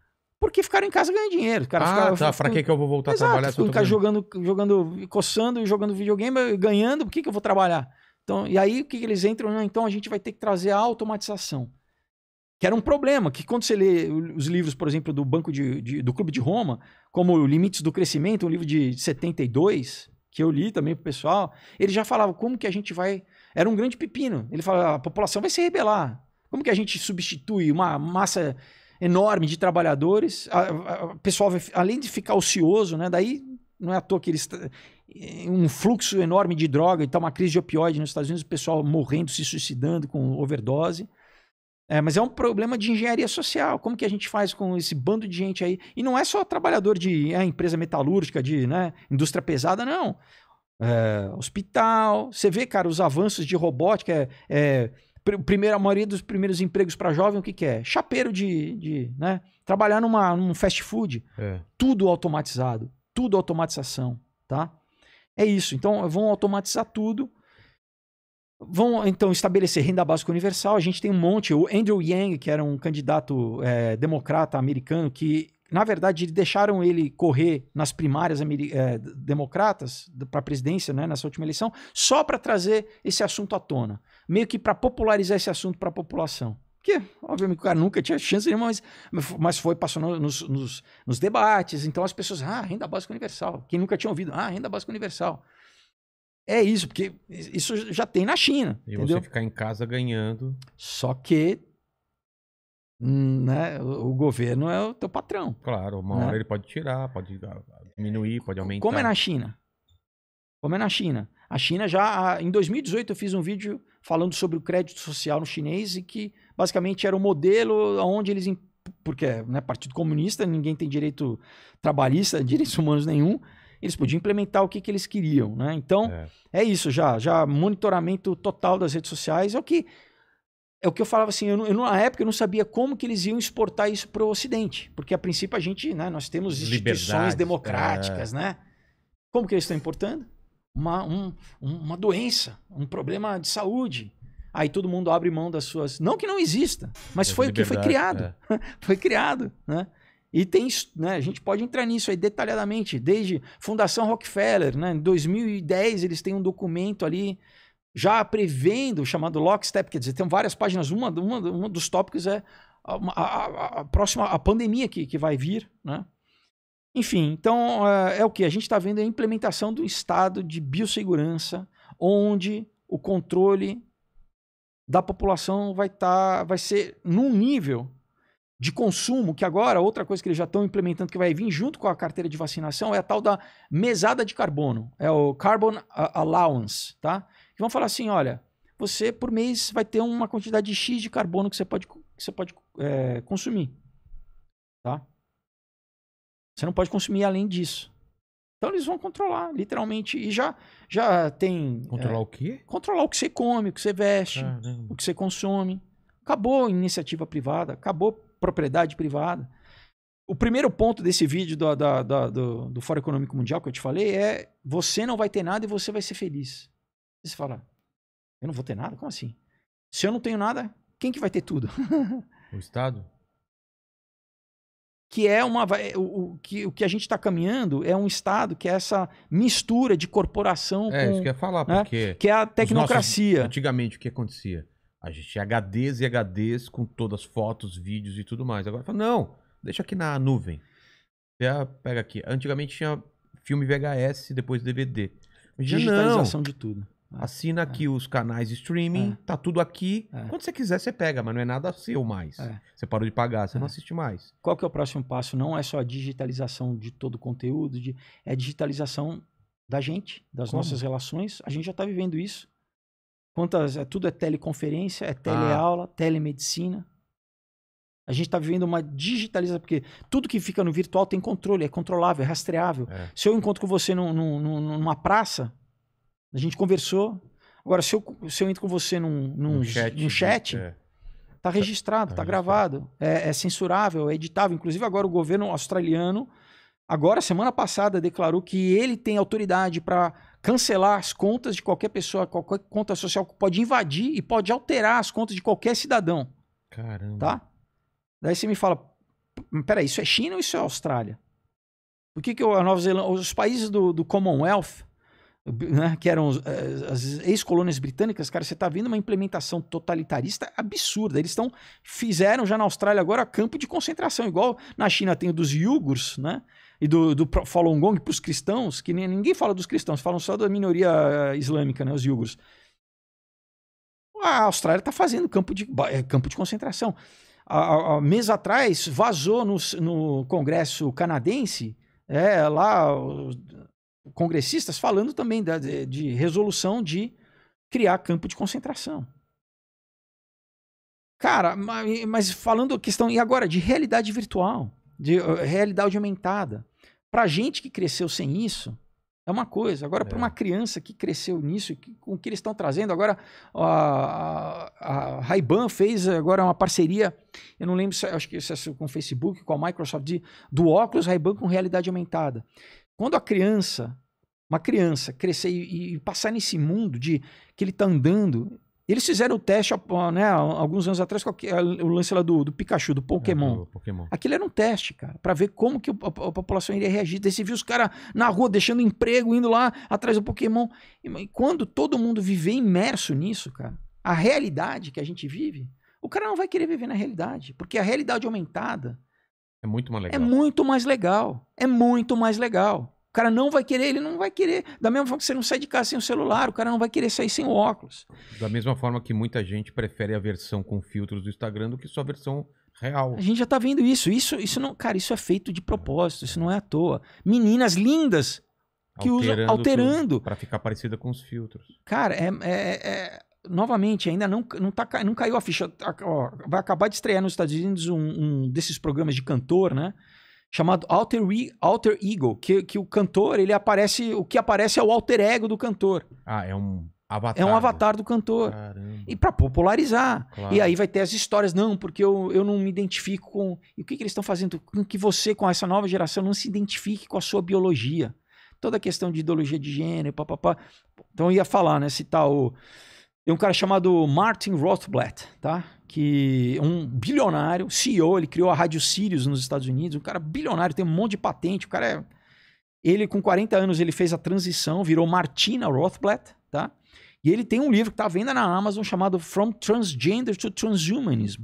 Porque ficaram em casa ganhando dinheiro. Cara, ah, ficaram, tá. Pra que, que eu vou voltar Exato, a trabalhar? Ficam em jogando, jogando, coçando, jogando videogame, ganhando. Por que, que eu vou trabalhar? Então, e aí o que, que eles entram? Não, então a gente vai ter que trazer a automatização. Que era um problema, que quando você lê os livros, por exemplo, do Banco de, de do Clube de Roma, como Limites do Crescimento, um livro de 72, que eu li também pro pessoal, ele já falava como que a gente vai. Era um grande pepino. Ele falava, a população vai se rebelar. Como que a gente substitui uma massa enorme de trabalhadores? O pessoal, vai, além de ficar ocioso, né? Daí não é à toa que eles. Eh, um fluxo enorme de droga e então tal, uma crise de opioide nos Estados Unidos, o pessoal morrendo, se suicidando com overdose. É, mas é um problema de engenharia social. Como que a gente faz com esse bando de gente aí? E não é só trabalhador de é, empresa metalúrgica, de né, indústria pesada, não. É, hospital. Você vê, cara, os avanços de robótica. É, é pr primeiro, a maioria dos primeiros empregos para jovem, o que, que, é? Chapeiro de. de né, trabalhar numa, num fast food. É. Tudo automatizado. Tudo automatização. Tá? É isso. Então, vão automatizar tudo. Vão, então, estabelecer renda básica universal. A gente tem um monte. O Andrew Yang, que era um candidato é, democrata americano, que, na verdade, deixaram ele correr nas primárias é, democratas para a presidência, né, nessa última eleição, só para trazer esse assunto à tona. Meio que para popularizar esse assunto para a população. Porque, obviamente, o cara nunca tinha chance nenhuma, mas, mas foi passando nos, nos, nos debates. Então, as pessoas, ah, renda básica universal. Quem nunca tinha ouvido, ah, renda básica universal. É isso, porque isso já tem na China. E entendeu? você ficar
em casa ganhando. Só
que né, o, governo é o teu patrão. Claro, uma né? hora ele pode tirar, pode ah, diminuir, pode aumentar. Como é na China? Como é na China? A China já. Em 2018 eu fiz um vídeo falando sobre o crédito social no chinês e que basicamente era o um modelo onde eles. Porque é, né, Partido Comunista, ninguém tem direito trabalhista, direitos humanos nenhum eles podiam implementar o que, que eles queriam, né? Então, é. é. isso já, já monitoramento total das redes sociais é o que é o que eu falava assim, eu, eu na época eu não sabia como que eles iam exportar isso para o ocidente, porque a princípio a gente, né, nós temos instituições Liberdade, é. democráticas, é. né? Como que eles estão importando? Uma, um, uma doença, um problema de saúde, aí todo mundo abre mão das suas. Não que não exista, mas é foi o que foi criado. É. foi criado, né? E tem, né, a gente pode entrar nisso aí detalhadamente, desde Fundação Rockefeller, né, em 2010 eles têm um documento ali já prevendo, chamado Lockstep, quer dizer, tem várias páginas, uma, uma, uma dos tópicos é a, a, a, próxima, a pandemia que, que vai vir, né? Enfim, então é, é o que a gente está vendo a implementação do estado de biossegurança, onde o controle da população vai estar, tá, vai ser num nível de consumo, que agora outra coisa que eles já estão implementando que vai vir junto com a carteira de vacinação é a tal da mesada de carbono, é o Carbon Allowance, tá? vão falar assim, olha, você por mês vai ter uma quantidade de X de carbono que você pode, que você pode é, consumir, tá? Você não pode consumir além disso. Então eles vão controlar, literalmente. E já, já tem... É, controlar é, o quê? Controlar o que você come, o que você veste, Caramba. o que você consome. Acabou iniciativa privada, acabou propriedade privada. O primeiro ponto desse vídeo do, da, da, do, do Fórum Econômico Mundial que eu te falei é você não vai ter nada e você vai ser feliz. Você fala, eu não vou ter nada? Como assim? Se eu não tenho nada, quem que vai ter tudo? o Estado? que é uma o, o, que, o que a gente está caminhando é um estado que é essa mistura de corporação é com, isso que eu ia falar né? porque que é a tecnocracia
nossos, antigamente o que acontecia a gente é HDs e HDs com todas as fotos, vídeos e tudo mais. Agora fala, não, deixa aqui na nuvem. Você pega aqui. Antigamente tinha filme VHS, depois DVD. Digitalização não. de tudo. É, Assina é. aqui os canais streaming, é. tá tudo aqui. É. Quando você quiser, você pega,
mas não é nada seu mais. É. Você parou de pagar, você não assiste mais. Qual que é o próximo passo? Não é só a digitalização de todo o conteúdo, de, é a digitalização da gente, das Como? nossas relações. A gente já está vivendo isso. Quantas, é, tudo é teleconferência, é ah. teleaula, ah. telemedicina. A gente está vivendo uma digitalização, porque tudo que fica no virtual tem controle, é controlável, é rastreável. É. Se eu encontro com você num, num, numa praça, a gente conversou. Agora, se eu, se eu entro com você num, num um chat, num né? chat é. Tá tá registrado, está tá gravado, é, é, censurável, é editável. Inclusive, agora o governo australiano, agora, semana passada, declarou que ele tem autoridade para cancelar as contas de qualquer pessoa, qualquer conta social que pode invadir e pode alterar as contas de qualquer cidadão. Caramba. Tá? Daí você me fala, peraí, isso é China ou isso é Austrália? Por que, que a Nova Zelândia, os países do, do Commonwealth, né, que eram os, eh, as ex-colônias britânicas, cara, você está vendo uma implementação totalitarista absurda. Eles estão fizeram já na Austrália agora campo de concentração, igual na China tem o dos yugurs, né? e do, do Falun Gong para os cristãos, que ninguém fala dos cristãos, falam só da minoria eh, islâmica, né, os yugos. A Austrália está fazendo campo de, eh, campo de concentração. a meses atrás, vazou no, no Congresso canadense, é, lá, congressistas falando também da, de, de resolução de criar campo de concentração. Cara, mas falando a questão, e agora, de realidade virtual, de eh, realidade aumentada. Para gente que cresceu sem isso, é uma coisa. Agora, é. para uma criança que cresceu nisso, que, com o que eles estão trazendo, agora a, a, Ray-Ban fez agora uma parceria, eu não lembro se acho que se é com o Facebook, com a Microsoft, de, do óculos Ray-Ban com realidade aumentada. Quando a criança, uma criança, crescer e, e passar nesse mundo de que ele está andando, eles fizeram o teste né, alguns anos atrás com o lance lá do, do Pikachu, do Pokémon. É,
Pokémon. Aquilo
era um teste, cara, para ver como que a, a, população iria reagir. Daí você viu os caras na rua deixando emprego, indo lá atrás do Pokémon. E, quando todo mundo viver imerso nisso, cara, a realidade que a gente vive, o cara não vai querer viver na realidade. Porque a realidade aumentada.
É muito mais é legal. É
muito mais legal. É muito mais legal. O cara não vai querer, ele não vai querer. Da mesma forma que você não sai de casa sem o celular, o cara não vai querer sair sem o óculos.
Da mesma forma que muita gente prefere a versão com filtros
do Instagram do que sua versão real. A gente já tá vendo isso. Isso, isso não, cara, isso é feito de propósito, isso não é à toa. Meninas lindas que alterando usam alterando para ficar parecida com os filtros. Cara, é, é, é novamente, ainda não, não, tá, não caiu a ficha. Ó, vai acabar de estrear nos Estados Unidos um, um desses programas de cantor, né? chamado Alter, e Alter Ego, que, que o cantor, ele aparece, o que aparece é o alter ego do cantor. Ah, é um avatar. É um né? avatar do cantor. Caramba. E para popularizar. Claro. E aí vai ter as histórias, não, porque eu, eu não me identifico com... E o que, que eles estão fazendo? Com que você, com essa nova geração, não se identifique com a sua biologia. Toda a questão de ideologia de gênero, papapá. Então eu ia falar, né, citar o... Tem um cara chamado Martin Rothblatt, tá? Que é um bilionário, CEO, ele criou a Rádio Sirius nos Estados Unidos, um cara bilionário, tem um monte de patente, o cara é... Ele com 40 anos, ele fez a transição, virou Martina Rothblatt, tá? E ele tem um livro que está à venda na Amazon chamado From Transgender to Transhumanism.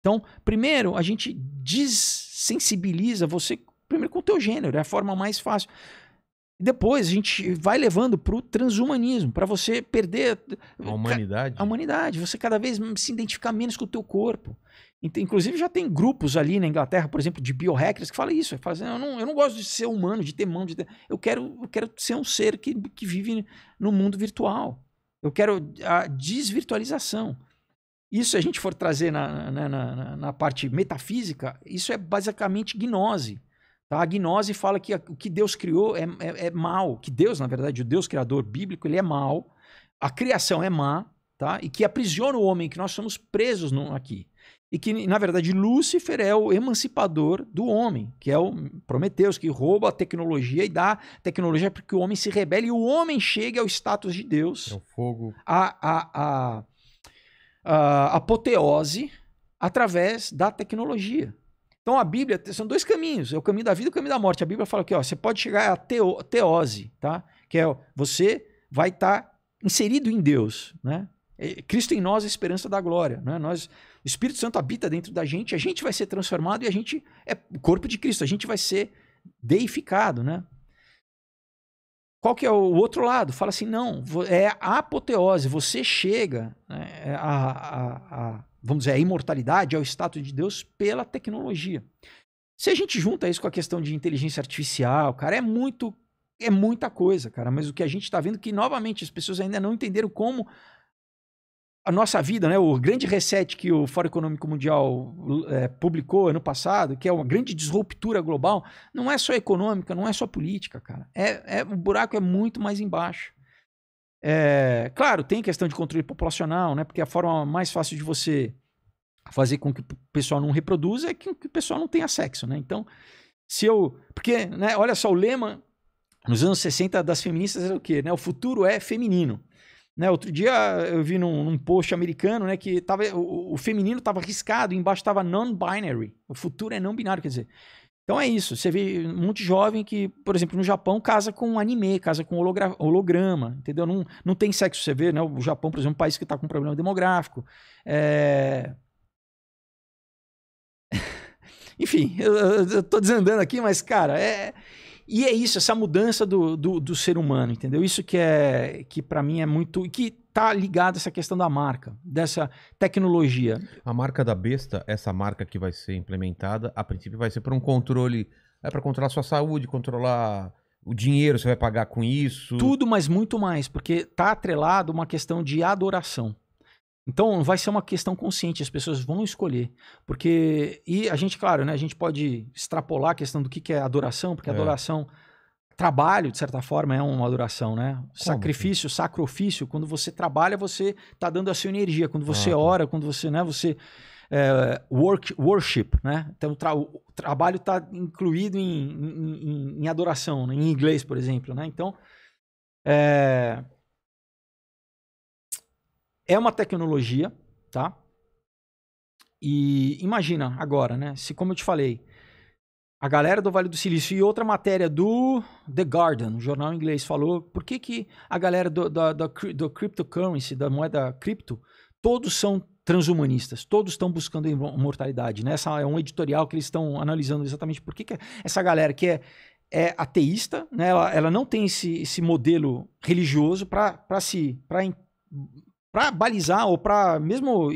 Então, primeiro, a gente desensibiliza você primeiro com o teu gênero, é a forma mais fácil. Depois a gente vai levando para o transhumanismo, para você perder a humanidade. A humanidade, você cada vez se identificar menos com o teu corpo. Então, inclusive já tem grupos ali na Inglaterra, por exemplo, de biohackers que falam isso. Falam assim, eu, não, eu não gosto de ser humano, de ter mão, de ter... Eu, quero, eu quero ser um ser que, que vive no mundo virtual. Eu quero a desvirtualização. Isso, se a gente for trazer na, na, na, na parte metafísica, isso é basicamente gnose. A agnose fala que o que Deus criou é, é, é mal, que Deus, na verdade, o Deus criador bíblico, ele é mal, a criação é má, tá? e que aprisiona o homem, que nós somos presos no, aqui. E que, na verdade, Lúcifer é o emancipador do homem, que é o Prometeus, que rouba a tecnologia e dá tecnologia para que o homem se rebele e o homem chegue ao status de Deus. É o fogo. A, a, a, a apoteose através da tecnologia. Então a Bíblia são dois caminhos, é o caminho da vida e o caminho da morte. A Bíblia fala que ó, você pode chegar à teo, teose, tá? Que é ó, você vai estar tá inserido em Deus, né? É, Cristo em nós é a esperança da glória, né? Nós, o Espírito Santo habita dentro da gente, a gente vai ser transformado e a gente é o corpo de Cristo, a gente vai ser deificado, né? Qual que é o outro lado? Fala assim, não, é a apoteose, você chega né, é a, a, a vamos dizer, a imortalidade, ao status de Deus pela tecnologia. Se a gente junta isso com a questão de inteligência artificial, cara, é muito é muita coisa, cara, mas o que a gente está vendo é que novamente as pessoas ainda não entenderam como a nossa vida, né, o grande reset que o Fórum Econômico Mundial é, publicou ano passado, que é uma grande disruptura global, não é só econômica, não é só política, cara. É, é, o buraco é muito mais embaixo. É, claro, tem questão de controle populacional, né? Porque a forma mais fácil de você fazer com que o pessoal não reproduza é que o pessoal não tenha sexo, né? Então, se eu. Porque, né, olha só, o lema nos anos 60 das feministas era o quê? Né? O futuro é feminino. Né, outro dia eu vi num, num post americano né, que tava, o, o feminino estava arriscado, embaixo estava non-binary. O futuro é não binário, quer dizer, então é isso. Você vê um monte de jovem que, por exemplo, no Japão casa com anime, casa com holograma, entendeu? Não, não tem sexo, você vê, né? O Japão, por exemplo, é um país que está com problema demográfico. É... Enfim, eu, eu, eu tô desandando aqui, mas, cara, é, e é isso, essa mudança do, do, do ser humano, entendeu? Isso que é que para mim é muito. que tá ligado essa questão da marca, dessa tecnologia. A
marca da besta, essa marca que vai ser implementada, a princípio vai ser para um controle. É para controlar sua
saúde, controlar
o dinheiro, você vai pagar com isso. Tudo,
mas muito mais, porque tá atrelado uma questão de adoração. Então vai ser uma questão consciente, as pessoas vão escolher. Porque. E a gente, claro, né? A gente pode extrapolar a questão do que, que é adoração, porque é. adoração. Trabalho, de certa forma, é uma adoração, né? Como? Sacrifício, sacrifício. Quando você trabalha, você está dando a sua energia. Quando você ah, tá. ora, quando você, né? Você é, work, worship, né? Então tra o trabalho está incluído em, em, em, em adoração, né? em inglês, por exemplo, né? Então, é, é uma tecnologia, tá? E imagina agora, né? Se, como eu te falei, a galera do Vale do Silício e outra matéria do The Guardian, um jornal inglês, falou por que, que a galera do, do, do, do cryptocurrency, da moeda cripto, todos são transhumanistas, todos estão buscando imortalidade. Né? Essa é um editorial que eles estão analisando exatamente por que, que é essa galera que é, é ateísta, né? ela, ela não tem esse, esse modelo religioso para se, pra, para balizar ou para mesmo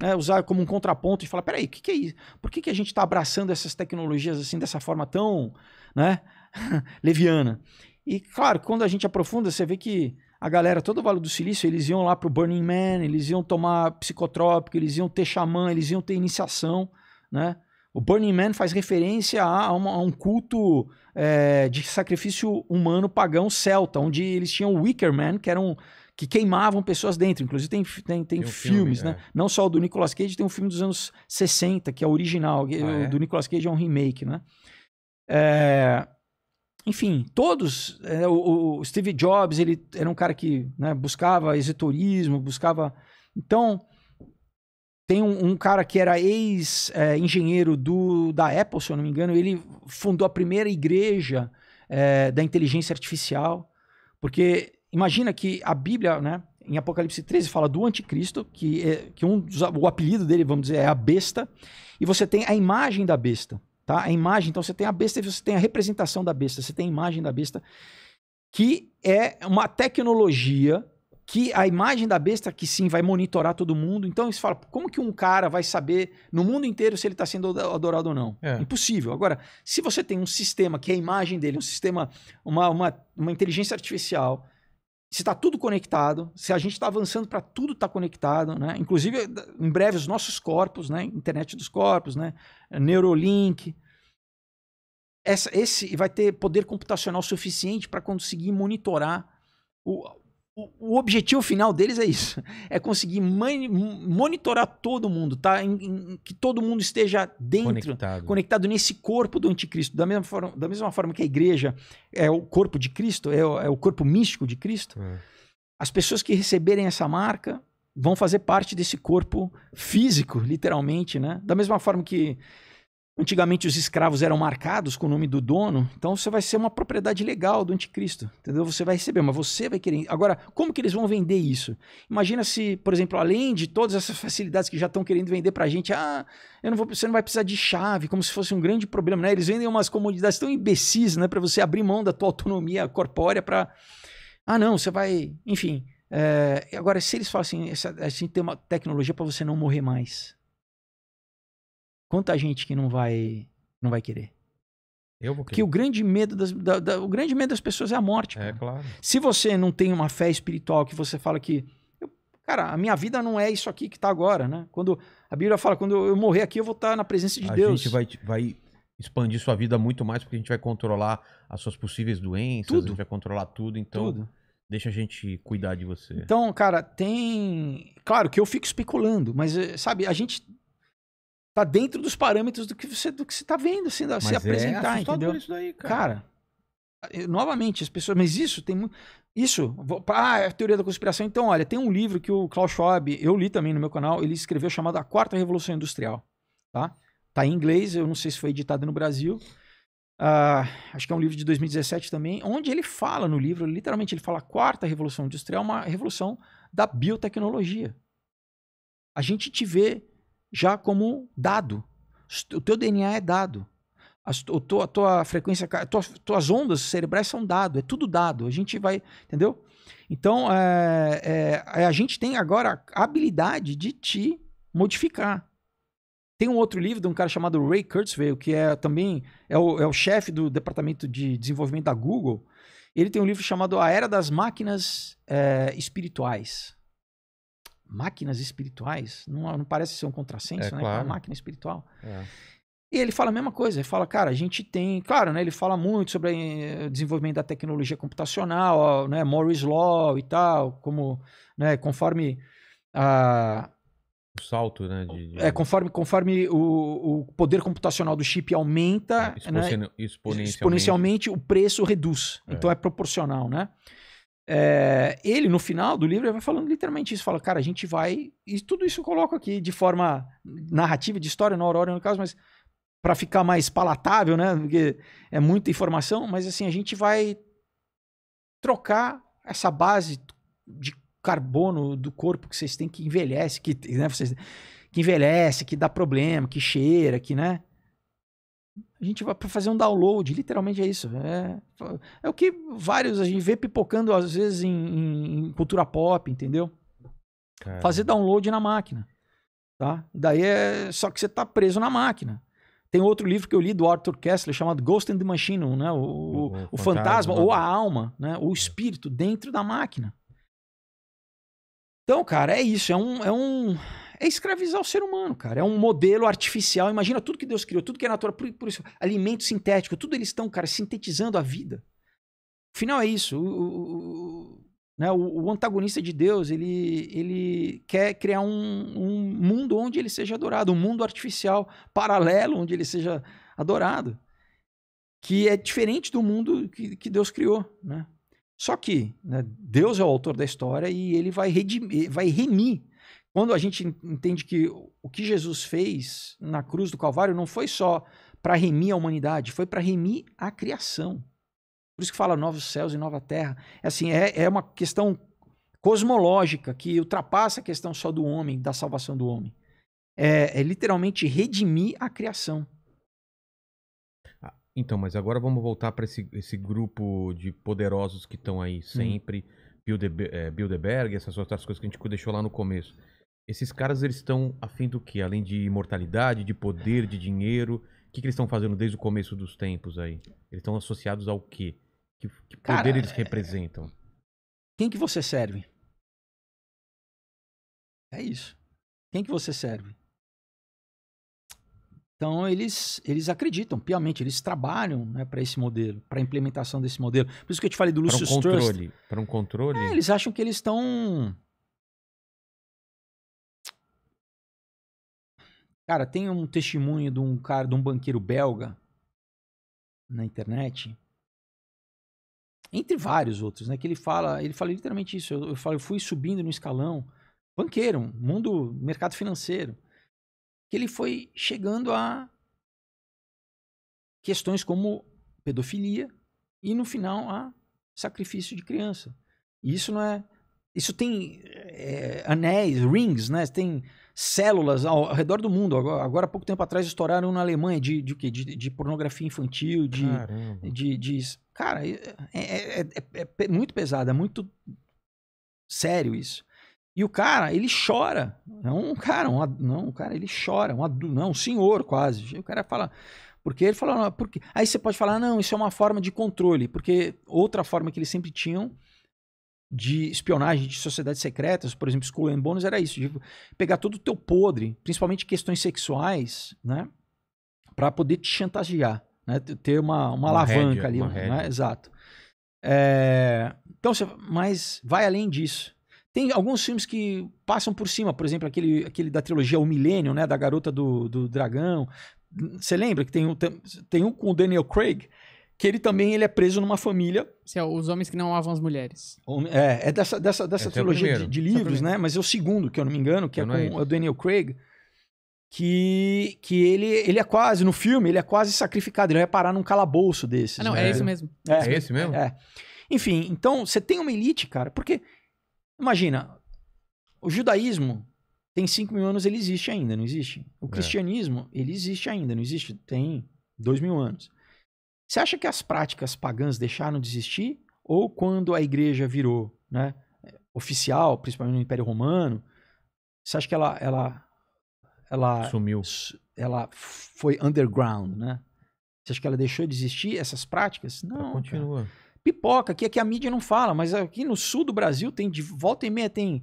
né, usar como um contraponto e falar, peraí, o que, que é isso? Por que, que a gente está abraçando essas tecnologias assim dessa forma tão né, leviana? E claro, quando a gente aprofunda, você vê que a galera, todo o Vale do Silício, eles iam lá pro Burning Man, eles iam tomar psicotrópico, eles iam ter xamã, eles iam ter iniciação, né? O Burning Man faz referência a, uma, a um culto é, de sacrifício humano pagão celta, onde eles tinham o Wicker Man, que era um, que queimavam pessoas dentro. Inclusive tem, tem, tem, tem um filmes, filme, né? É. Não só o do Nicolas Cage, tem um filme dos anos 60, que é original. Ah, o é? do Nicolas Cage é um remake, né? É, enfim, todos. É, o, Steve Jobs, ele era um cara que né, buscava exitorismo, buscava. Então, tem um, um cara que era ex-engenheiro é, do da Apple, se eu não me engano, ele fundou a primeira igreja é, da inteligência artificial, porque Imagina que a Bíblia, né, em Apocalipse 13, fala do anticristo, que, é, que um dos, o apelido dele, vamos dizer, é a besta, e você tem a imagem da besta. Tá? A imagem, então você tem a besta e você tem a representação da besta, você tem a imagem da besta, que é uma tecnologia que a imagem da besta, que sim, vai monitorar todo mundo. Então eles falam, como que um cara vai saber no mundo inteiro se ele está sendo adorado ou não? É. Impossível. Agora, se você tem um sistema que é a imagem dele, um sistema, uma, uma, uma inteligência artificial se está tudo conectado, se a gente está avançando para tudo estar tá conectado, né? Inclusive, em breve, os nossos corpos, né? Internet dos corpos, né? Neurolink. Essa, esse vai ter poder computacional suficiente para conseguir monitorar o, o objetivo final deles é isso: é conseguir monitorar todo mundo, tá? Em, em, que todo mundo esteja dentro, conectado. conectado. nesse corpo do anticristo. Da mesma forma, da mesma forma que a igreja é o corpo de Cristo, é o, é o corpo místico de Cristo, é. as pessoas que receberem essa marca vão fazer parte desse corpo físico, literalmente, né? Da mesma forma que Antigamente os escravos eram marcados com o nome do dono, então você vai ser uma propriedade legal do anticristo, entendeu? Você vai receber, mas você vai querer. Agora, como que eles vão vender isso? Imagina se, por exemplo, além de todas essas facilidades que já estão querendo vender para a gente, ah, eu não vou, você não vai precisar de chave, como se fosse um grande problema, né? Eles vendem umas comodidades tão imbecis, né, para você abrir mão da tua autonomia corpórea para Ah, não, você vai, enfim, é... agora se eles falam assim, a gente tem uma tecnologia para você não morrer mais quanta gente que não vai não vai querer? Eu vou querer. Porque o grande medo das, da, da, o grande medo das pessoas é a morte. É, cara. É claro. Se você não tem uma fé espiritual que você fala que eu, cara, a minha vida não é isso aqui que está agora, né? Quando a Bíblia fala quando eu morrer aqui eu vou estar tá na presença de a Deus. A gente vai,
vai expandir sua vida muito mais porque a gente vai controlar as suas possíveis doenças, tudo. a gente vai controlar tudo, então tudo. Deixa a gente cuidar de você.
Então, cara, tem. Claro que eu fico especulando, mas, eh, sabe, a gente tá dentro dos parâmetros do que você do que você tá vendo assim, se é apresentar, é entendeu? Isso daí, cara. cara. novamente as pessoas, mas isso tem muito isso, ah, é a teoria da conspiração. Então, olha, tem um livro que o Klaus Schwab, eu li também no meu canal, ele escreveu chamado A Quarta Revolução Industrial, tá? Tá em inglês, eu não sei se foi editado no Brasil. Uh, acho que é um livro de 2017 também, onde ele fala no livro, literalmente ele fala a quarta revolução industrial, é uma revolução da biotecnologia. A gente te vê já como dado. O teu DNA é dado. A, tua, a tua frequência, tuas, tuas ondas cerebrais são dado, é tudo dado. A gente vai, entendeu? Então, é, é, é, a gente tem agora a habilidade de te modificar. Tem um outro livro de um cara chamado Ray Kurzweil, que é também é o, é o chefe do departamento de desenvolvimento da Google. Ele tem um livro chamado A Era das Máquinas é, Espirituais máquinas espirituais. Não, não parece ser um contrassenso, é, né? É claro. Uma máquina espiritual. É. E ele fala a mesma coisa, ele fala, cara, a gente tem, claro, né, ele fala muito sobre o eh, desenvolvimento da tecnologia computacional, né, Morris Law e tal, como, né, conforme a
o salto, né? De, de... É, conforme,
conforme o, o poder computacional do chip aumenta, é, né, exponencialmente. Né, exponencialmente. o preço reduz. É. Então é proporcional, né? É, ele, no final do livro, vai falando literalmente isso. Fala, cara, a gente vai. E tudo isso eu coloco aqui de forma narrativa, de história, na Aurora, no caso, mas para ficar mais palatável, né? Porque é muita informação, mas assim, a gente vai trocar essa base de carbono do corpo que vocês têm que envelhece, que, né, vocês, que envelhece, que dá problema, que cheira, que, né? a gente vai para fazer um download, literalmente é isso. É, é o que vários a gente vê pipocando às vezes em, em, em cultura pop, entendeu? Fazer download na máquina, tá? Daí é só que você tá preso na máquina. Tem outro livro que eu li do Arthur Kessler chamado Ghost in the Machine, né? O, o, o, o fantasma, fantasma ou a alma, né? O espírito dentro da máquina. Então, cara, é isso. É um, é um, é escravizar o ser humano, cara. É um modelo artificial. Imagina tudo que Deus criou, tudo que é natural, por, por isso, alimento sintético, tudo eles estão, cara, sintetizando a vida. Afinal, final é isso. O, o, né, o, o antagonista de Deus, ele, ele quer criar um, um mundo onde ele seja adorado, um mundo artificial, paralelo, onde ele seja adorado. Que é diferente do mundo que, que Deus criou, né? Só que né, Deus é o autor da história e ele vai, redimir, vai remir quando a gente entende que o que Jesus fez na cruz do Calvário não foi só para remir a humanidade, foi para remir a criação. Por isso que fala novos céus e nova terra. É assim, é, é uma questão cosmológica que ultrapassa a questão só do homem, da salvação do homem. É, é literalmente redimir a criação.
Ah, então, mas agora vamos voltar para esse, esse grupo de poderosos que estão aí hum. sempre, hum. Bilderberg, essas outras coisas que a gente deixou lá no começo. Esses caras, eles estão afim do quê? Além de imortalidade, de poder, de dinheiro... O que, que eles estão fazendo desde o começo dos tempos aí? Eles estão associados ao quê?
Que, que Cara, poder eles é,
representam?
Quem que você serve? É isso. Quem que você serve? Então eles eles acreditam piamente, eles trabalham né, para esse modelo, para a implementação desse modelo. Por isso que eu te falei do Lucius Trust. Para um controle. Para
um controle. É, eles
acham que eles estão Cara, tem um testemunho de um cara, de um banqueiro belga na internet, entre vários outros, né? Que ele fala, ele fala literalmente isso. Eu, eu falo, eu fui subindo no escalão, banqueiro, mundo, mercado financeiro, que ele foi chegando a questões como pedofilia e no final a sacrifício de criança. E isso não é, isso tem é, anéis, rings, né? Tem células ao, redor do mundo. Agora, agora, há pouco tempo atrás, estouraram na Alemanha de, de, de, de, de pornografia infantil, de. de, de cara, é, é, é, é muito pesado, é muito sério isso. E o cara, ele chora. É um cara, um, não, um cara, ele chora. Um, não, um senhor quase. O cara fala. Porque ele fala. Porque... Aí você pode falar, não, isso é uma forma de controle. Porque outra forma que eles sempre tinham de espionagem, de sociedades secretas, por exemplo, School and Bones era isso, de pegar todo o teu podre, principalmente questões sexuais, né? para poder te chantagear, né? Ter uma, uma, uma alavanca rédea, ali, uma né? Exato. É... Então, mas vai além disso. Tem alguns filmes que passam por cima, por exemplo, aquele, aquele da trilogia O Milênio, né? Da Garota do, do Dragão. Você lembra que tem um, tem um com o Daniel Craig que ele
também ele é preso numa família. é os homens que não amavam as mulheres. É,
é dessa, dessa, dessa é trilogia é de, de, livros, né? Mas é o segundo, que eu não me engano, que eu é com é o Daniel Craig, que, que ele, ele é quase, no filme, ele é quase sacrificado, ele vai parar num calabouço desses. Ah, não, né? é esse mesmo. É, é esse mesmo? É. Enfim, então você tem uma elite, cara, porque, imagina, o judaísmo tem 5 mil anos, ele existe ainda, não existe? O é. cristianismo, ele existe ainda, não existe? Tem 2 mil anos. Você acha que as práticas pagãs deixaram de existir? Ou quando a igreja virou né, oficial, principalmente no Império Romano, você acha que ela, ela, ela sumiu? Ela foi underground, né? Você acha que ela deixou de existir essas práticas? Não. Ela continua. Cara. Pipoca, que é que a mídia não fala, mas aqui no sul do Brasil tem de volta e meia tem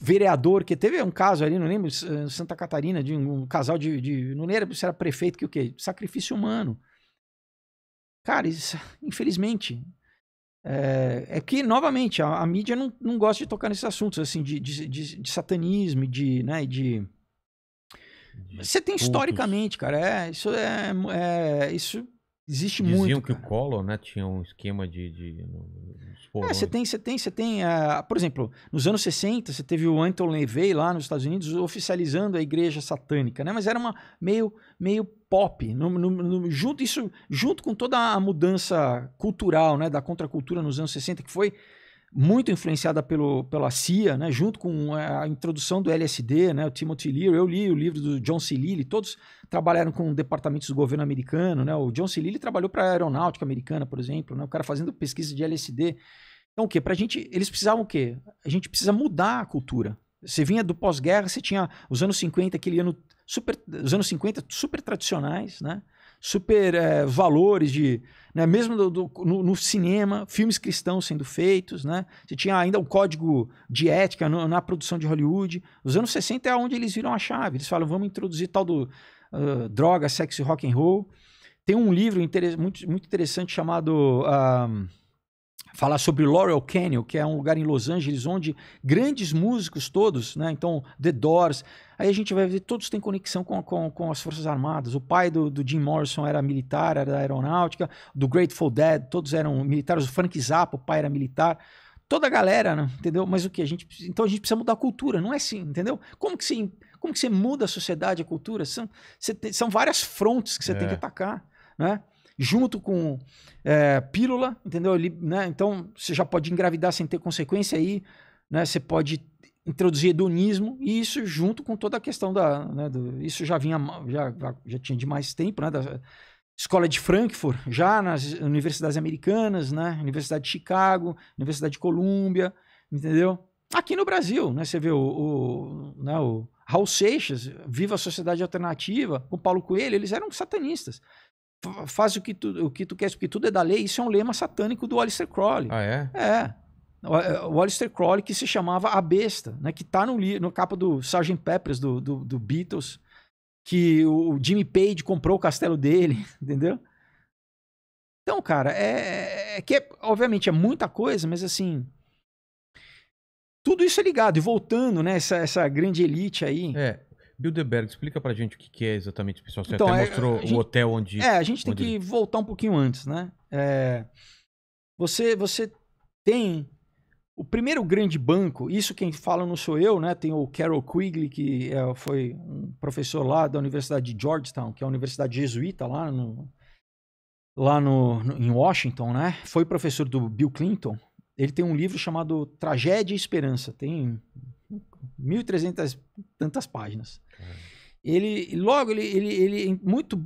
vereador, que teve um caso ali, não lembro, Santa Catarina, de um casal de. de não lembro se era prefeito que o quê? Sacrifício humano. Cara, isso, infelizmente. É, é, que, novamente, a, a, mídia não, não gosta de tocar nesses assuntos, assim, de, de, de, de satanismo e de, né, de... Você tem historicamente, cara, é, isso é, é isso existe Diziam muito. Diziam
que cara. o Collor, né, tinha um esquema de, de é, você
tem, você tem, você tem. Uh, por exemplo, nos anos 60, você teve o Anton LaVey lá nos Estados Unidos oficializando a igreja satânica, né? Mas era uma meio, meio pop, no, no, no, junto isso, junto com toda a mudança cultural, né, da contracultura nos anos 60, que foi muito influenciada pelo, pela CIA, né, junto com a introdução do LSD, né, o Timothy Leary. Eu li o livro do John C. Lilly, todos trabalharam com departamentos do governo americano. Né, o John C. Lilly trabalhou para a aeronáutica americana, por exemplo, né, o cara fazendo pesquisa de LSD. Então, o que? Para a gente, eles precisavam o quê? A gente precisa mudar a cultura. Você vinha do pós-guerra, você tinha os anos 50, aquele ano super, os anos 50 super tradicionais, né? super é, valores de. Né, mesmo do, do, no, no, cinema, filmes cristãos sendo feitos, né? Você tinha ainda um código de ética no, na produção de Hollywood. Os anos 60 é onde eles viram a chave. Eles falam, vamos introduzir tal do uh, droga, sexo e rock and roll. Tem um livro muito, muito interessante chamado... Uh, falar sobre Laurel Canyon, que é um lugar em Los Angeles onde grandes músicos todos, né? Então, The Doors. Aí a gente vai ver, todos têm conexão com, com, com as Forças Armadas. O pai do, do, Jim Morrison era militar, era da aeronáutica. Do Grateful Dead, todos eram militares. O Frank Zappa, o pai era militar. Toda a galera, né? entendeu? Mas o que? A gente, então a gente precisa mudar a cultura, não é assim, entendeu? Como que você, como que você muda a sociedade, a cultura? São, tem, são várias frontes que você é. tem que é. atacar, né? junto com é, pílula, entendeu? Ele, né? Então você já pode engravidar sem ter consequência aí, né? Você pode introduzir hedonismo e isso junto com toda a questão da, né, do, isso já vinha já, já tinha de mais tempo, né? Da escola de Frankfurt, já nas universidades americanas, né? Universidade de Chicago, Universidade de Colômbia, entendeu? Aqui no Brasil, né? Você vê o, o, né, o Raul Seixas, Viva a Sociedade Alternativa, com Paulo Coelho, eles eram satanistas faz o que tu, o que tu queres, porque tudo é da lei. Isso é um lema satânico do Aleister Crowley. Ah, é? É. O, é, o Aleister Crowley que se chamava A Besta, né? Que está no, no capa do Sgt. Peppers, do, do, do, Beatles, que o Jimmy Page comprou o castelo dele, entendeu? Então, cara, é, é, é que é, obviamente é muita coisa, mas assim tudo isso é ligado. E voltando, né? Essa, essa grande elite aí. É. Bilderberg, explica
pra gente o que, é exatamente, pessoal. Você então, até é, mostrou gente, o hotel onde. É, a gente tem que ele...
voltar um pouquinho antes, né? É, você, você tem o primeiro grande banco, isso quem fala não sou eu, né? Tem o Carol Quigley, que é, foi um professor lá da Universidade de Georgetown, que é a universidade jesuíta lá no, lá no, no, em Washington, né? Foi professor do Bill Clinton. Ele tem um livro chamado Tragédia e Esperança. Tem 1.300 tantas páginas. É. Ele, logo, ele, ele, ele muito.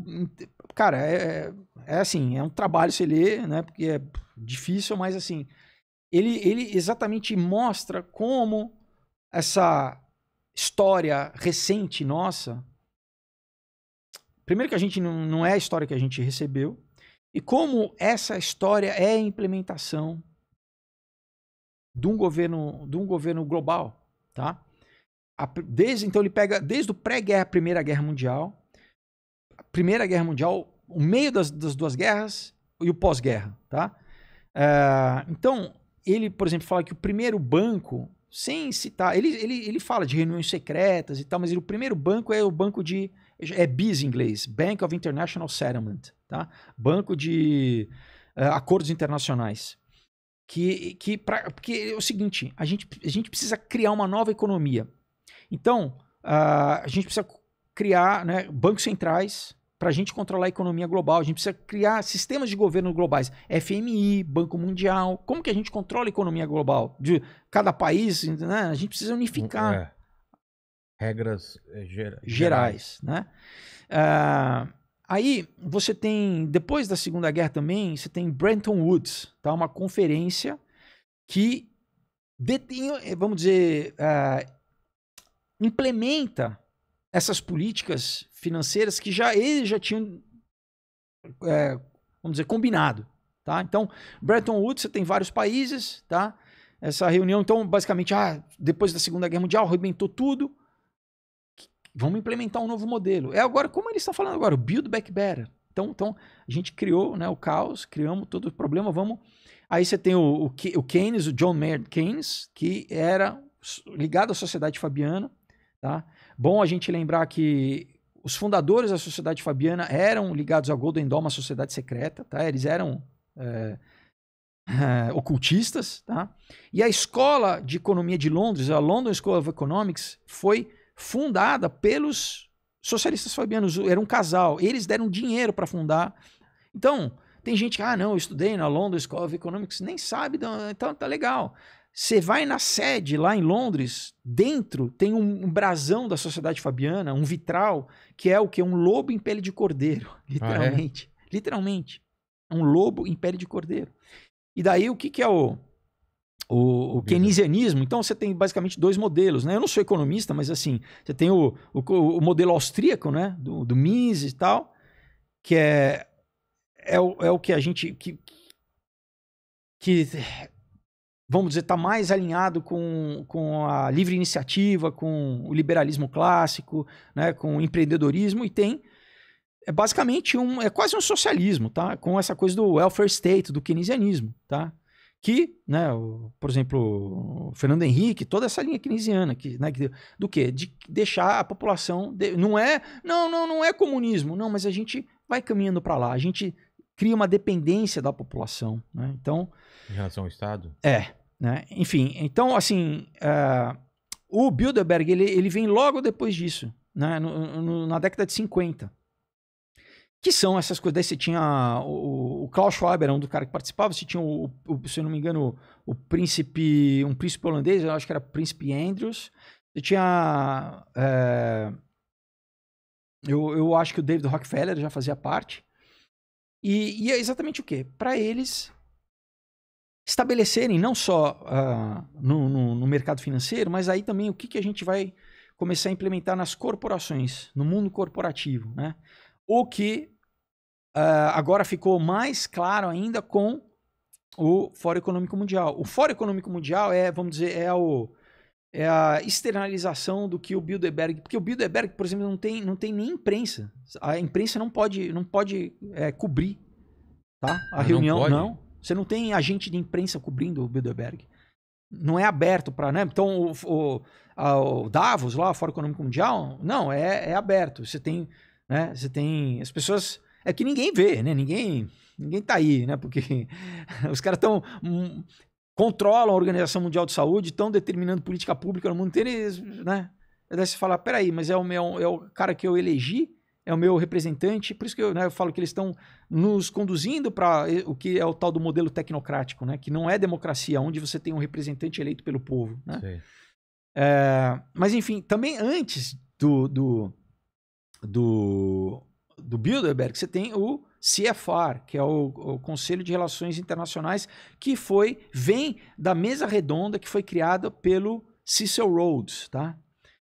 Cara, é, é, é assim, é um trabalho você ler, né? Porque é difícil, mas assim, ele, ele exatamente mostra como essa história recente nossa. Primeiro, que a gente não, não é a história que a gente recebeu, e como essa história é a implementação de um governo, de um governo global, tá? a, desde então ele pega desde o pré-guerra, Primeira Guerra Mundial, Primeira Guerra Mundial, o meio das, das duas guerras e o pós-guerra, tá? Uh, então ele, por exemplo, fala que o primeiro banco, sem citar, ele, ele, ele fala de reuniões secretas e tal, mas ele, o primeiro banco é o banco de é BIS em inglês, Bank of International Settlement, tá? Banco de uh, acordos internacionais. Que, que pra, porque é o seguinte, a gente, a gente precisa criar uma nova economia. Então, uh, a gente precisa criar né, bancos centrais para a gente controlar a economia global, a gente precisa criar sistemas de governo globais, FMI, Banco Mundial. Como que a gente controla a economia global de cada país? Né? A gente precisa unificar. É. Regras eh, gerais. gerais. Né? Uh, aí você tem, depois da Segunda Guerra também, você tem Bretton Woods, tá? uma conferência que detém, eh, vamos dizer, ah, implementa essas políticas financeiras que já eles já tinham, é, vamos dizer, combinado. Tá? Então, Bretton Woods, você tem vários países, tá? Essa reunião, então, basicamente, ah, depois da Segunda Guerra Mundial, arrebentou tudo. Vamos implementar um novo modelo. É agora, como eles estão falando agora, o Build Back Better. Então, então a gente criou né, o caos, criamos todo o problema, vamos... Aí você tem o, o, o Keynes, o John Maynard Keynes, que era ligado à Sociedade Fabiana, Tá? Bom a gente lembrar que os fundadores da Sociedade Fabiana eram ligados ao Golden Dawn, uma sociedade secreta, tá? Eles eram é, é, ocultistas, tá? E a Escola de Economia de Londres, a London School of Economics, foi fundada pelos socialistas fabianos. Era um casal. Eles deram dinheiro para fundar. Então, tem gente que, ah, não, eu estudei na London School of Economics, nem sabe, então tá legal. Você vai na sede lá em Londres, dentro tem um, um brasão da Sociedade Fabiana, um vitral, que é o que? Um lobo em pele de cordeiro, literalmente. Ah, é? Literalmente. Um lobo em pele de cordeiro. E daí o que, que é o, o, o keynesianismo. Então você tem basicamente dois modelos, né? Eu não sou economista, mas assim, você tem o, o, o modelo austríaco, né? Do, do, Mises e tal, que é, é, o, é o que a gente. Que, que vamos dizer, está mais alinhado com, com a livre iniciativa, com o liberalismo clássico, né, com o empreendedorismo, e tem é basicamente um, é quase um socialismo, tá? Com essa coisa do welfare state, do keynesianismo, tá? Que, né, o, por exemplo, o Fernando Henrique, toda essa linha keynesiana, que, né, que, do quê? De deixar a população, de, não é, não, não, não é comunismo, não, mas a gente vai caminhando para lá, a gente cria uma dependência da população, né? Então,
em relação ao Estado? É.
Né? Enfim, então, assim, uh, o Bilderberg ele, ele vem logo depois disso, né? No, no, na década de 50. Que são essas coisas. Daí você tinha o, o Klaus Schwab, era um do cara que participava, você tinha, o, o, se eu não me engano, o príncipe, um príncipe holandês, eu acho que era príncipe Andrews. Você tinha. É, eu, eu acho que o David Rockefeller já fazia parte. E, e é exatamente o quê? Para eles, estabelecerem não só uh, no, no, no, mercado financeiro, mas aí também o que, que a gente vai começar a implementar nas corporações, no mundo corporativo. Né? O que uh, agora ficou mais claro ainda com o Fórum Econômico Mundial. O Fórum Econômico Mundial é, vamos dizer, é, o, é a externalização do que o Bilderberg... Porque o Bilderberg, por exemplo, não tem, não tem nem imprensa. A imprensa não pode, não pode é, cobrir tá? a ah, reunião, não, não. Você não tem agente de imprensa cobrindo o Bilderberg. Não é aberto para. Né? Então, o, o, o, Davos, lá, o Fórum Econômico Mundial, não, é, é aberto. Você tem, né? Você tem. As pessoas. É que ninguém vê, né? Ninguém, ninguém tá aí, né? Porque os caras estão. Um, controlam a Organização Mundial de Saúde, estão determinando política pública no mundo inteiro, né? Daí você fala, peraí, mas é o, meu, é o cara que eu elegi é o meu representante. Por isso que eu, né, eu falo que eles estão nos conduzindo para o que é o tal do modelo tecnocrático, né? Que não é democracia, onde você tem um representante eleito pelo povo, né? É, mas enfim, também antes do do, do, do Bilderberg, você tem o CFR, que é o, o, Conselho de Relações Internacionais, que foi vem da mesa redonda que foi criada pelo Cecil Rhodes, tá?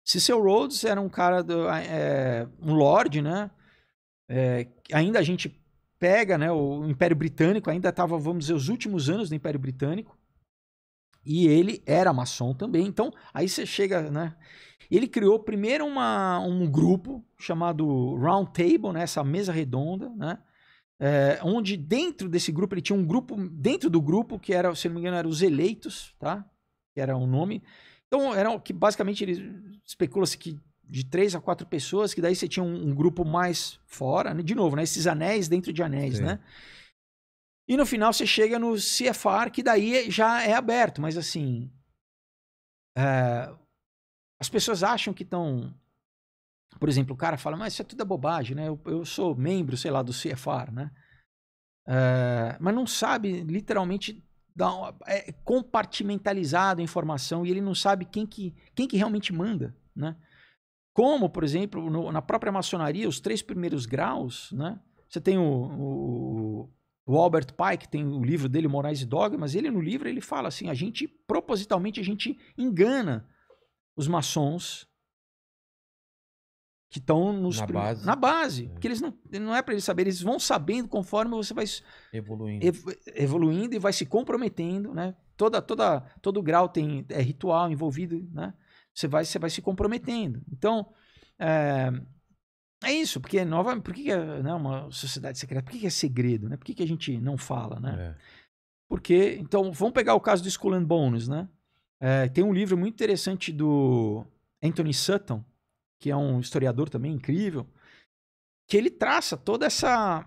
Cecil Rhodes era um cara, do, é, um lord, né? É, ainda a gente pega, né? O Império Britânico ainda estava, vamos dizer, os últimos anos do Império Britânico. E ele era maçom também. Então, aí você chega, né? Ele criou primeiro uma, um grupo chamado Round Table, né? Essa mesa redonda, né? É, onde dentro desse grupo, ele tinha um grupo, dentro do grupo, que era, se não me engano, eram os eleitos, tá? Que era o nome. Então, eram que basicamente especula-se que de três a quatro pessoas, que daí você tinha um, um, grupo mais fora, né? de novo, né? Esses anéis dentro de anéis, Sim. né? E no final você chega no CFR, que daí já é aberto, mas assim. É, as pessoas acham que estão. Por exemplo, o cara fala, mas isso é tudo é bobagem, né? Eu, eu sou membro, sei lá, do CFR, né? É, mas não sabe literalmente dá, é compartimentalizado a informação e ele não sabe quem que, quem que realmente manda, né? Como, por exemplo, no, na própria maçonaria, os três primeiros graus, né? Você tem o, o, o Albert Pike, tem o livro dele, Morais e Dogmas, ele no livro ele fala assim, a gente, propositalmente, a gente engana os maçons que estão nos na base, na base é. porque eles não não é para eles saberem, eles vão sabendo conforme você vai evoluindo, ev, evoluindo e vai se comprometendo, né? Toda toda todo grau tem é ritual envolvido, né? Você vai você vai se comprometendo. Então é, é isso, porque é nova, por que, é né, uma sociedade secreta? Por que, é segredo, né? Por que, a gente não fala, né? É. Porque então vamos pegar o caso do School and Bones, né? É, tem um livro muito interessante do Anthony Sutton que é um historiador também incrível, que ele traça toda essa.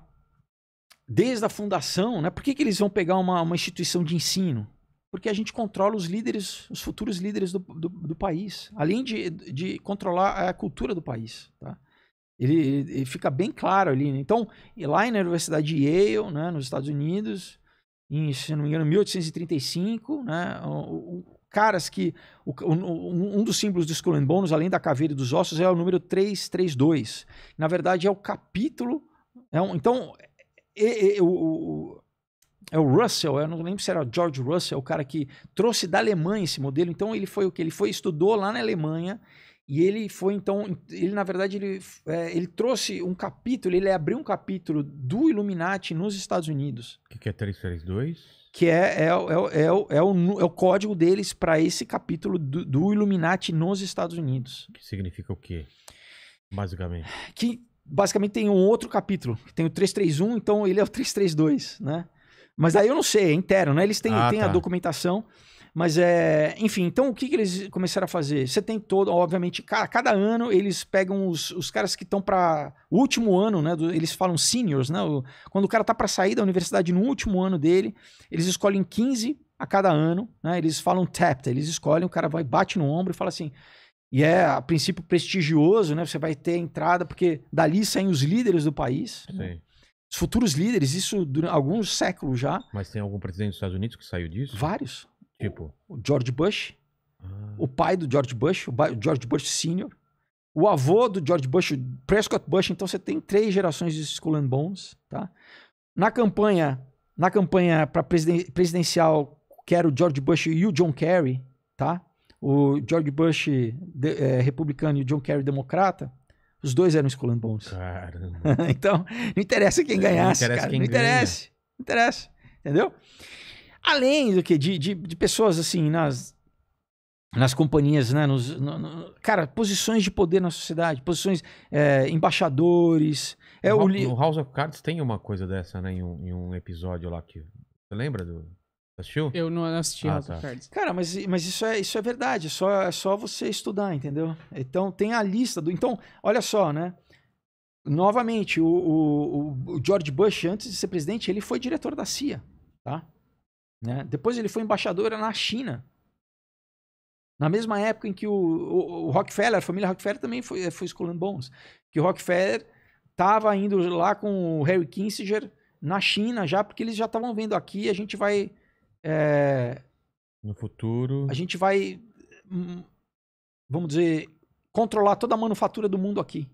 Desde a fundação, né? Por que, que eles vão pegar uma, uma instituição de ensino? Porque a gente controla os líderes, os futuros líderes do, do, do país, além de, de controlar a cultura do país. Tá? Ele, ele, fica bem claro ali. Né? Então, lá na Universidade de Yale, né, nos Estados Unidos, em, se não me engano, 1835, né, o, caras que. O, um, um, dos símbolos do Skull and Bones, além da caveira e dos ossos, é o número 332. Na verdade, é o capítulo. É um, então, é, é, o, é o Russell, eu não lembro se era George Russell, o cara que trouxe da Alemanha esse modelo. Então, ele foi o que? Ele foi, estudou lá na Alemanha. E ele foi então, ele na verdade ele, é, ele trouxe um capítulo, ele abriu um capítulo do Illuminati nos Estados Unidos. O
que, que é
332?
que é, é, é, é, o, é, o, é o código deles para esse capítulo do, do, Illuminati nos Estados Unidos. Que significa o quê, basicamente? Que basicamente tem um outro capítulo, tem o 331, então ele é o 332, né? Mas aí eu não sei, é interno, né? Eles têm, ah, têm tá. a documentação. Mas é. Enfim, então o que, que eles começaram a fazer? Você tem todo, obviamente, cara, cada ano eles pegam os, os caras que estão para o último ano, né? Do, eles falam seniors, né? O, quando o cara tá para sair da universidade no último ano dele, eles escolhem 15 a cada ano, né? Eles falam tapped, eles escolhem, o cara vai, bate no ombro e fala assim. E é, a princípio, prestigioso, né? Você vai ter entrada, porque dali saem os líderes do país. Né, Sim. Né? Os futuros líderes, isso durante alguns séculos já. Mas tem algum presidente dos Estados Unidos que saiu disso? Vários. Tipo? O George Bush, ah. o pai do George Bush, o George Bush Sr., o avô do George Bush, Prescott Bush. Então você tem três gerações de Skull and Bones, tá? Na campanha, na campanha para presiden presidencial, que era o George Bush e o John Kerry, tá? O George Bush de, é, republicano e o John Kerry democrata. Os dois eram Skull and Bones. Caramba. então, não interessa quem ganhasse, não interessa cara. Quem não ganha. interessa. Não interessa. Entendeu? Além do que de, de, de pessoas assim nas, nas companhias, né? Nos, no, no, cara, posições de poder na sociedade, posições é, embaixadores. É o no House of Cards tem uma coisa dessa, né? Em um, em um episódio lá que
você lembra do Assistiu?
Eu não assisti ah, House tá. of Cards. Cara, mas, mas isso, é, isso é verdade. É só, é só você estudar, entendeu? Então tem a lista do. Então, olha só, né? Novamente, o, o, o George Bush, antes de ser presidente, ele foi diretor da CIA. Tá? Né? Depois ele foi embaixador na China. Na mesma época em que o, o, o Rockefeller, a família Rockefeller também foi, foi escolhendo bons. Que o Rockefeller estava indo lá com o Harry Kissinger na China já, porque eles já estavam vendo aqui, a gente vai... É,
no futuro... A
gente vai, hum, vamos dizer, controlar toda a manufatura do mundo aqui.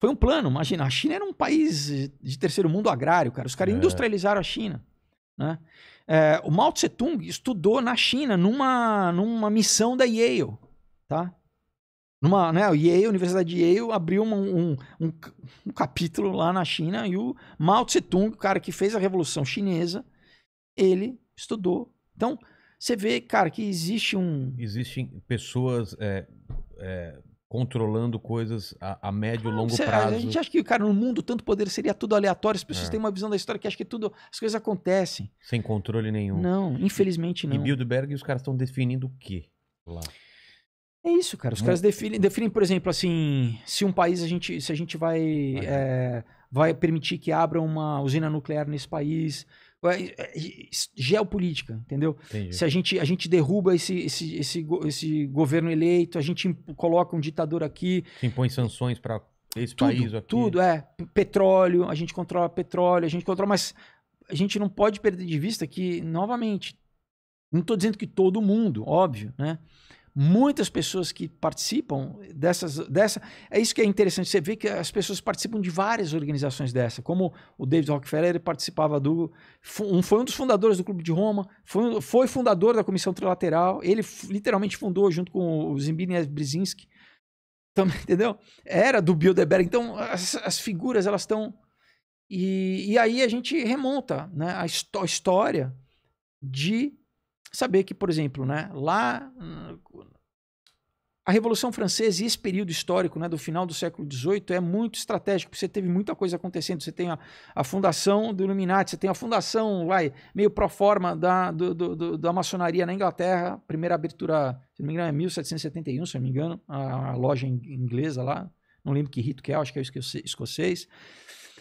Foi um plano, imagina, a China era um país de terceiro mundo agrário, cara. Os caras é. industrializaram a China. Né? É, o Mao Tse-tung estudou na China, numa, numa missão da Yale. Tá? Numa, né, Yale, a Universidade de Yale abriu um, um, um, um capítulo lá na China e o Mao Tse-tung, o cara que fez a Revolução Chinesa, ele estudou. Então, você vê, cara, que existe um.
Existem pessoas. É, é controlando coisas a, a médio e ah, longo você, prazo. A gente acha
que, cara, no mundo tanto poder seria tudo aleatório. As pessoas é. têm uma visão da história que acha que tudo, as coisas acontecem.
Sem controle nenhum. Não, infelizmente não. E Bilderberg, os caras estão definindo o quê lá?
É isso, cara. Os Muito... caras definem, definem, por exemplo, assim, se um país a gente, se a gente vai, é, vai permitir que abra uma usina nuclear nesse país, é, é, é, geopolítica, entendeu? Entendi. Se a gente, a gente derruba esse, esse, esse, esse governo eleito, a gente coloca um ditador aqui.
Se impõe sanções
para esse tudo, país aqui. Tudo, é. Petróleo, a gente controla petróleo, a gente controla, mas a gente não pode perder de vista que, novamente, não estou dizendo que todo mundo, óbvio, né? muitas pessoas que participam dessas dessa é isso que é interessante você vê que as pessoas participam de várias organizações dessa como o David Rockefeller ele participava do foi um dos fundadores do Clube de Roma foi, foi fundador da Comissão Trilateral ele literalmente fundou junto com o Zbigniew Brzezinski também entendeu era do Bilderberg então as, as figuras elas estão e, e aí a gente remonta né a, a história de saber que, por exemplo, né, lá hum, a Revolução Francesa e esse período histórico né, do final do século XVIII é muito estratégico, porque você teve muita coisa acontecendo. Você tem a, a fundação do Illuminati, você tem a fundação, vai, meio pro forma da, do, do, da maçonaria na Inglaterra, primeira abertura, se não me engano, é 1771, se não me engano, a, a loja inglesa lá, não lembro que rito que é, acho que é escocês.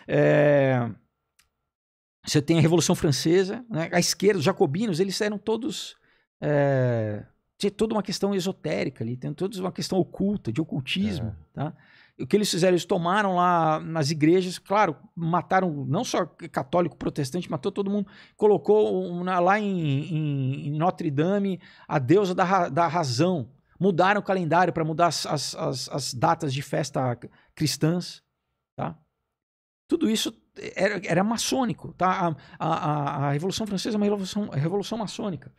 É, você tem a Revolução Francesa, né? a esquerda, os jacobinos, eles eram todos. É, tinha toda uma questão esotérica ali, tem toda uma questão oculta, de ocultismo. É. Tá? o que eles fizeram? Eles tomaram lá nas igrejas, claro, mataram não só católico, protestante, matou todo mundo. Colocou lá em, em Notre Dame a deusa da, da razão. Mudaram o calendário para mudar as, as, as, datas de festa cristãs. Tá? Tudo isso era, era maçônico, tá? A, a, a, Revolução Francesa é uma revolução, é revolução maçônica.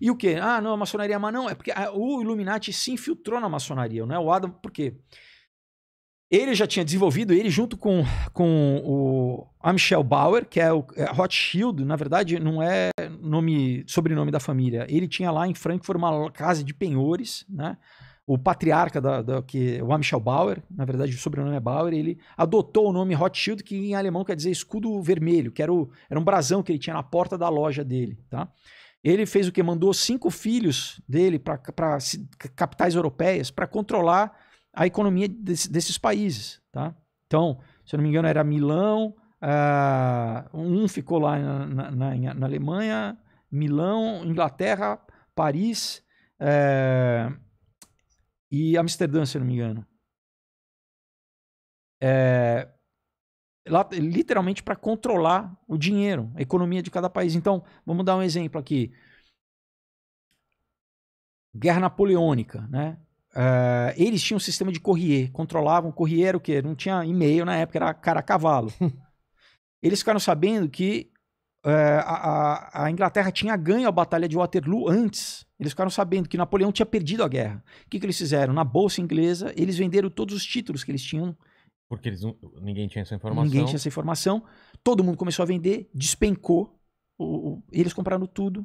E o quê? Ah, não, a maçonaria, mas não, é porque a, o Illuminati se infiltrou na maçonaria, né? O Adam, por quê? Ele já tinha desenvolvido, ele junto com, com o a Michelle Bauer, que é o é Rothschild, na verdade não é nome, sobrenome da família. Ele tinha lá em Frankfurt uma casa de penhores, né? o patriarca da, da que é o Michel Bauer, na verdade o sobrenome é Bauer, ele adotou o nome Rothschild, que em alemão quer dizer escudo vermelho, que era, o, era um brasão que ele tinha na porta da loja dele, tá? Ele fez o que mandou cinco filhos dele para capitais europeias para controlar a economia desse, desses países, tá? Então, se eu não me engano, era Milão, uh, um ficou lá na, na, na Alemanha, Milão, Inglaterra, Paris, uh, e Amsterdã, se não me engano. É, lá, literalmente para controlar o dinheiro, a economia de cada país. Então, vamos dar um exemplo aqui. Guerra Napoleônica, né? É, eles tinham um sistema de corrier, controlavam. Corrier era o quê? Não tinha e-mail na época, era cara a cavalo. eles ficaram sabendo que é, a, a, Inglaterra tinha ganho a Batalha de Waterloo antes. Eles ficaram sabendo que Napoleão tinha perdido a guerra. O que, que eles fizeram? Na Bolsa Inglesa, eles venderam todos os títulos que eles tinham.
Porque eles ninguém tinha essa informação. Ninguém tinha essa
informação. Todo mundo começou a vender, despencou. O, o, eles compraram tudo.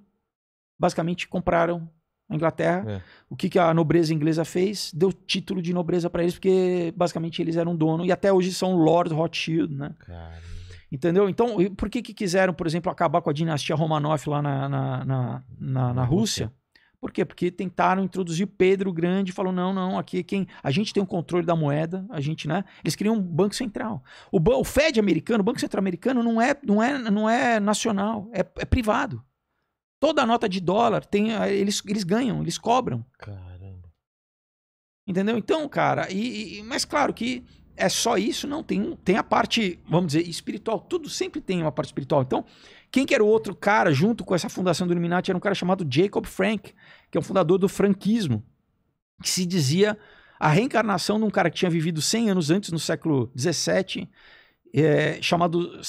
Basicamente, compraram a Inglaterra. É. O que, que a nobreza inglesa fez? Deu título de nobreza para eles, porque basicamente eles eram dono. E até hoje são Lord Rothschild, né? Caramba. Entendeu? Então, por que, que quiseram, por exemplo, acabar com a dinastia Romanov lá na, na, na, na, na Rússia? Rússia? Por quê? Porque tentaram introduzir Pedro Grande e falou: não, não, aqui quem. A gente tem o controle da moeda, a gente, né? Eles criam um Banco Central. O, o Fed americano, o Banco Central americano, não é, não é, não é nacional, é, é privado. Toda nota de dólar tem. Eles, eles ganham, eles cobram. Caramba. Entendeu? Então, cara, e, e mas claro que é só isso? Não, tem, tem a parte, vamos dizer, espiritual. Tudo sempre tem uma parte espiritual. Então, quem que era o outro cara junto com essa fundação do Illuminati era um cara chamado Jacob Frank, que é o um fundador do franquismo, que se dizia a reencarnação de um cara que tinha vivido 100 anos antes, no século XVII, é, chamado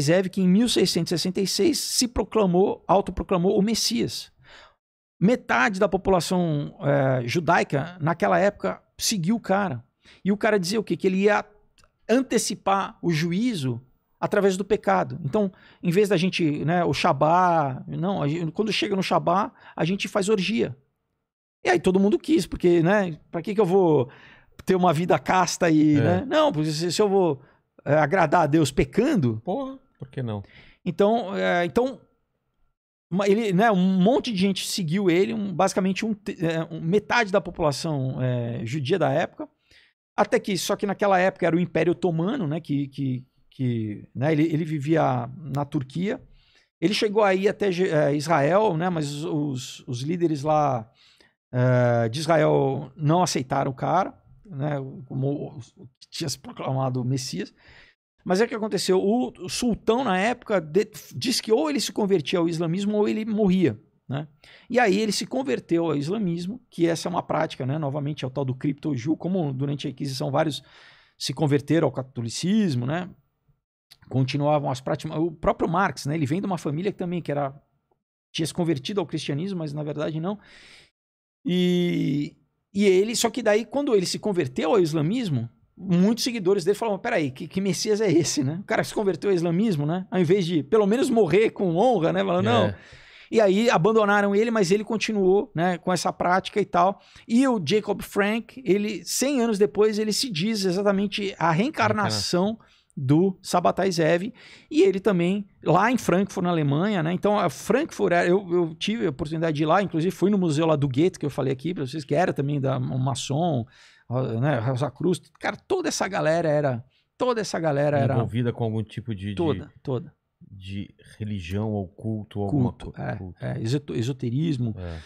Zev que em 1666 se proclamou, autoproclamou o Messias. Metade da população é, judaica, naquela época, seguiu o cara. E o cara dizia o quê? Que ele ia antecipar o juízo através do pecado. Então, em vez da gente, né, o Shabá, não, gente, quando chega no Shabá, a gente faz orgia. E aí todo mundo quis, porque, né, para que que eu vou ter uma vida casta e, é. né? Não, porque se, se eu vou é, agradar a Deus pecando, porra, por que não? Então, é, então ele, né, um monte de gente seguiu ele, um, basicamente um, é, um, metade da população é, judia da época. Até que, só que naquela época era o Império Otomano, né? Que, que, que né, ele, ele vivia na Turquia. Ele chegou aí até é, Israel, né? Mas os, os líderes lá é, de Israel não aceitaram o cara, né? Como tinha se proclamado Messias. Mas é o que aconteceu. O, o sultão, na época, de, disse que ou ele se convertia ao islamismo ou ele morria. Né? E aí ele se converteu ao islamismo, que essa é uma prática, né? novamente é o tal do cripto-ju, como durante a Inquisição vários se converteram ao catolicismo, né? continuavam as práticas. O próprio Marx, né? ele vem de uma família que também que era, tinha se convertido ao cristianismo, mas na verdade não. E, e ele, só que daí quando ele se converteu ao islamismo, muitos seguidores dele falaram, peraí, que, que Messias é esse, né? O cara se converteu ao islamismo, né? Ao invés de, pelo menos, morrer com honra, né? Falando, é. não, e aí abandonaram ele, mas ele continuou né, com essa prática e tal. E o Jacob Frank, ele 100 anos depois, ele se diz exatamente a reencarnação do Sabbatai Zev. E ele também, lá em Frankfurt, na Alemanha, né? Então, a Frankfurt, eu, eu, tive a oportunidade de ir lá, inclusive fui no museu lá do Goethe, que eu falei aqui para vocês, que era também da um maçom, né? Rosa Cruz. Cara, toda essa galera era. Toda essa galera Envolvida era.
Envolvida com algum tipo de. Toda, de... toda de religião ou culto ou culto, alguma coisa. É, é,
esoterismo. É.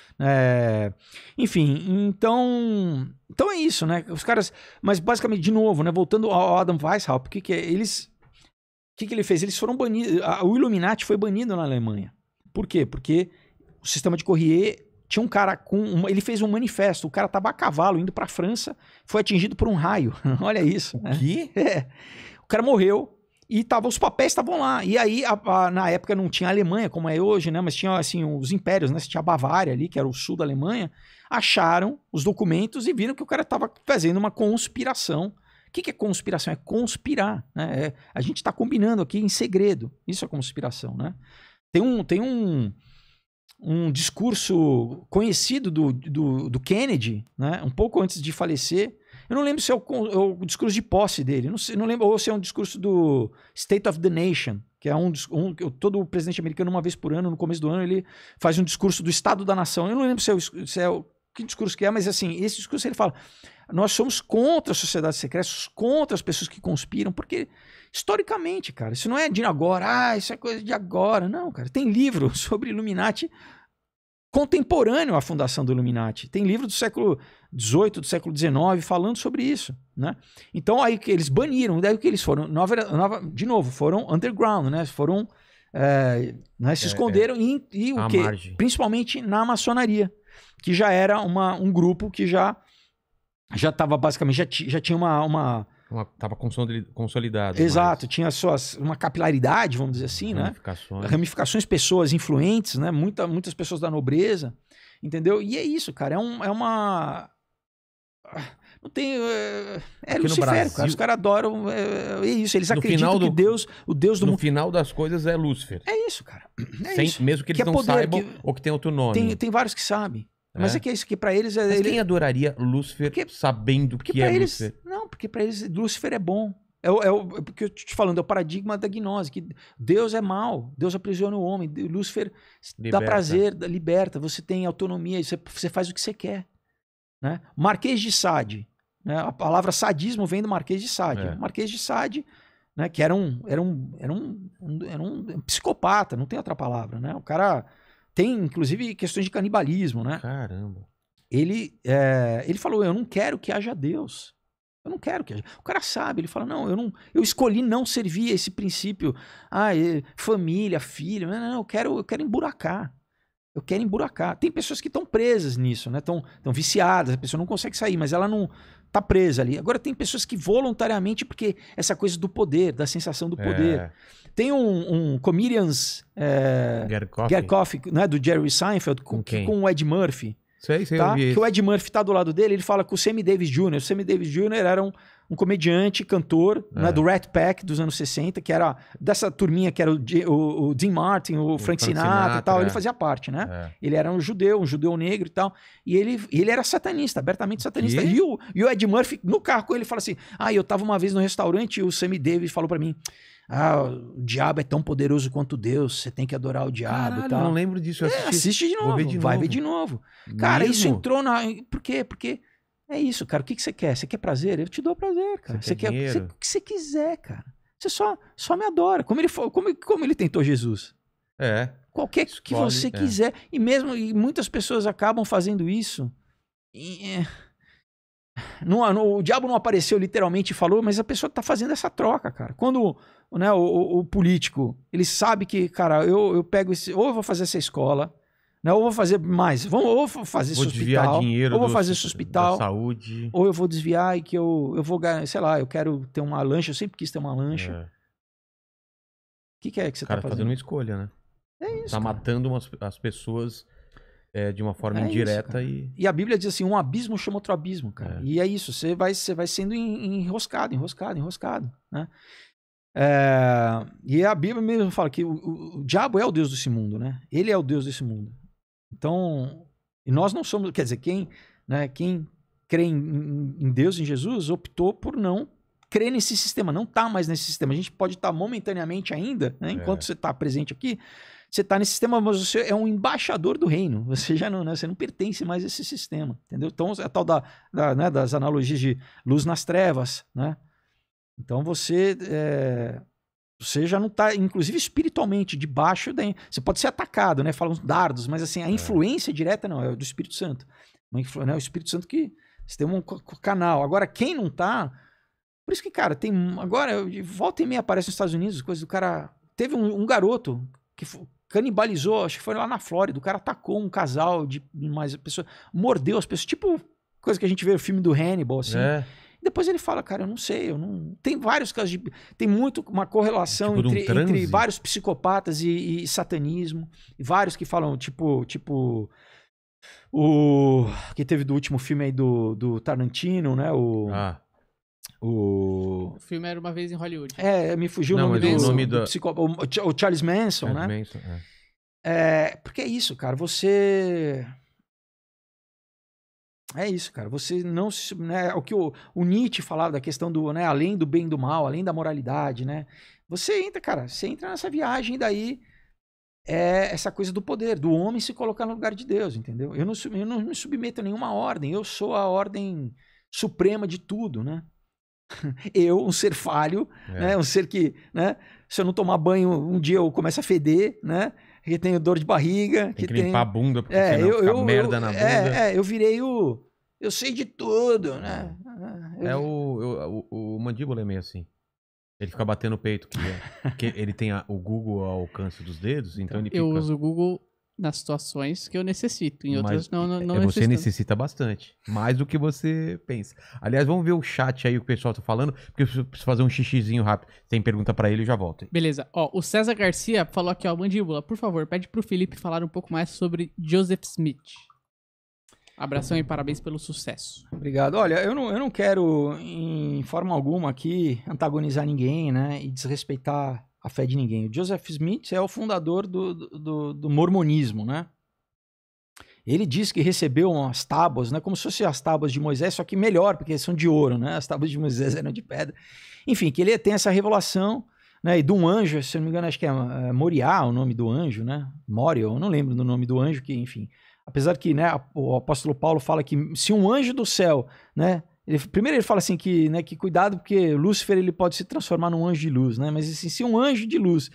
Né, enfim, então. Então é isso, né? Os caras. Mas basicamente, de novo, né? Voltando ao Adam Weishaupt, o que, que Eles. O que, que ele fez? Eles foram banidos. O Illuminati foi banido na Alemanha. Por quê? Porque o sistema de Corrier tinha um cara com. Uma, ele fez um manifesto. O cara tava a cavalo indo pra França, foi atingido por um raio. Olha isso. O né. quê? É. O cara morreu e tava, os papéis estavam lá. E aí, a, a, na época não tinha a Alemanha, como é hoje, né? Mas tinha, assim, os impérios, né? Tinha a Bavária ali, que era o sul da Alemanha. Acharam os documentos e viram que o cara tava fazendo uma conspiração. O que, que é conspiração? É conspirar, né? É, a gente está combinando aqui em segredo. Isso é conspiração, né? Tem um... Tem um um discurso conhecido do, do, do Kennedy, né? um pouco antes de falecer, eu não lembro se é o, é o discurso de posse dele, não, sei, não lembro, ou se é um discurso do State of the Nation, que é um, um todo presidente americano, uma vez por ano, no começo do ano, ele faz um discurso do Estado da Nação. Eu não lembro se é, o, se é o que discurso que é, mas assim, esse discurso ele fala: nós somos contra a sociedade secreta, contra as pessoas que conspiram, porque historicamente, cara, isso não é de agora, ah, isso é coisa de agora. Não, cara, tem livro sobre Illuminati contemporâneo à fundação do Illuminati. Tem livro do século 18 do século XIX falando sobre isso, né? Então aí que eles baniram, daí que eles foram, nova, nova, de novo, foram underground, né? Foram é, né? se é, é. esconderam e, e o que? Principalmente na maçonaria, que já era uma, um grupo que já já estava basicamente já, já tinha uma, uma estava consolidado. Exato, mas... tinha suas uma capilaridade, vamos dizer assim, né?
ramificações. né?
Ramificações, pessoas influentes, né? Muita, muitas pessoas da nobreza, entendeu? E é isso, cara, é, um, é uma não tem. Eh, é, é Lúcifer, cara. Os caras adoram. É, é, isso, eles no acreditam do, que
Deus, o Deus do No mundo... final das coisas é Lúcifer. É isso, cara. É Sem, isso. Mesmo que eles é não poder, saibam que... ou que tem outro nome. Tem, tem
vários que sabem. Mas é, é que é isso que para eles é. Mas ele... quem adoraria Lúcifer porque, sabendo porque que é eles, Lúcifer? Não, porque para eles Lúcifer é bom. É, o, é, é porque eu te falando, é o paradigma da gnose, que Deus é mal, Deus aprisiona o homem, Lúcifer liberta. dá prazer, liberta, você tem autonomia, você, você faz o que você quer. Né? Marquês de Sade. Né? A palavra sadismo vem do Marquês de Sade. É. Marquês de Sade, né? que era um, era, um, era, um, era um psicopata, não tem outra palavra. Né? O cara tem, inclusive, questões de canibalismo. Né? Caramba. Ele, é, ele falou: Eu não quero que haja Deus. Eu não quero que haja. O cara sabe, ele fala: Não, eu não, eu escolhi não servir esse princípio. Ah, família, filho. Não, não, eu quero, eu quero emburacar eu quero emburacar. Tem pessoas que estão presas nisso, né? Estão viciadas, a pessoa não consegue sair, mas ela não tá presa ali. Agora tem pessoas que voluntariamente, porque essa coisa do poder, da sensação do é. poder. É. Tem um, um comedians é, Gerkoff, né? do Jerry Seinfeld com, com, o Ed Murphy. Sei, sei, tá? Que o Ed Murphy tá do lado dele, ele fala com o Sammy Davis Jr. O Sammy Davis Jr. era um, um comediante, cantor, é. né, do Rat Pack dos anos 60, que era dessa turminha que era o, o, o Dean Martin, o, o Frank, Frank Sinatra, Sinatra, e tal, é. ele fazia parte, né? É. Ele era um judeu, um judeu negro e tal, e ele, ele era satanista, abertamente satanista. E? e o, e o Ed Murphy, no carro com ele, fala assim, ah, eu tava uma vez no restaurante e o Sammy Davis falou para mim, ah, o diabo é tão poderoso quanto Deus, você tem que adorar o diabo Caralho, e tal. não lembro disso. é, assiste de novo, ver de vai novo. ver de novo. Cara, isso entrou na... Por quê? Porque é isso, cara. O que, que você quer? Você quer prazer? Eu te dou prazer, cara. Você, você quer, você, o que você quiser, cara. Você só, só me adora. Como ele, como, como ele tentou Jesus. É. Qualquer Escolhe, que você é. quiser. E mesmo e muitas pessoas acabam fazendo isso. E, é, não, não, o diabo não apareceu literalmente e falou, mas a pessoa está fazendo essa troca, cara. Quando né, o, o, o, político ele sabe que, cara, eu, eu pego esse, ou eu vou fazer essa escola, né, ou vou fazer mais, ou vou fazer vou esse hospital, ou vou fazer esse hospital, saúde. ou eu vou desviar e que eu, eu vou ganhar, sei lá, eu quero ter uma lancha, eu sempre quis ter uma lancha. O é. que, que é que você cara, tá, tá fazendo? fazendo uma escolha,
né? É isso. Tá cara. matando umas, as pessoas é, de uma forma é indireta isso, e.
E a Bíblia diz assim: um abismo chama outro abismo, cara. É. E é isso, você vai, você vai sendo enroscado, enroscado, enroscado. Né? É, e a Bíblia mesmo fala que o, o, o, diabo é o Deus desse mundo, né? Ele é o Deus desse mundo. Então, e nós não somos, quer dizer, quem, né, quem crê em, em Deus, em Jesus, optou por não crer nesse sistema, não tá mais nesse sistema. A gente pode estar tá momentaneamente ainda, né, é. enquanto você está presente aqui, você está nesse sistema, mas você é um embaixador do reino. Você já não, né? você não pertence mais a esse sistema, entendeu? Então é a tal da, da né? das analogias de luz nas trevas, né? Então você é... você já não está, inclusive espiritualmente, debaixo da. Você pode ser atacado, né? Falam dardos, mas assim a é. influência é. direta não é do Espírito Santo. Influ... Né? O Espírito Santo que você tem um canal. Agora quem não está por isso que, cara, tem. Agora, volta e meia aparece nos Estados Unidos, coisas do cara. Teve um, um garoto que canibalizou, acho que foi lá na Flórida, o cara atacou um casal de mais pessoas, mordeu as pessoas, tipo coisa que a gente vê no filme do Hannibal, assim. É. Depois ele fala, cara, eu não sei, eu não. Tem vários casos de. Tem muito uma correlação tipo um entre, entre, vários psicopatas e, e, satanismo. E vários que falam, tipo, tipo. O. Que teve do último filme aí do, do Tarantino, né? O. Ah. O... o filme era Uma Vez em Hollywood. É, me fugiu Não, o nome, do, o nome do... do... O, Charles Manson, Charles né? Manson, é. é. Porque é isso, cara. Você... É isso, cara. Você não se, né, é o que o, o, Nietzsche falava da questão do, né, além do bem e do mal, além da moralidade, né? Você entra, cara, você entra nessa viagem daí é essa coisa do poder, do homem se colocar no lugar de Deus, entendeu? Eu não, eu não me submeto a nenhuma ordem, eu sou a ordem suprema de tudo, né? eu, um ser falho, é. né? um ser que, né? se eu não tomar banho, um dia eu começo a feder, né? que tenho dor de barriga. Tem que, que limpar a bunda, porque é, senão eu, fica eu, merda eu, na bunda. É, é, eu virei o. Eu sei de tudo, né? É. Ah, eu... É
o, o, o mandíbula é meio assim. Ele fica batendo o peito, que é, porque ele tem a, o Google ao alcance dos dedos, então, então ele fica... Eu uso
o Google nas situações que eu necessito, em outras não, não, não é, Você necessita
bastante, mais do que você pensa. Aliás, vamos ver o chat aí, o que o pessoal tá falando, porque eu preciso fazer um xixizinho rápido. Tem pergunta para ele, eu já volto.
Beleza. Ó, o César Garcia falou aqui, ó, Mandíbula, por favor, pede pro Felipe falar um pouco mais sobre Joseph Smith. Abração e parabéns pelo sucesso.
Obrigado. Olha, eu não, eu não quero, em forma alguma aqui, antagonizar ninguém, né, e desrespeitar a fé de ninguém. O Joseph Smith é o fundador do, do, do mormonismo, né? Ele diz que recebeu umas tábuas, né, como se fossem as tábuas de Moisés, só que melhor, porque são de ouro, né? As tábuas de Moisés eram de pedra. Enfim, que ele tem essa revelação, né, e de um anjo, se eu não me engano, acho que é, é Moriá o nome do anjo, né? Morio, eu não lembro do nome do anjo, que, enfim, apesar que, né, o apóstolo Paulo fala que se um anjo do céu, né, ele, primeiro ele fala assim que, né, que cuidado porque Lúcifer ele pode se transformar num anjo de luz, né? Mas assim, se um anjo de luz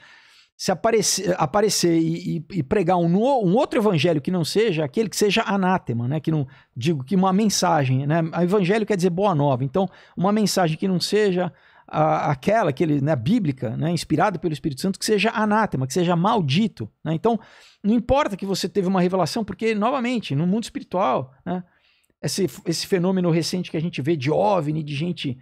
se aparecer, aparecer e, e, e pregar um, um, outro evangelho que não seja aquele que seja anátema, né? Que não digo que uma mensagem, né? Evangelho quer dizer boa nova. Então, uma mensagem que não seja a, aquela que ele, né, bíblica, né, inspirada pelo Espírito Santo, que seja anátema, que seja maldito. Né? Então, não importa que você teve uma revelação, porque novamente no mundo espiritual, né? esse, esse fenômeno recente que a gente vê de OVNI, de gente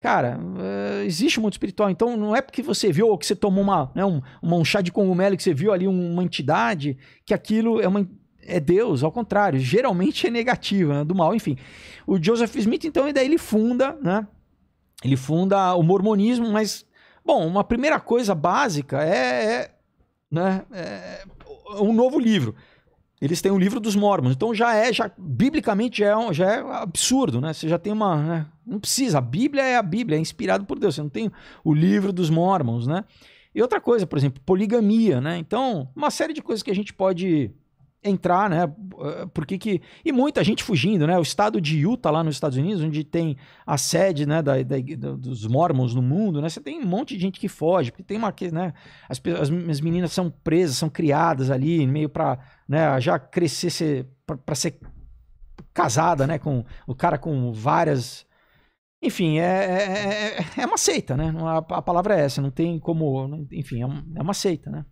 cara, eh, existe mundo espiritual. Então não é porque você viu ou que você tomou uma, né, um, uma, um chá de cogumelo que você viu ali uma entidade que aquilo é uma é Deus, ao contrário, geralmente é negativa, né, do mal, enfim. O Joseph Smith então e daí ele funda, né? Ele funda o mormonismo, mas bom, uma primeira coisa básica é, é né, é um novo livro. Eles têm o um livro dos Mormons. Então já é, já biblicamente já é, já é absurdo, né? Você já tem uma, né? não precisa. A Bíblia é a Bíblia, é inspirado por Deus. Você não tem o livro dos Mormons, né? E outra coisa, por exemplo, poligamia, né? Então, uma série de coisas que a gente pode entrar, né? Porque que e muita gente fugindo, né? O estado de Utah lá nos Estados Unidos, onde tem a sede, né, da, da dos Mormons no mundo, né? Você tem um monte de gente que foge, porque tem uma, né? As, as, as meninas são presas, são criadas ali, meio para né, já crescer para ser casada, né, com o cara com várias, enfim, é, é, é, é uma seita, né? A, é, a, palavra é essa, não tem como, enfim, é, é, uma seita, né?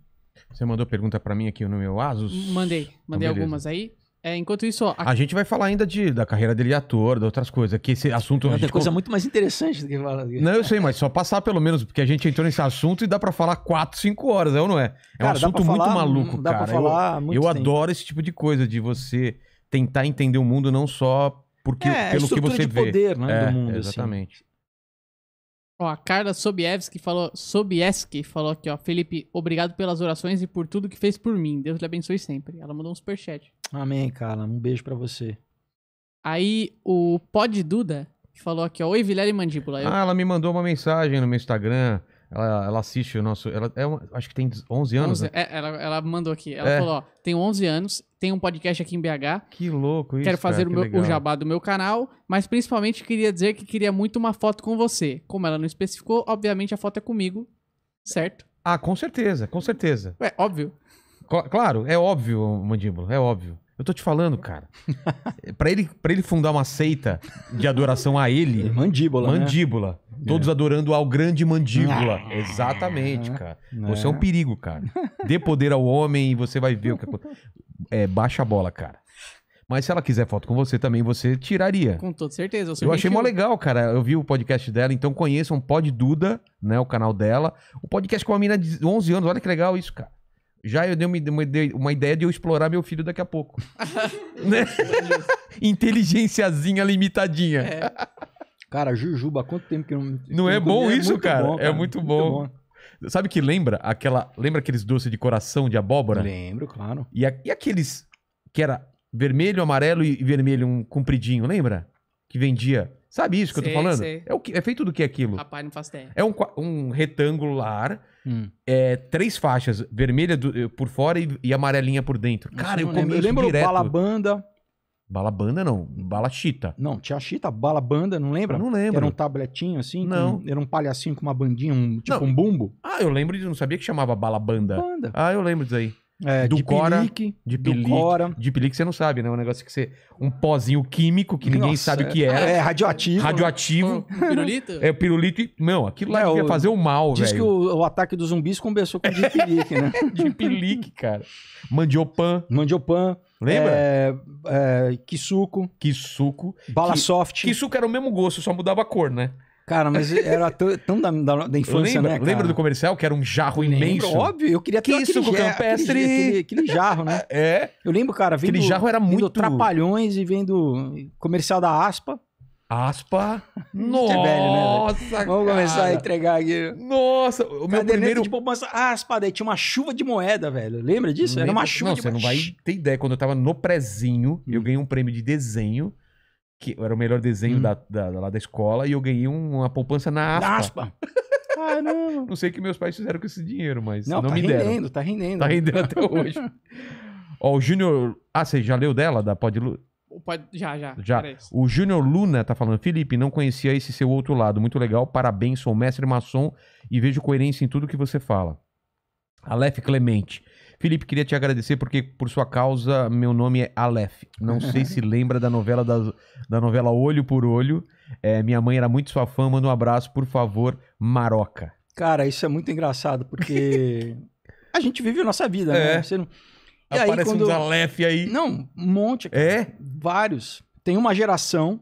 Você mandou pergunta para mim
aqui no meu Asus? Mandei,
mandei então, algumas aí. É, enquanto isso. A... a... gente vai
falar ainda de, da carreira dele de ator, de outras coisas, que esse assunto. Tem coisa muito
mais
interessante do que falar. Não, eu sei,
mas só passar pelo menos, porque a gente entrou nesse assunto e dá para falar 4, 5 horas, é ou não é? É cara, um assunto falar, muito maluco, dá cara. Pra falar eu muito eu tempo. adoro esse tipo de coisa, de você tentar entender o mundo não só porque, é, pelo que você de vê. poder, né, é, do mundo. Assim. Exatamente. Assim.
Ó, a Carla Sobieski falou, Sobieski falou aqui, ó. Felipe, obrigado pelas orações e por tudo que fez por mim. Deus lhe abençoe sempre. Ela mandou um superchat.
Amém, Carla. Um beijo para você.
Aí o Pod Duda falou aqui, ó. Oi, Vilela e Mandíbula. Eu... Ah,
ela me mandou uma mensagem no meu Instagram. Ela, ela assiste o nosso. Ela é uma, acho que tem 11 anos. 11, né?
é, ela, ela mandou aqui. Ela é. falou: ó, tenho 11 anos, tem um podcast aqui em BH. Que louco isso. Quero fazer cara, o, meu, o jabá do meu canal, mas principalmente queria dizer que queria muito uma foto com você. Como ela não especificou, obviamente a foto é comigo, certo? Ah,
com certeza, com certeza. É óbvio. claro, é óbvio, Mandíbula, é óbvio. Eu tô te falando, cara. para ele, pra ele fundar uma seita de adoração a ele. Mandíbula. É mandíbula. Né? É. Todos é. adorando ao grande mandíbula. Ah. Exatamente, cara. Né? Você é um perigo, cara. Dê poder ao homem e você vai ver o que acontece. É, baixa a bola, cara. Mas se ela quiser foto com você também, você tiraria. Com
toda certeza. Eu, eu achei mó
legal, cara. Eu vi o podcast dela, então conheçam Pod Duda, né? O canal dela. O podcast com a mina de 11 anos. Olha que legal isso, cara. Já eu dei uma, ideia de eu explorar meu filho daqui a pouco. né? Inteligênciazinha limitadinha. É.
Cara, Jujuba, quanto tempo que eu não. Não é bom é isso, é cara. Bom, cara. É muito bom. Muito
bom. Sabe que lembra aquela. Lembra aqueles doces de coração de abóbora? Lembro, claro. E, a... e aqueles que era vermelho, amarelo e vermelho, um compridinho, lembra? Que vendia. Sabe isso que sei, eu tô falando? Sei. É, o que, é feito do que aquilo? Rapaz, não faz ideia. É um, um retangular Hum. É, três faixas, vermelha do, eh, por fora e, e, amarelinha por dentro. Cara, eu, eu comi eu lembro direto. Bala
Banda.
Bala Banda não, Bala Chita.
Não, tinha Chita, Bala Banda, não lembra? Eu não lembro. Era um tabletinho assim? Não. era um palhacinho com uma bandinha, um, tipo não. um bumbo?
Ah, eu lembro disso, não sabia que chamava Bala Banda. Banda. Ah, eu lembro disso aí. É, do Cora, de Pilique. De Pilique você não sabe, né? Um negócio que você. Um pozinho químico que ninguém Nossa, sabe o que é. É, radioativo. Radioativo. pirulito? É, pirulito. E, não, aquilo lá é, devia fazer o mal, diz velho. Diz que
o, o, ataque dos zumbis começou com o de Pilique, né? de
Pilique, cara. Mandiopan. Mandiopan. Lembra? É, é, Kisuko. Kisuko. Bala que, Soft. Kisuko era o mesmo gosto, só mudava a cor, né? Cara, mas era tão, tão da, da, da, infância, né? Cara? Lembra do comercial que era um jarro lembro, imenso? Óbvio, eu queria ter isso, aquele, campestre. Aquele, aquele, aquele,
jarro, né? É. Eu lembro, cara, vendo. Aquele jarro era muito. Trapalhões e vendo comercial da Aspa. Aspa. Nossa, é velho, né, velho? Vamos começar a entregar aqui. Nossa, o meu primeiro... de poupança, aspa, daí tinha uma chuva de moeda, velho. Lembra disso? Lembra? Era uma chuva não, de moeda. Não, você não vai
ter ideia. Quando eu tava no prezinho, hum. eu ganhei um prêmio de desenho que era o melhor desenho hum. da, da, lá da escola, e eu ganhei uma poupança na aspa. Na aspa. Caramba. Não sei o que meus pais fizeram com esse dinheiro, mas não, não tá me rendendo, deram. Tá rendendo, tá rendendo. Tá rendendo até hoje. Ó, o Júnior... Ah, você já leu dela, da Pod...
Pode... Já, já. já.
O Júnior Luna tá falando, Felipe, não conhecia esse seu outro lado. Muito legal, parabéns, sou mestre maçom e vejo coerência em tudo que você fala. Aleph Clemente, Felipe, queria te agradecer porque, por sua causa, meu nome é Aleph. Não sei se lembra da novela, da novela Olho por Olho. É, minha mãe era muito sua fã. Manda um abraço, por favor, Maroca.
Cara, isso é muito engraçado, porque a gente vive a nossa vida, né? é. né? Você não... Aparece aí, quando... uns Aleph aí. Não, um monte. É? Vários. Tem uma geração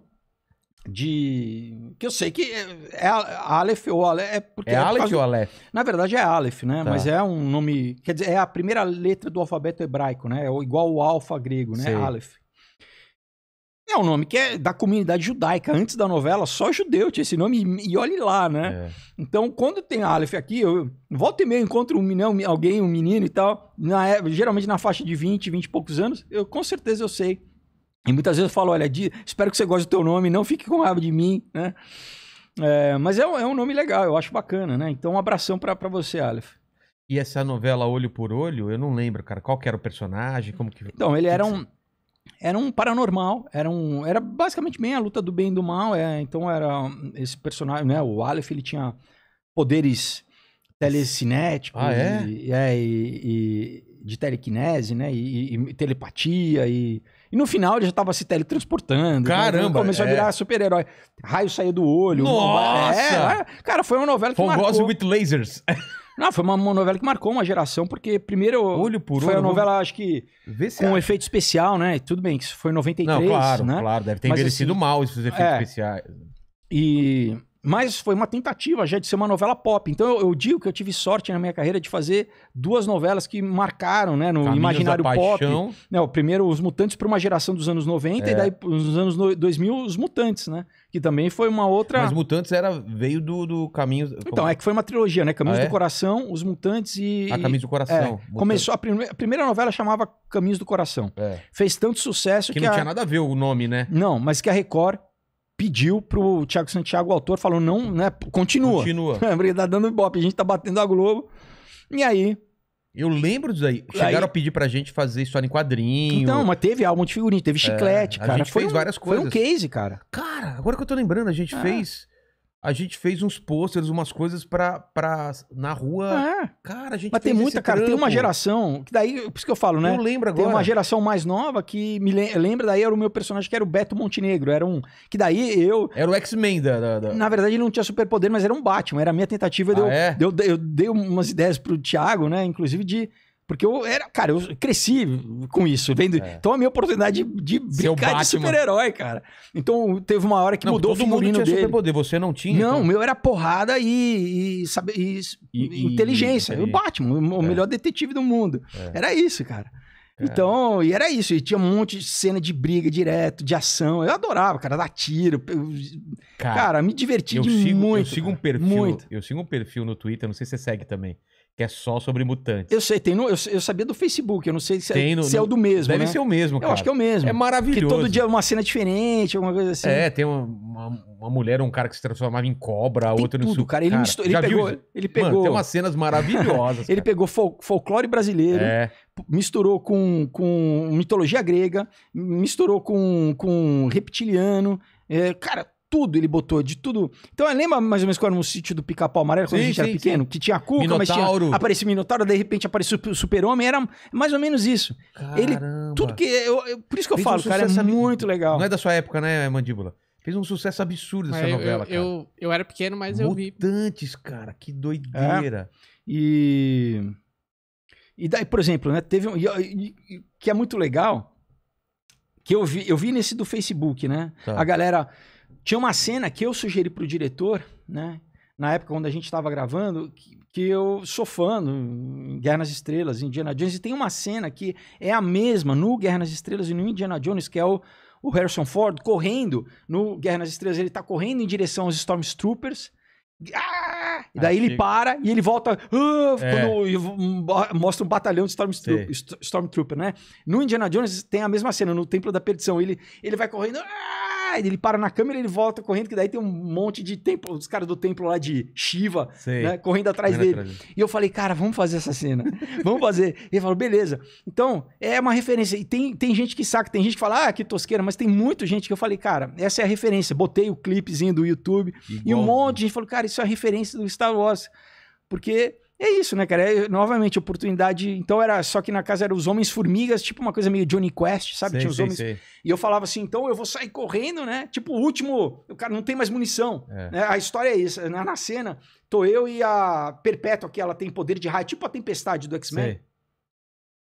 de. Que eu sei que é, é Aleph ou Aleph. É, porque é, é Aleph ou Aleph? Na verdade é Aleph, né? Tá. Mas é um nome. Quer dizer, é a primeira letra do alfabeto hebraico, né? É igual o alfa grego, né? Sei. Aleph. É um nome que é da comunidade judaica. Antes da novela, só judeu tinha esse nome e, olhe lá, né? É. Então, quando tem Aleph aqui, eu volta e meia encontro um, não, alguém, um menino e tal, na, é, geralmente na faixa de 20, 20 e poucos anos, eu com certeza eu sei e muitas vezes eu falo, olha, de, espero que você goste do teu nome, não fique com raiva de mim, né? É, mas é, é, um nome legal, eu acho bacana, né? Então, um abração para você, Aleph. E essa novela Olho por Olho, eu não lembro, cara, qual que era
o personagem, como que...
Então, ele era um... Era um paranormal, era um, era basicamente bem a luta do bem e do mal, é, então era esse personagem, né, o Aleph, ele tinha poderes telecinéticos ah, é? E, é, e, de telequinese, né? E, e, e telepatia e, e. no final ele já tava se teletransportando. Então Caramba! começou é. a virar super-herói. Raio saía do olho. Nossa! É, cara, foi uma novela que Fogoso marcou... with Lasers. Não, foi uma, uma, novela que marcou uma geração, porque primeiro. Olho por foi olho. Foi uma novela, acho que. com um efeito especial, né? Tudo bem, que isso foi em 93. Não, claro, né? claro. Deve ter Mas assim, envelhecido assim, mal esses efeitos é, especiais. E. Mas foi uma tentativa já de ser uma novela pop. Então eu, eu, digo que eu tive sorte na minha carreira de fazer duas novelas que marcaram, né, no Caminhos imaginário pop. Né, o primeiro Os Mutantes para uma geração dos anos 90 é. e daí nos anos 2000 Os Mutantes, né? Que também foi uma outra Mas Mutantes era veio do, do Caminhos Então, é que foi uma trilogia, né? Caminhos ah, é? do Coração, Os Mutantes e A ah, Caminhos do Coração. É, começou a, prime... a, primeira novela chamava Caminhos do Coração. É. Fez tanto sucesso que, que não a... tinha nada a ver o nome, né? Não, mas que a Record pediu pro Thiago Santiago, o autor, falou: não, né? Continua. Continua. Porque tá dando ibope, a gente tá batendo a Globo. E aí. Eu lembro disso aí. Chegaram aí... a
pedir pra gente fazer história em quadrinho. Então, mas teve álbum de figurinha, teve é, chiclete, é, cara. A gente foi fez um, várias coisas. Foi um case, cara. Cara, agora que eu tô lembrando, a gente é. fez. A gente fez uns pôsteres, umas coisas pra, pra. na rua. Ah, é. Cara, a gente Mas tem muita, cara. Trampo. Tem uma geração.
Que daí, é por isso que eu falo, né? Eu lembro agora. Tem uma geração mais nova que me lembra, daí era o meu personagem que era o Beto Montenegro. Era um. Que daí eu. Era o X-Men da, da, da, Na verdade, ele não tinha superpoder, mas era um Batman. Era a minha tentativa. Ah, eu, é? eu, eu dei umas ideias pro Thiago, né? Inclusive de porque eu era, cara, eu cresci com isso, vendo. É. Então a minha oportunidade de, de brincar de super-herói, cara. Então teve uma hora que não, mudou todo o figurino mundo tinha dele. Poder, você
não tinha. Não, então.
meu era porrada e, e, sabe, e, e inteligência. E, o Batman, o é. melhor detetive do mundo. É. Era isso, cara. É. Então, e era isso. E tinha um monte de cena de briga direto, de ação. Eu adorava, cara, dar tiro. Eu, cara, cara, me diverti eu sigo, muito. Eu sigo cara. um perfil. Muito.
Eu sigo um perfil no Twitter, não sei se você segue também que é só sobre mutantes.
Eu sei, tem no, eu, eu sabia do Facebook, eu não sei se, é, no, se é o do mesmo. Deve né? ser o mesmo, cara. Eu acho que é o mesmo. É maravilhoso. Que todo dia é uma cena diferente, alguma coisa assim. É,
tem uma, uma, uma mulher, um cara que se transformava em cobra, tem outro tudo, no sul. cara, ele, cara, misturou, ele pegou, viu? ele pegou. Mano, tem umas cenas maravilhosas.
ele pegou fol folclore brasileiro, é. misturou com, com mitologia grega, misturou com, com reptiliano. É, cara, tudo, ele botou de tudo. Então, é, lembra mais ou menos quando no sítio do Pica-Pau Amarelo, quando sim, a gente sim, era pequeno, sim. que tinha cuca, Minotauro. mas tinha, aparecia Minotauro, de repente aparecia o Super-Homem, era mais ou menos isso. Caramba. Ele, tudo que, eu,
eu, por isso que eu Fez falo, um cara, é
muito legal. Não é da sua época, né, Mandíbula?
Fez um sucesso absurdo essa é, novela, eu, cara.
Eu, eu era pequeno, mas Mutantes, eu vi. Mutantes, cara, que
doideira. É. E... E daí, por exemplo, né, teve um... que é muito legal, que eu vi, eu vi nesse do Facebook, né? Tá. A galera tinha uma cena que eu sugeri pro diretor, né? Na época quando a gente estava gravando, que, que, eu sou fã do Guerra nas Estrelas, Indiana Jones, e tem uma cena que é a mesma no Guerra nas Estrelas e no Indiana Jones, que é o, o Harrison Ford correndo no Guerra nas Estrelas, ele tá correndo em direção aos Stormtroopers. Ah! E daí ele que... para e ele volta. Ah! É. mostra um batalhão de Stormtrooper, Stormtrooper, né? No Indiana Jones tem a mesma cena, no Templo da Perdição. Ele, ele vai correndo. Ah! ah, ele para na câmera, ele volta correndo, que daí tem um monte de templo, os caras do templo lá de Shiva, né, correndo atrás dele. e eu falei, cara, vamos fazer essa cena, vamos fazer. Ele falou, beleza. Então, é uma referência. E tem, tem gente que saca, tem gente que fala, ah, que tosqueira, mas tem muita gente que eu falei, cara, essa é a referência. Botei o clipezinho do YouTube Igual, e um monte de gente falou, cara, isso é a referência do Star Wars. Porque é isso, né, cara? É, novamente, oportunidade. Então era. Só que na casa eram os homens formigas, tipo uma coisa meio Johnny Quest, sabe? Tinha os homens. E eu falava assim, então eu vou sair correndo, né? Tipo, o último. O cara não tem mais munição. É. Né? A história é essa. Na, né? na cena, tô eu e a Perpétua, que ela tem poder de raio, tipo a tempestade do X-Men.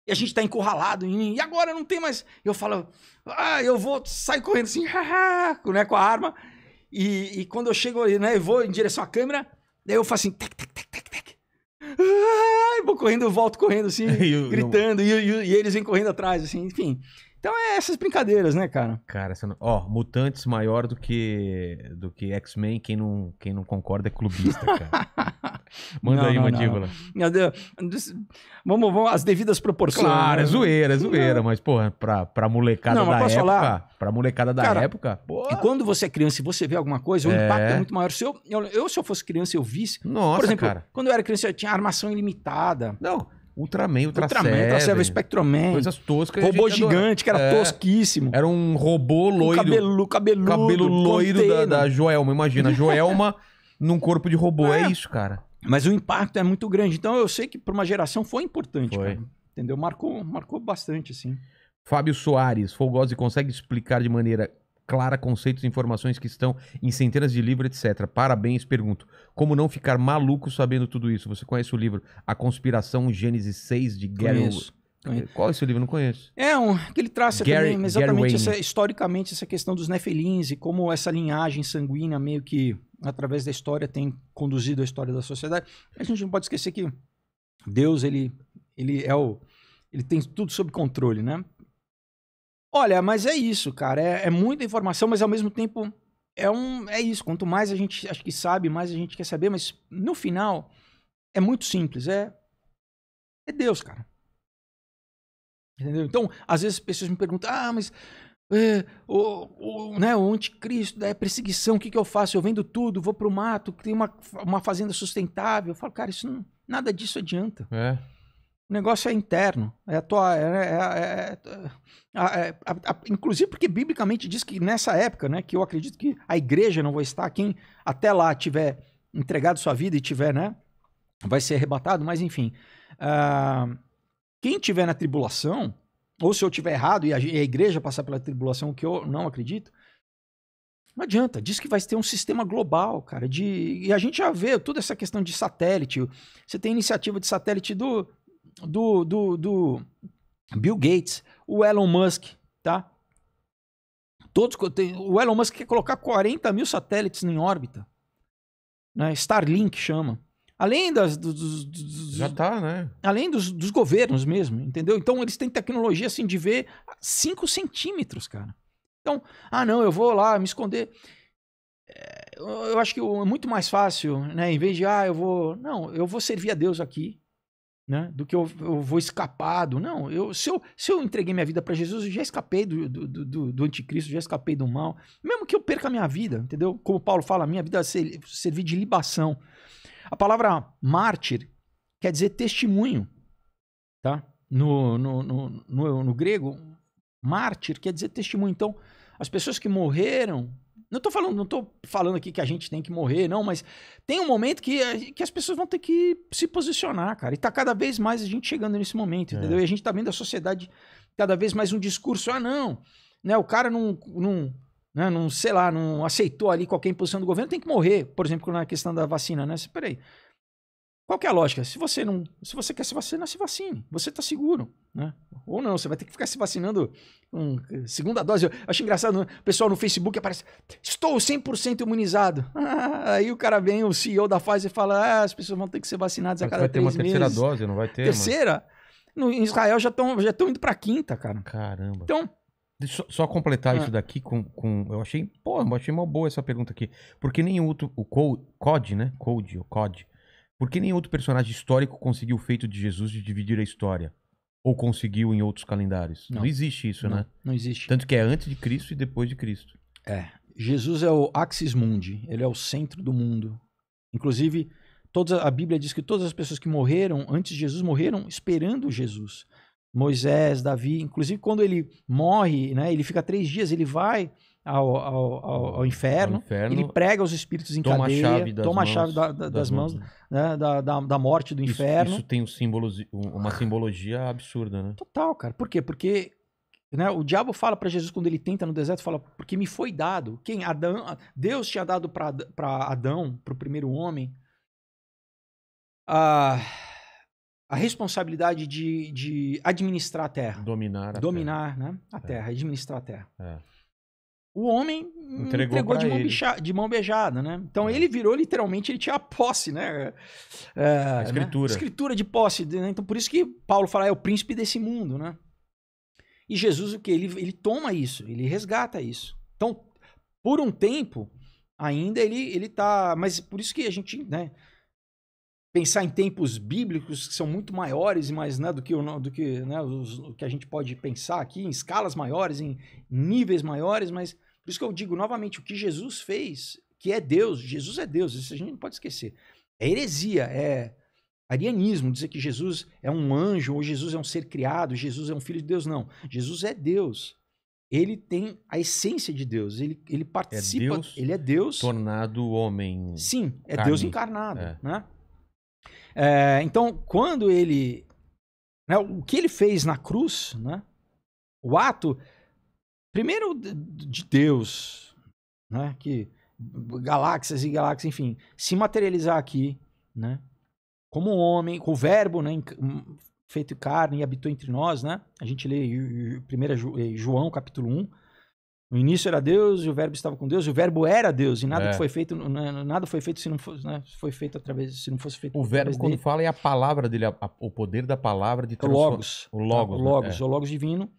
E a gente tá encurralado, e agora não tem mais. Eu falo, ah, eu vou sair correndo assim, né, com a arma. E, e quando eu chego, né, eu vou em direção à câmera, daí eu faço assim, tec, tec, tec, tec, tec. Ah, vou correndo, volto correndo assim, eu, gritando, eu... E, e, eles vêm correndo atrás, assim, enfim. Então é essas brincadeiras, né, cara?
Cara, não... ó, mutantes maior do que do que X-Men, quem não, quem não concorda é clubista, cara. Manda não, aí, não, mandíbula.
Vamos, vamos, as devidas proporções. Claro, é zoeira, é zoeira,
mas, porra, pra, pra molecada da época. Falar? Pra molecada da cara, época. Porra.
E quando você é criança e você vê alguma coisa, o é... impacto é muito maior. Se eu, eu, eu, se eu fosse criança, eu visse. Nossa, por exemplo, cara. quando eu era criança, eu tinha armação ilimitada. Não. Ultraman, Ultra Ultraman, Ultra Seven, Spectroman. Coisas toscas. Robô gigante, que era é, tosquíssimo. Era um robô loiro. Um cabelo, cabeludo.
Cabelo loiro da, da, Joelma, imagina. Joelma
num corpo de robô, é. é. isso, cara. Mas o impacto é muito grande. Então eu sei que para uma geração foi importante, foi. Cara, entendeu? Marcou, marcou
bastante, assim. Fábio Soares, Fogosi, consegue explicar de maneira clara, conceitos e informações que estão em centenas de livros, etc. Parabéns, pergunto. Como não ficar maluco sabendo tudo isso? Você conhece o livro A Conspiração Gênesis 6 de Gary qual é esse livro? Não conheço. É, um, que ele traça é Gary, também, exatamente, essa,
historicamente, essa questão dos nefelins e como essa linhagem sanguínea meio que, através da história, tem conduzido a história da sociedade. A gente não pode esquecer que Deus, ele, ele é o... Ele tem tudo sob controle, né? Olha, mas é isso, cara. É, é muita informação, mas ao mesmo tempo é um é isso. Quanto mais a gente acho que sabe, mais a gente quer saber. Mas no final é muito simples. É é Deus, cara. Entendeu? Então, às vezes as pessoas me perguntam: Ah, mas é, o, o, né, o anticristo, é perseguição, o que, que eu faço? Eu vendo tudo, vou pro mato, crio uma, uma fazenda sustentável. Eu falo, cara, isso não, nada disso adianta. É negócio é interno. É a tua. É, é, é, inclusive porque biblicamente diz que nessa época, né, que eu acredito que a igreja não vai estar, quem até lá tiver entregado sua vida e tiver, né, vai ser arrebatado, mas enfim. Uh, quem tiver na tribulação, ou se eu tiver errado e a, e a igreja passar pela tribulação, o que eu não acredito, não adianta, diz que vai ter um sistema global, cara. De, e a gente já vê toda essa questão de satélite. Você tem iniciativa de satélite do, do, do, do Bill Gates, o Elon Musk, tá? Todos, o Elon Musk quer colocar 40 mil satélites em órbita. Né? Starlink chama. Além das. Dos, dos, Já tá, né? Além dos, dos governos mesmo, entendeu? Então eles têm tecnologia assim de ver 5 centímetros, cara. Então, ah, não, eu vou lá me esconder. É, eu acho que é muito mais fácil, né? Em vez de, ah, eu vou. Não, eu vou servir a Deus aqui né? Do que eu, eu vou escapado. Não, eu se, eu se eu entreguei minha vida para Jesus, eu já escapei do, do, do, do, anticristo, já escapei do mal. Mesmo que eu perca a minha vida, entendeu? Como Paulo fala, minha vida servir de libação. A palavra mártir quer dizer testemunho, tá? No, no, no, no, no grego, mártir quer dizer testemunho. Então, as pessoas que morreram não tô falando, não tô falando aqui que a gente tem que morrer, não, mas tem um momento que, que as pessoas vão ter que se posicionar, cara. E tá cada vez mais a gente chegando nesse momento, é. entendeu? E a gente tá vendo a sociedade cada vez mais um discurso, ah, não, né? O cara não, não, né, não sei lá, não aceitou ali qualquer imposição do governo, tem que morrer. Por exemplo, na questão da vacina, né? Peraí, qual é a lógica? Se você não, se você quer se vacinar, se vacine. Você está seguro, né? Ou não, você vai ter que ficar se vacinando um, eh, segunda dose. Eu acho engraçado, né? o pessoal no Facebook aparece, estou 100% imunizado. aí o cara vem, o CEO da Pfizer fala, ah, as pessoas vão ter que ser vacinadas a cada três meses. Vai ter uma meses. terceira dose, não vai ter? Terceira? Mas... No, em Israel já estão já estão indo para quinta, cara. Caramba. Então...
Só, só, completar ah. isso daqui com, com. Eu achei. Pô, eu achei uma boa essa pergunta aqui. Porque nem o, o, o COD, né? Code o COD por que nenhum outro personagem histórico conseguiu o feito de Jesus de dividir a história? Ou conseguiu em outros calendários? Não, não existe isso, não, né? Não existe. Tanto que é antes de Cristo e depois
de Cristo. É. Jesus é o axis mundi, ele é o centro do mundo. Inclusive, toda a Bíblia diz que todas as pessoas que morreram antes de Jesus morreram esperando Jesus. Moisés, Davi, inclusive quando ele morre, né, ele fica três dias, ele vai ao, ao, ao inferno, inferno, ele prega os espíritos em toma cadeia, a chave das toma mãos, a chave da, da, das, mãos, mãos né? né, da, da, da, morte do isso, inferno. Isso, tem
um símbolo, uma simbologia
absurda, né? Total, cara. Por quê? Porque né, o diabo fala para Jesus quando ele tenta no deserto, fala, porque me foi dado. Quem? Adão, ah, Deus tinha dado para Adão, para o primeiro homem, a, a responsabilidade de, de administrar a terra. Dominar a Dominar terra. Né, a é. terra, administrar a terra. É o homem entregou, entregou de, mão bicha, de, mão beijada, né? Então é. ele virou literalmente, ele tinha a posse, né? É, a né? escritura. Né? Escritura de posse. Né? Então por isso que Paulo fala, é o príncipe desse mundo, né? E Jesus o que? Ele, ele toma isso, ele resgata isso. Então, por um tempo, ainda ele, ele tá... Mas por isso que a gente, né? pensar em tempos bíblicos que são muito maiores e mais né, do que, do que né, os, o que a gente pode pensar aqui, em escalas maiores, em níveis maiores, mas por isso que eu digo novamente o que Jesus fez, que é Deus, Jesus é Deus, isso a gente não pode esquecer. É heresia, é arianismo dizer que Jesus é um anjo ou Jesus é um ser criado, Jesus é um filho de Deus, não. Jesus é Deus. Ele tem a essência de Deus, ele, ele é participa, é Deus ele é Deus. Tornado homem. Sim, é carne. Deus encarnado, é. né? É, então, quando ele. Né, o que ele fez na cruz, né, o ato, primeiro de Deus, né, que galáxias e galáxias, enfim, se materializar aqui, né, como um homem, com o verbo, né, feito carne e habitou entre nós, né, a gente lê 1 eh, João capítulo 1, no início era Deus, e o Verbo estava com Deus, e o Verbo era Deus, e nada é. foi feito, né, nada foi feito se não fosse, né, foi feito através, se não fosse feito. O Verbo quando dele.
fala é a palavra dele, a, a, o poder da palavra de transform... logos, o logos, o né? logos, né? o logos
divino,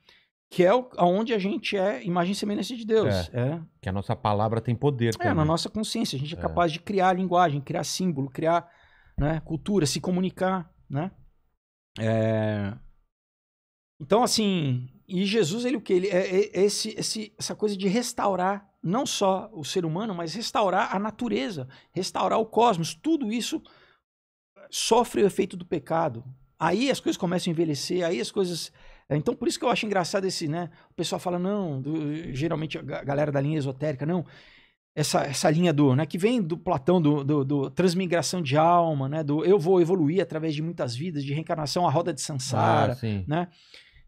que é aonde a gente é imagem e semelhança de Deus, é. é.
Que a nossa palavra tem poder. É na nossa
consciência, a gente é, é capaz de criar linguagem, criar símbolo, criar, né, cultura, se comunicar, né? É... Então, assim, e Jesus, ele o que? Ele é, é esse, esse, essa coisa de restaurar não só o ser humano, mas restaurar a natureza, restaurar o cosmos. Tudo isso sofre o efeito do pecado. Aí as coisas começam a envelhecer, aí as coisas. É, então, por isso que eu acho engraçado esse, né? O pessoal fala, não, do, geralmente a galera da linha esotérica, não. Essa, essa linha do, né, que vem do Platão, do, do, do transmigração de alma, né, do eu vou evoluir através de muitas vidas, de reencarnação, a roda de Sansara, ah, né?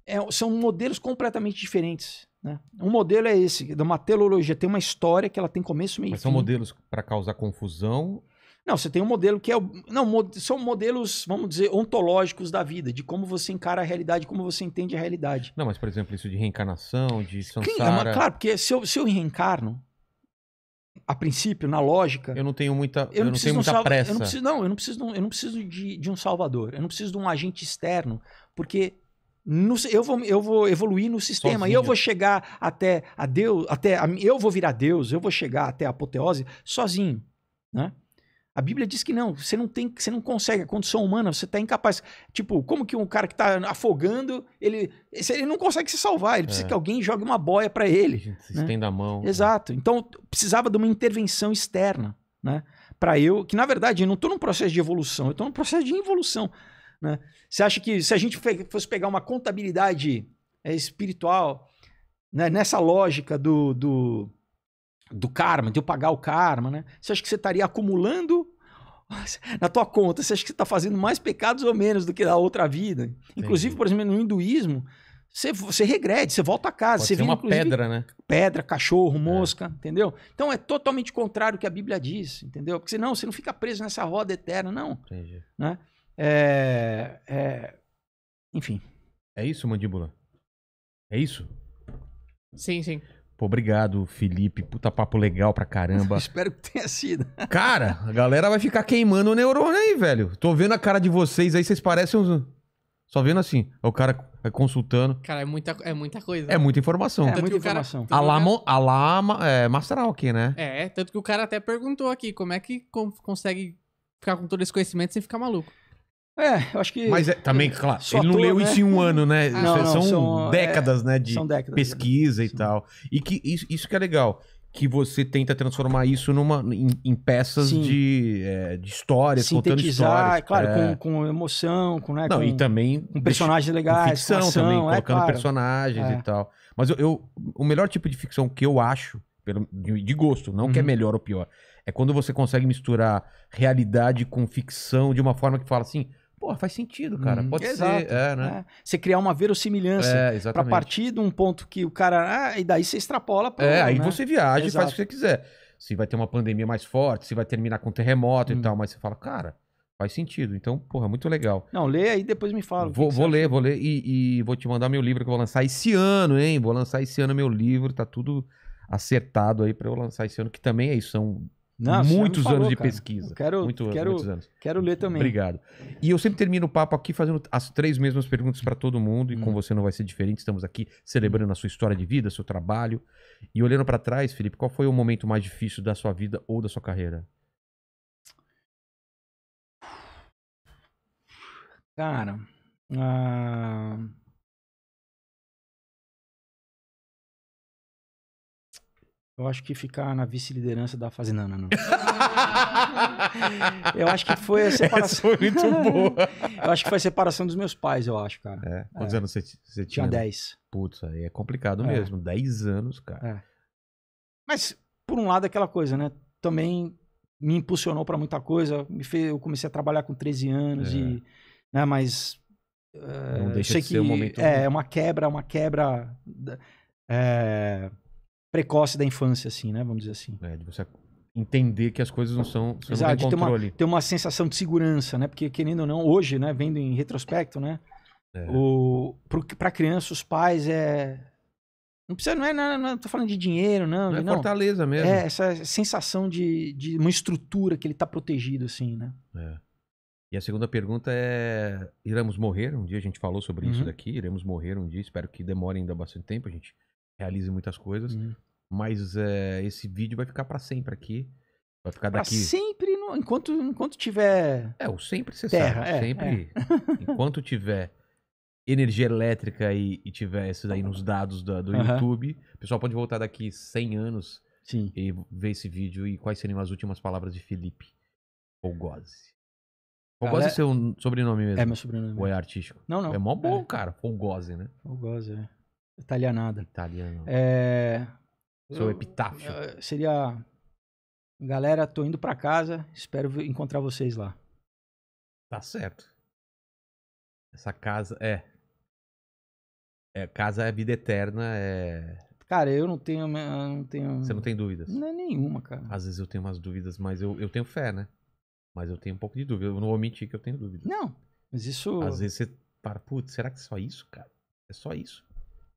é, são modelos completamente diferentes. Né? Um modelo é esse, de é uma teleologia, tem uma história que ela tem começo, meio Mas fim. são modelos
para causar confusão?
Não, você tem um modelo que é. Não, mod, são modelos, vamos dizer, ontológicos da vida, de como você encara a realidade, como você entende a realidade.
Não, mas, por exemplo, isso de reencarnação, de é samsara... Claro,
porque se eu, se eu reencarno, a princípio, na lógica. Eu não tenho muita, eu eu não tenho muita pressa. Eu não preciso, não, eu não preciso, eu não preciso de, de um salvador. Eu não preciso de um agente externo, porque no, eu, vou, eu vou evoluir no sistema sozinho. e eu vou chegar até a Deus, até a, eu vou virar Deus, eu vou chegar até a apoteose sozinho, né? A Bíblia diz que não, você não tem, você não consegue, a condição humana, você está incapaz. Tipo, como que um cara que está afogando, ele, ele não consegue se salvar, ele precisa é. que alguém jogue uma boia para ele.
Se né? estenda a mão. Né?
Exato. Né? Então, precisava de uma intervenção externa, né? Para eu, que na verdade eu não estou num processo de evolução, eu estou num processo de involução. Né? Você acha que se a gente fosse pegar uma contabilidade é, espiritual, né, nessa lógica do, do, do karma, de eu pagar o karma, né? você acha que você estaria acumulando na tua conta? Você acha que você está fazendo mais pecados ou menos do que na outra vida? Inclusive, por exemplo, no hinduísmo, você, você regrede, você volta a casa. Pode você vira, uma pedra, né? Pedra, cachorro, mosca, é. entendeu? Então é totalmente contrário ao que a Bíblia diz, entendeu? Porque senão você não fica preso nessa roda eterna, não.
Entendi.
Né? É, é,
enfim. É isso, mandíbula? É isso? Sim, sim. Pô, obrigado, Felipe. Puta papo legal pra caramba.
Espero que tenha sido. Cara,
a galera vai ficar queimando o neurônio aí, velho. Tô vendo a cara de vocês aí, vocês parecem uns. Só vendo assim, é o cara é consultando.
Cara, é muita, é muita coisa. É muita informação. É, tanto muita informação. Cara, a
Alá é, Master né?
É, tanto que o cara até perguntou aqui, como é que consegue ficar com todo esse conhecimento sem ficar maluco? É, eu acho que.
Mas é, também, é,
claro, ele ator, não leu né? isso em um ano, né? Não, ah, é, não, são, são, é, décadas, é, né? De décadas, pesquisa né? e tal. E que isso, isso que é legal que você tenta transformar isso numa, em, em peças de, é, de histórias, contando histórias. claro, é. com,
com, emoção, com, né, Não, com, e também com personagens legais, com ficção com ação, também, é, colocando personagens e
tal. Mas eu, eu, o melhor tipo de ficção que eu acho, pelo, de, de gosto, não uhum. que é uhum. melhor ou pior, é quando você consegue misturar realidade com ficção de uma forma que fala assim,
pô, faz sentido, cara. Uhum. Pode Exato. ser. É, né? É. Você criar uma verossimilhança é, para partir de um ponto que o cara. Ah, e daí você extrapola. Pra, é, aí né? você viaja Exato. e faz o que você quiser.
Se vai ter uma pandemia mais forte, se vai terminar com um terremoto e hum. tal, mas você fala, cara, faz sentido. Então, porra, muito legal.
Não, lê aí depois me fala. Vou, vou
ler, vou ler e, e vou te mandar meu livro que eu vou lançar esse ano, hein? Vou lançar esse ano meu livro, tá tudo acertado aí para eu lançar esse ano, que também é isso, são não, muitos falou, anos de cara. pesquisa. quero, muito, quero, muitos anos.
quero ler também. Obrigado.
E eu sempre termino o papo aqui fazendo as três mesmas perguntas para todo mundo, e hum. com uhum. você não vai ser diferente. Estamos aqui celebrando a sua história de vida, seu trabalho. E olhando para trás, Felipe, qual foi o momento mais difícil da sua vida ou da sua carreira?
Cara, uh... Eu acho que ficar na vice-liderança da fase né, não.
eu acho que foi a separação. Essa foi muito boa.
eu acho que foi a separação dos meus pais, eu acho, cara. É. é. Quantos é. anos você, você tinha? Tinha 10. Putz, aí é complicado é. mesmo. 10 anos, cara. É. Mas, por um lado, aquela coisa, né? Também me impulsionou para muita coisa. Me fez, eu comecei a trabalhar com 13 anos e. É. Né, mas. Não uh, deixa de que, ser um momento. É, uma quebra, uma quebra. É precoce da infância, assim, né? Vamos dizer assim. É, de você entender que as coisas não são você Exato, não tem controle. Ter uma, ter uma sensação de segurança, né? Porque, querendo ou não, hoje, né? Vendo em retrospecto, né? É. O, criança, os pais é... Não precisa, não é, não, é, não, é, tô falando de dinheiro, não. Não é não. fortaleza mesmo. É essa sensação de, de uma estrutura que ele tá protegido, assim, né?
É. E a segunda pergunta é: iremos morrer? Um dia a gente falou sobre uhum. isso daqui, iremos morrer um dia, espero que demore ainda bastante tempo, a gente realize muitas coisas. Uhum. Mas é, esse vídeo vai ficar para sempre aqui. Vai ficar pra daqui.
sempre, no... enquanto, enquanto tiver. É, o sempre você terra, sabe. É, sempre. É.
Enquanto tiver energia elétrica e, e tiver isso daí nos dados do uhum. YouTube, o pessoal pode voltar daqui 100 anos Sim. e ver esse vídeo e quais seriam as últimas palavras de Felipe Fogose. Fogose é seu sobrenome é mesmo? É meu sobrenome. Ou é artístico? Não, não. É mó bom, é. cara. Fogose, né?
Fogose, é. Italianada. Italiano. É, Seu epitáfio. eu- é, seria. Galera, tô indo pra casa, espero encontrar vocês lá.
Tá certo. Essa casa é. É, casa é vida eterna, é.
Cara, eu não tenho. Não tenho.
Você não tem dúvidas. Não é nenhuma, cara. Às vezes eu tenho umas dúvidas, mas eu, eu tenho fé, né? Mas eu tenho um pouco de dúvida. Eu não vou mentir que eu tenho dúvida. Não, mas isso. Às vezes você para, putz, será que é só isso, cara? É só isso?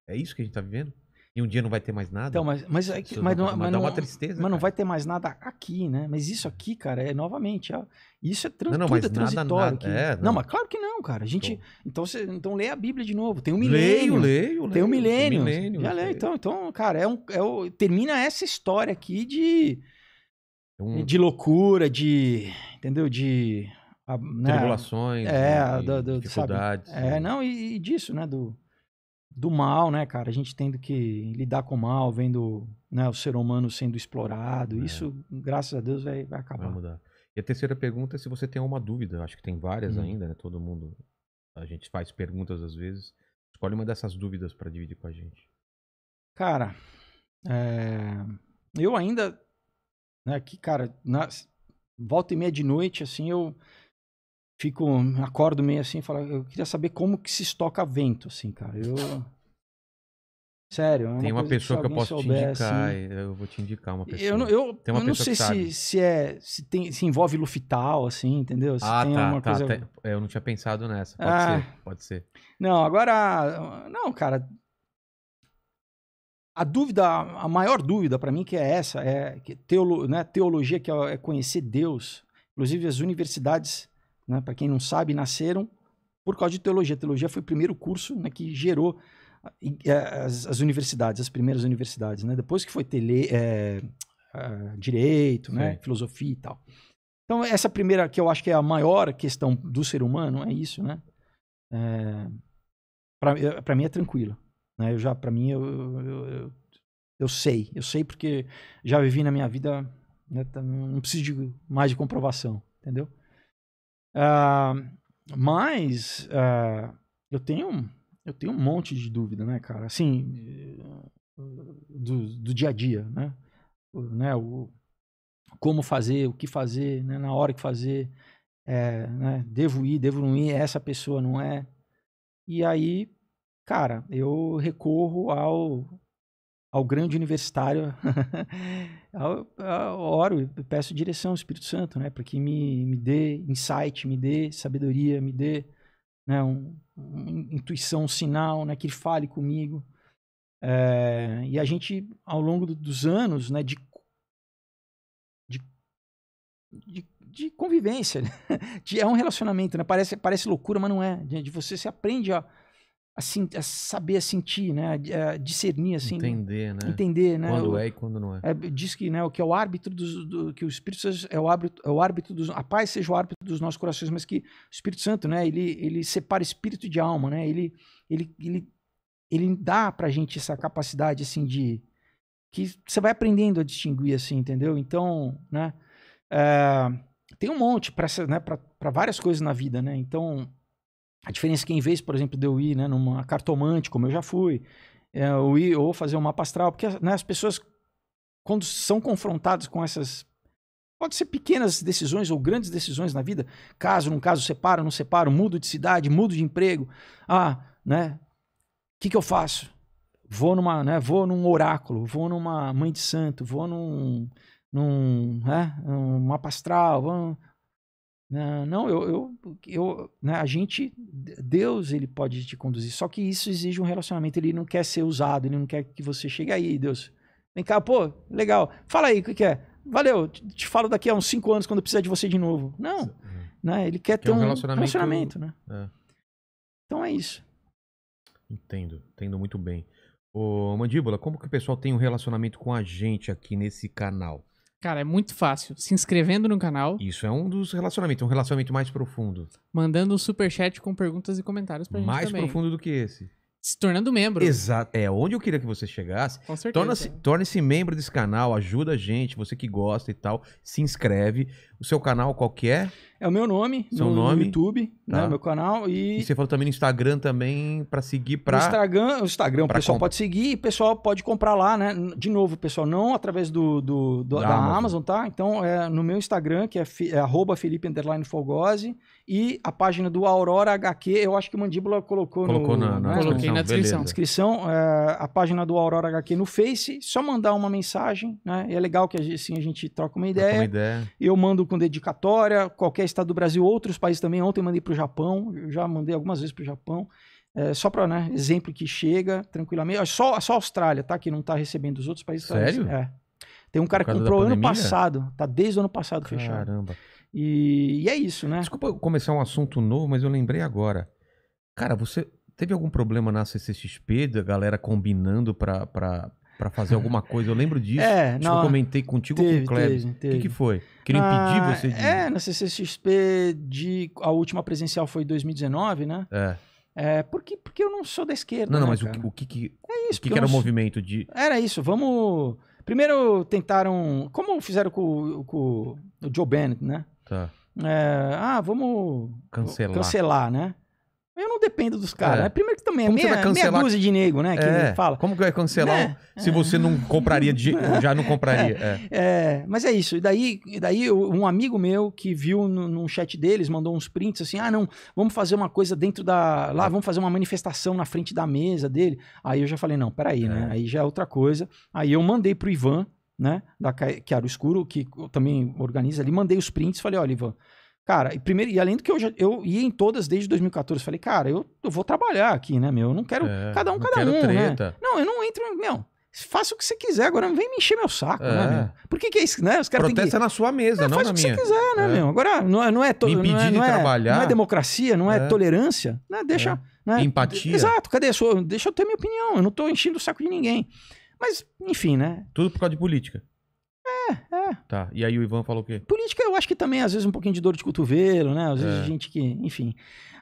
É isso que a gente tá vivendo? E um dia não vai ter mais nada? Então, mas, mas, é que, é mas, não, mas, não, uma tristeza. Mas cara. não
vai ter mais nada aqui, né? Mas isso aqui, cara, é novamente. É, isso é, trans, não, não, mas é transitório. Nada, nada, é, não. não. mas claro que não, cara. A gente. Então, você, então lê a Bíblia de novo. Tem um milênio. Leio, leio, leio. Tem um milênio. milênio já leio, então, então, cara, é um, é termina essa história aqui de. É um... De loucura, de. Entendeu? De. A, né? Tribulações, é, né? do, do, dificuldades. Sabe? É, né? não, e, e disso, né? Do do mal, né, cara? A gente tendo que lidar com o mal, vendo né, o ser humano sendo explorado. É. Isso, graças a Deus, vai, vai acabar. Vai mudar.
E a terceira pergunta é se você tem alguma dúvida. Acho que tem várias hum. ainda, né? Todo mundo. A gente faz perguntas às vezes. Escolhe uma dessas dúvidas para dividir com a gente.
Cara, é... eu ainda. Né, que, cara, na... volta e meia de noite, assim, eu fico, acordo meio assim, falo, eu queria saber como que se estoca vento, assim, cara. Eu Sério, é uma Tem uma pessoa que, que eu posso souber, te indicar, assim, eu
vou te indicar uma pessoa. Eu, não, eu, tem uma eu não sei se,
se é se tem se envolve Lufital assim, entendeu? Se ah, tem tá, tá, coisa...
tá, eu não tinha pensado nessa. Pode ah, ser, pode ser.
Não, agora não, cara. A dúvida, a maior dúvida para mim que é essa, é que teolo, né, teologia que é, é conhecer Deus. Inclusive as universidades né? Para quem não sabe, nasceram por causa de teologia. A teologia foi o primeiro curso né, que gerou as, as, universidades, as primeiras universidades. Né? Depois que foi tele, é, é, direito, né? filosofia e tal. Então, essa primeira, que eu acho que é a maior questão do ser humano, é isso, né? É, para mim é tranquilo. Né? Eu já, para mim, eu eu, eu, eu, sei. Eu sei porque já vivi na minha vida, né, tá, não preciso de mais de comprovação, entendeu? Ah, mas uh, eu tenho eu tenho um monte de dúvida, né, cara? Assim, eh, do, do dia a dia, né? O, né? O, como fazer, o que fazer, né? na hora que fazer, é, né? devo ir, devo não ir, essa pessoa não é. E aí, cara, eu recorro ao ao grande universitário, eu oro e peço direção ao Espírito Santo, né? Para que me, me dê insight, me dê sabedoria, me dê né, um, uma intuição, um sinal, né? Que ele fale comigo. É, e a gente, ao longo do, dos anos, né? De, de, de, de convivência, né? de, é um relacionamento, né? Parece, parece loucura, mas não é. De, de você se aprende a a, a saber sentir, né? A, discernir, assim. Né? Entender, né? Entender, né? Quando o, é e quando não é. é. diz que, né, o que é o árbitro dos, do, que o Espírito Santo é o árbitro, é o árbitro dos, a paz seja o árbitro dos nossos corações, mas que o Espírito Santo, né? Ele, ele separa espírito de alma, né? Ele, ele, ele, ele dá pra gente essa capacidade, assim, de que você vai aprendendo a distinguir, assim, entendeu? Então, né? É, tem um monte para né, várias coisas na vida, né? Então, a diferença é que em vez, por exemplo, de eu ir né, numa cartomante, como eu já fui, é, ou, ir, ou fazer um mapa astral, porque né, as pessoas, quando são confrontadas com essas Pode ser pequenas decisões ou grandes decisões na vida. Caso, num caso, separo, não separo, mudo de cidade, mudo de emprego. Ah, né? O que, que eu faço? Vou numa, né? Vou num oráculo, vou numa mãe de santo, vou num, num, né? Um mapa astral, vou... Não, eu, eu, eu né, a gente, Deus, ele pode te conduzir. Só que isso exige um relacionamento. Ele não quer ser usado, ele não quer que você chegue aí, Deus. Vem cá, pô, legal. Fala aí, o que, que é? Valeu, te, te falo daqui a uns cinco anos quando precisar de você de novo. Não, uhum. né? Ele quer, ter um relacionamento, relacionamento né? É. Então é isso.
Entendo, entendo muito bem. Ô, Mandíbula, como que o pessoal tem um relacionamento com a gente aqui nesse canal? Cara, é muito fácil. Se inscrevendo no canal. Isso é um dos relacionamentos, um relacionamento mais profundo.
Mandando um superchat com perguntas e comentários pra mais gente. Mais profundo do que esse se tornando membro. Exato.
É onde eu queria que você chegasse. Com certeza. Torna-se, torne-se membro desse canal, ajuda a gente, você que gosta e tal, se inscreve. O seu canal qual que é?
É o meu nome, Seu no, nome? no YouTube, tá. né, meu canal e... e
você falou também no Instagram também para seguir para
Instagram, o Instagram o pessoal compra. pode seguir, o pessoal pode comprar lá, né? De novo, pessoal, não através do, do, do da, da Amazon. Amazon. tá? Então é no meu Instagram que é, fi, é arroba e a página do Aurora HQ, eu acho que o Mandíbula colocou, colocou no, na, na né? Coloquei na descrição. descrição é, a página do Aurora HQ no Face, só mandar uma mensagem, né? É legal que assim, a gente troca uma ideia. uma ideia. Eu mando com dedicatória, qualquer estado do Brasil, outros países também. Ontem mandei para o Japão, já mandei algumas vezes para o Japão. É, só para né, exemplo que chega tranquilamente. Só, só a Austrália, tá? Que não está recebendo os outros países. Tá Sério? Tá, é. Tem um cara que comprou ano passado, tá desde o ano passado Caramba. fechado. Caramba. E, e é isso, né? Desculpa começar um assunto
novo, mas eu lembrei agora. Cara, você teve algum problema na CCXP da galera combinando pra, fazer alguma coisa? Eu lembro disso. É, Acho não, que eu comentei contigo teve, com o Kleber. O que, que foi? Queria impedir ah, você de. É,
na CCXP de. A última presencial foi em 2019, né? É. É, porque, porque eu não sou da esquerda. Não, não, né, mas cara? o, que, o que, é isso, o que, que era o movimento de. Era isso, vamos. Primeiro tentaram. Como fizeram com, com o Joe Bennett, né? Tá. É, ah, vamos cancelar. cancelar, né? Eu não dependo dos caras. É. Né? Primeiro
que também é meia, cancelar... meia dúzia de
nego, né? Que
é. fala. Como que vai cancelar né? se você não compraria, de... já não compraria? É.
é. mas é isso. E daí, e daí um amigo meu que viu no, num chat deles, mandou uns prints assim, ah, não, vamos fazer uma coisa dentro da... Lá, vamos fazer uma manifestação na frente da mesa dele. Aí eu já falei, não, peraí, né? É. Aí já é outra coisa. Aí eu mandei pro Ivan, né? Da Chiaro Escuro, que também organiza ali. Mandei os prints, falei, olha, Ivan, cara, e primeiro, e além do que eu, já, eu ia em todas desde 2014, falei, cara, eu, eu vou trabalhar aqui, né, meu? Eu não quero é, cada um, cada um. Né? Não, eu não entro, meu. Faça o que você quiser, agora vem me encher meu saco, né, é. né, meu? Por que, que é isso, né? Os caras têm que... na sua mesa, é, não faz na minha. Faz o que você quiser, né, é. meu? Agora, não, é, não é... To... Me não é, não de é, Não é democracia, não é, tolerância, né? Deixa... Né? Empatia. Exato, cadê? Sou, deixa eu ter minha opinião, eu não tô enchendo o saco de ninguém. Mas, enfim, né? Tudo por causa de política. É,
é. Tá. E aí o Ivan falou o quê?
Política, eu acho que também, às vezes, um pouquinho de dor de cotovelo, né? Às vezes, é. gente que. Enfim.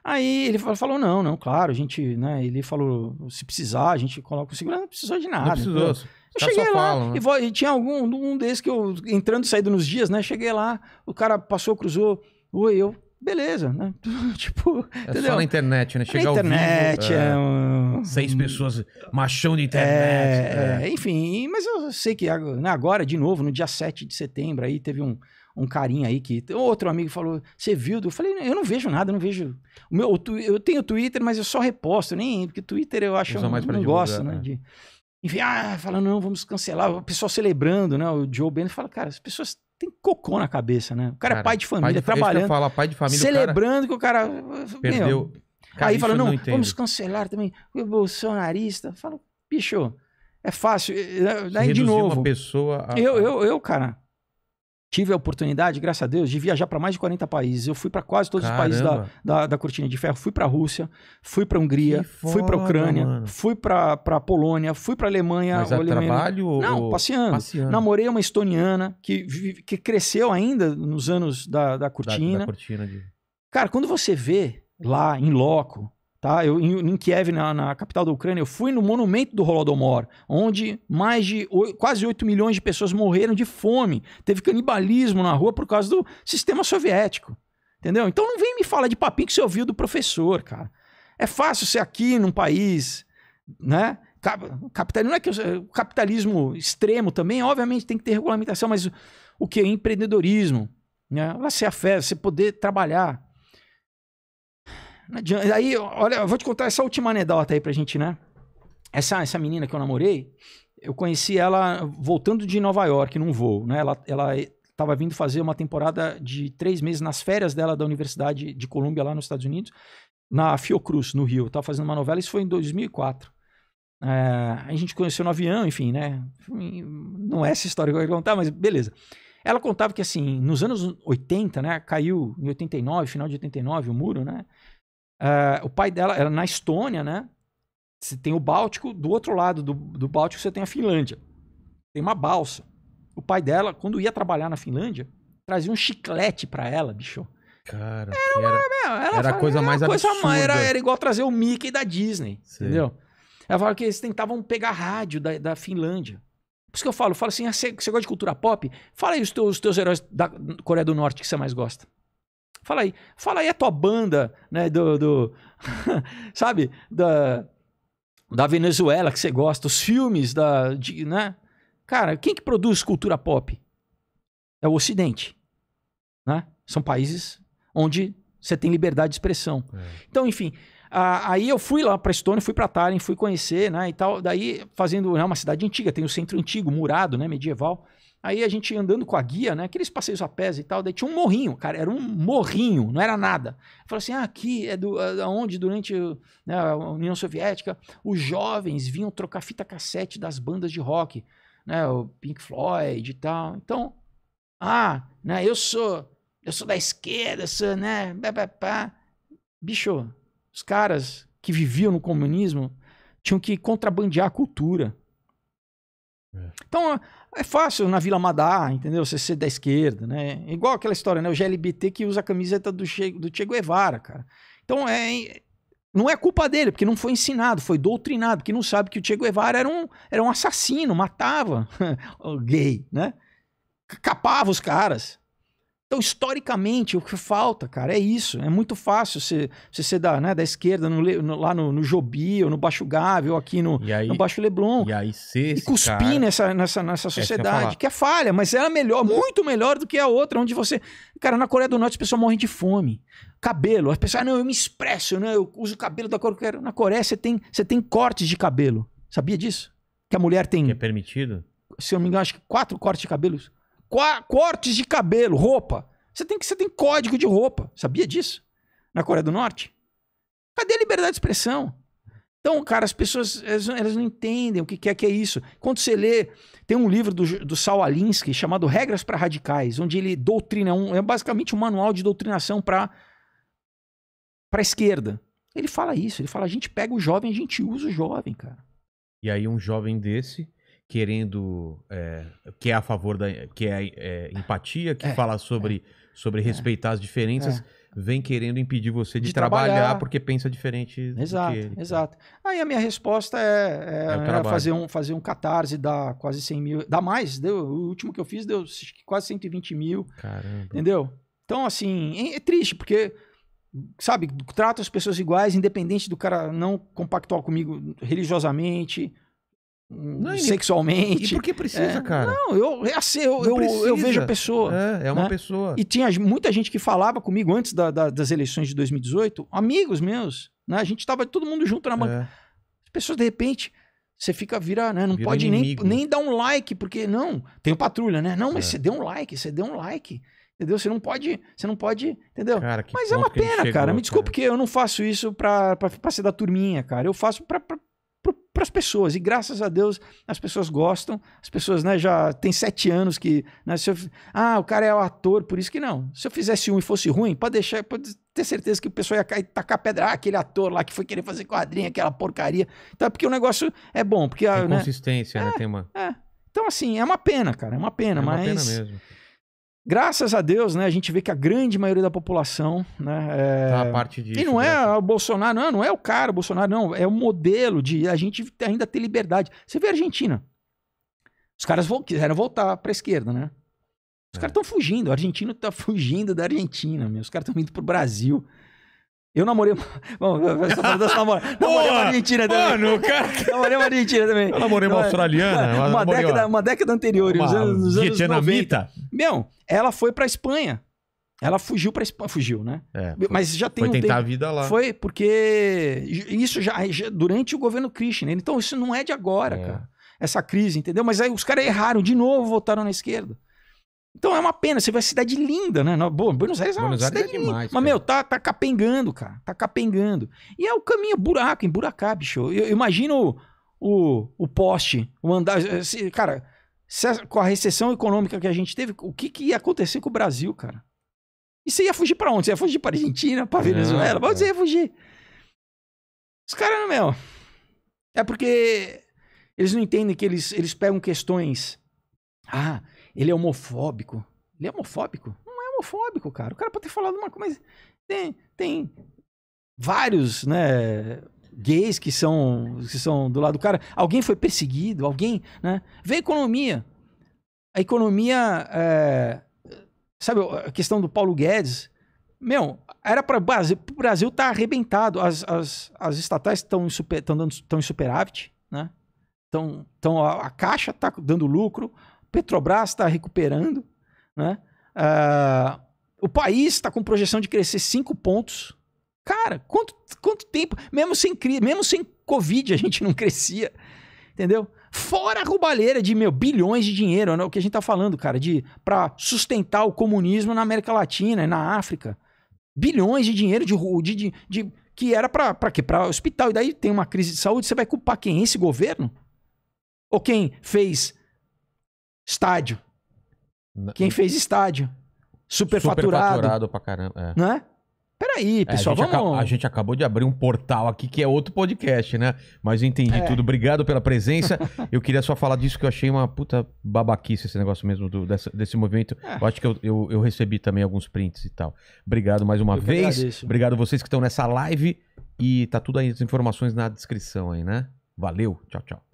Aí ele falou: não, não, claro, a gente, né? Ele falou: se precisar, a gente coloca o segurança, não precisou de nada. Não precisou. Então, eu cheguei lá fala, né? e, e, tinha algum um desses que eu, entrando e saindo nos dias, né? Cheguei lá, o cara passou, cruzou. Oi, eu beleza, né? tipo, é entendeu? só na
internet, né? Chegar internet, vivo, é, é seis pessoas machão de internet. É, é.
Enfim, mas eu sei que né, agora, de novo, no dia 7 de setembro, aí teve um, um carinha aí que. Outro amigo falou: Você viu? Eu falei: Eu não vejo nada, eu não vejo. O meu, eu tenho Twitter, mas eu só reposto, nem. Porque Twitter eu acho. mais eu não gosta gosto, né? É. De, enfim, ah, falando, não, vamos cancelar. O pessoal celebrando, né? O Joe Bennett fala: Cara, as pessoas tem cocô na cabeça, né? O cara, é cara é pai de família, pai de, trabalhando. pai de família, celebrando o cara... que o cara. Perdeu. Cara, aí fala, não, não vamos cancelar também. O bolsonarista. Fala, bicho, é fácil. Eh, Daí, de novo. Uma pessoa a... eu, eu, eu, cara. Tive a oportunidade, graças a Deus, de viajar para mais de 40 países. Eu fui para quase todos Caramba. os países da, da, da, Cortina de Ferro. Fui para a Rússia, fui para a Hungria, foda, fui para a Ucrânia, mano. fui para a Polônia, fui para a Alemanha. Mas a é Alemanha... trabalho? Não, ou... passeando. passeando. Namorei uma estoniana que, que cresceu ainda nos anos da, da Cortina. Da, da cortina de... Cara, quando você vê lá em loco Tá? Eu, em, em Kiev, na, na, capital da Ucrânia, eu fui no monumento do Holodomor, onde mais de quase 8 milhões de pessoas morreram de fome. Teve canibalismo na rua por causa do sistema soviético. Entendeu? Então não vem me falar de papinho que você ouviu do professor, cara. É fácil ser aqui num país, né? Capitalismo, não é que o capitalismo extremo também, obviamente tem que ter regulamentação, mas o, o que? Empreendedorismo, né? Lá ser a fé, você poder trabalhar, não adianta. Aí, olha, eu vou te contar essa última anedota aí pra gente, né? Essa, essa menina que eu namorei, eu conheci ela voltando de Nova York num voo, né? Ela, ela tava vindo fazer uma temporada de três meses nas férias dela da Universidade de Colômbia, lá nos Estados Unidos, na Fiocruz, no Rio. Eu tava fazendo uma novela, isso foi em 2004. É, a gente conheceu no avião, enfim, né? Não é essa história que eu ia contar, mas beleza. Ela contava que, assim, nos anos 80, né? Caiu em 89, final de 89, o muro, né? Ah, o pai dela era na Estônia, né? Você tem o Báltico, do outro lado do, do Báltico você tem a Finlândia. Tem uma balsa. O pai dela, quando ia trabalhar na Finlândia, trazia um chiclete para ela, bicho. Cara, era, uma, era, era, a coisa mais coisa absurda. Era, era igual trazer o Mickey da Disney, Sim. entendeu? Ela falava que eles tentavam pegar rádio da, da Finlândia. Por isso que eu falo, eu falo assim, ah, você, você gosta de cultura pop? Fala aí os teus, os teus heróis da Coreia do Norte que você mais gosta. Fala aí. Fala aí a tua banda, né? Do. do sabe? Da, da Venezuela que você gosta, os filmes da. De, né? Cara, quem que produz cultura pop? É o Ocidente. Né? São países onde você tem liberdade de expressão. É. Então, enfim. A, aí eu fui lá para Estônia, fui para Tallinn, fui conhecer, né, e tal. Daí fazendo, é uma cidade antiga, tem o centro antigo, murado, né, medieval. Aí a gente andando com a guia, né? Aqueles passeios a pés e tal, daí tinha um morrinho, cara, era um morrinho, não era nada. Falou assim: ah, aqui é do, aonde ah, durante né, a União Soviética os jovens vinham trocar fita cassete das bandas de rock, né? O Pink Floyd e tal. Então, ah, né? Eu sou, eu sou da esquerda, sou, né? Pá, Bicho, os caras que viviam no comunismo tinham que contrabandear a cultura. É. Então, é fácil na Vila Madá, entendeu? Você ser da esquerda, né? igual aquela história, né? O GLBT que usa a camiseta do che, do che Guevara, cara. Então, é, não é culpa dele, porque não foi ensinado, foi doutrinado, porque não sabe que o Che Guevara era um, era um assassino, matava gay, né? Capava os caras. Então, historicamente, o que falta, cara, é isso. É muito fácil você, você ser da, né, da esquerda, no, no, lá no, no Jobi, ou no Baixo Gávea, ou aqui no, aí, no Baixo Leblon. E aí ser E cuspir cara, nessa, nessa, nessa é sociedade, é que, é falha, mas era é melhor, muito melhor do que a outra, onde você... Cara, na Coreia do Norte as pessoas morrem de fome. Cabelo, as pessoas, ah, não, eu me expresso, né, eu uso o cabelo da cor que eu quero. Na Coreia você tem, você tem cortes de cabelo. Sabia disso? Que a mulher tem... Que é permitido? Se eu não me engano, acho que quatro cortes de cabelos cortes de cabelo, roupa. Você tem, você tem código de roupa. Sabia disso? Na Coreia do Norte? Cadê a liberdade de expressão? Então, cara, as pessoas elas, elas não entendem o que, que é que é isso. Quando você lê, tem um livro do, do Saul Alinsky chamado Regras para Radicais, onde ele doutrina, um, é basicamente um manual de doutrinação para para esquerda. Ele fala isso, ele fala, a gente pega o jovem, a gente usa o jovem, cara.
E aí um jovem desse querendo é, que é a favor da que é, é empatia que é, fala sobre é. sobre é. respeitar as diferenças é. vem querendo impedir você de, de trabalhar, trabalhar, porque pensa diferente exato ele, tá.
exato tá. aí a minha resposta é, fazer um fazer um catarse dá quase 100 mil dá mais deu o último que eu fiz deu quase 120 mil Caramba. entendeu então assim é triste porque sabe trato as pessoas iguais independente do cara não compactuar comigo religiosamente não, sexualmente. E que precisa, é, cara. Não, eu, assim, é, é eu, não eu, eu, vejo a pessoa. É, é né? uma né? pessoa. E tinha muita gente que falava comigo antes da, da, das eleições de 2018, amigos meus, né? A gente tava todo mundo junto na banca. É. As pessoas, de repente, você fica, virar, né? Não vira pode nem, nem dar um like, porque não, tem patrulha, né? Não, mas é. você deu um like, você deu um like. Entendeu? Você não pode, você não pode, entendeu? Cara, mas é uma pena, chegou, cara. Me desculpe que eu não faço isso pra, pra, pra ser da turminha, cara. Eu faço pra, pra para as pessoas. E graças a Deus as pessoas gostam, as pessoas né, já tem sete anos que. Né, eu, ah, o cara é o ator, por isso que não. Se eu fizesse um e fosse ruim, pode deixar, pode ter certeza que o pessoal ia cair, tacar pedra. Ah, aquele ator lá que foi querer fazer quadrinho, aquela porcaria. Então é porque o negócio é bom. Porque, tem né,
consistência, né, é, né? Tem uma.
É. Então, assim, é uma pena, cara, é uma pena, é uma mas. Pena mesmo. Graças a Deus, né, a gente vê que a grande maioria da população, né, é... tá a parte disso, e não é né? o Bolsonaro, não, não é o cara, o Bolsonaro não, é o modelo de a gente ainda ter liberdade. Você vê a Argentina, os caras quiseram voltar para a esquerda, né? Os é. caras estão fugindo, o argentino está fugindo da Argentina, meu. os caras estão indo pro Brasil. Eu namorei. Bom, só falando dessa namora. Namorei uma argentina também. Mano, cara. Namorei uma argentina também. Eu namorei uma é? australiana. Uma, uma namorei, década, uma década anterior, uma nos anos, nos anos 90. Meu, ela foi pra Espanha. Ela fugiu pra Espanha. Fugiu, né? É, foi, Mas já tem foi um tentar tempo. a vida lá. Foi, porque isso já, já durante o governo Krishna. Né? Então isso não é de agora, é. cara. Essa crise, entendeu? Mas aí os caras erraram de novo, votaram na esquerda. Então é uma pena, você vai cidade linda, né? Bom, Buenos Aires é uma Buenos cidade Aires é demais, linda. Mas, meu, tá, tá capengando, cara. Tá capengando. E é o caminho, é buraco, emburacar, bicho. Eu, eu imagino o, o poste, o andar. cara, a, com a recessão econômica que a gente teve, o que, que ia acontecer com o Brasil, cara? E você ia fugir para onde? Você ia fugir para Argentina, para Venezuela? Pode dizer, ia fugir. Os caras, meu. É porque eles não entendem que eles, eles pegam questões. Ah, ele é homofóbico. Ele é homofóbico? Não é homofóbico, cara. O cara pode ter falado uma coisa, mas tem, tem vários, né, gays que são, que são do lado do cara. Alguém foi perseguido, alguém, né? Vê a economia. A economia, é... sabe a questão do Paulo Guedes? Meu, era para o Brasil, tá arrebentado. As, as, as estatais estão super, dando, em superávit, né? Então, então a, a, Caixa tá dando lucro, Petrobras está recuperando, né? Uh, o país está com projeção de crescer 5 pontos. Cara, quanto, quanto tempo? Mesmo sem, mesmo sem Covid a gente não crescia, entendeu? Fora a roubalheira de, meu, bilhões de dinheiro, né? o que a gente está falando, cara, de para sustentar o comunismo na América Latina e na África. Bilhões de dinheiro de, de, de, de que era para quê? Para hospital. E daí tem uma crise de saúde, você vai culpar quem? Esse governo? Ou quem fez Estádio. Quem fez estádio? Superfaturado. Superfaturado pra caramba. É. Não é? Peraí, pessoal, é, a vamos...
A gente acabou de abrir um portal aqui que é outro podcast, né? Mas eu entendi é. tudo. Obrigado pela presença. eu queria só falar disso que eu achei uma puta babaquice esse negócio mesmo do, desse movimento. É. Eu acho que eu, eu, eu, recebi também alguns prints e tal. Obrigado mais uma eu vez. Obrigado vocês que estão nessa live. E tá tudo aí, as informações na descrição aí, né? Valeu, tchau, tchau.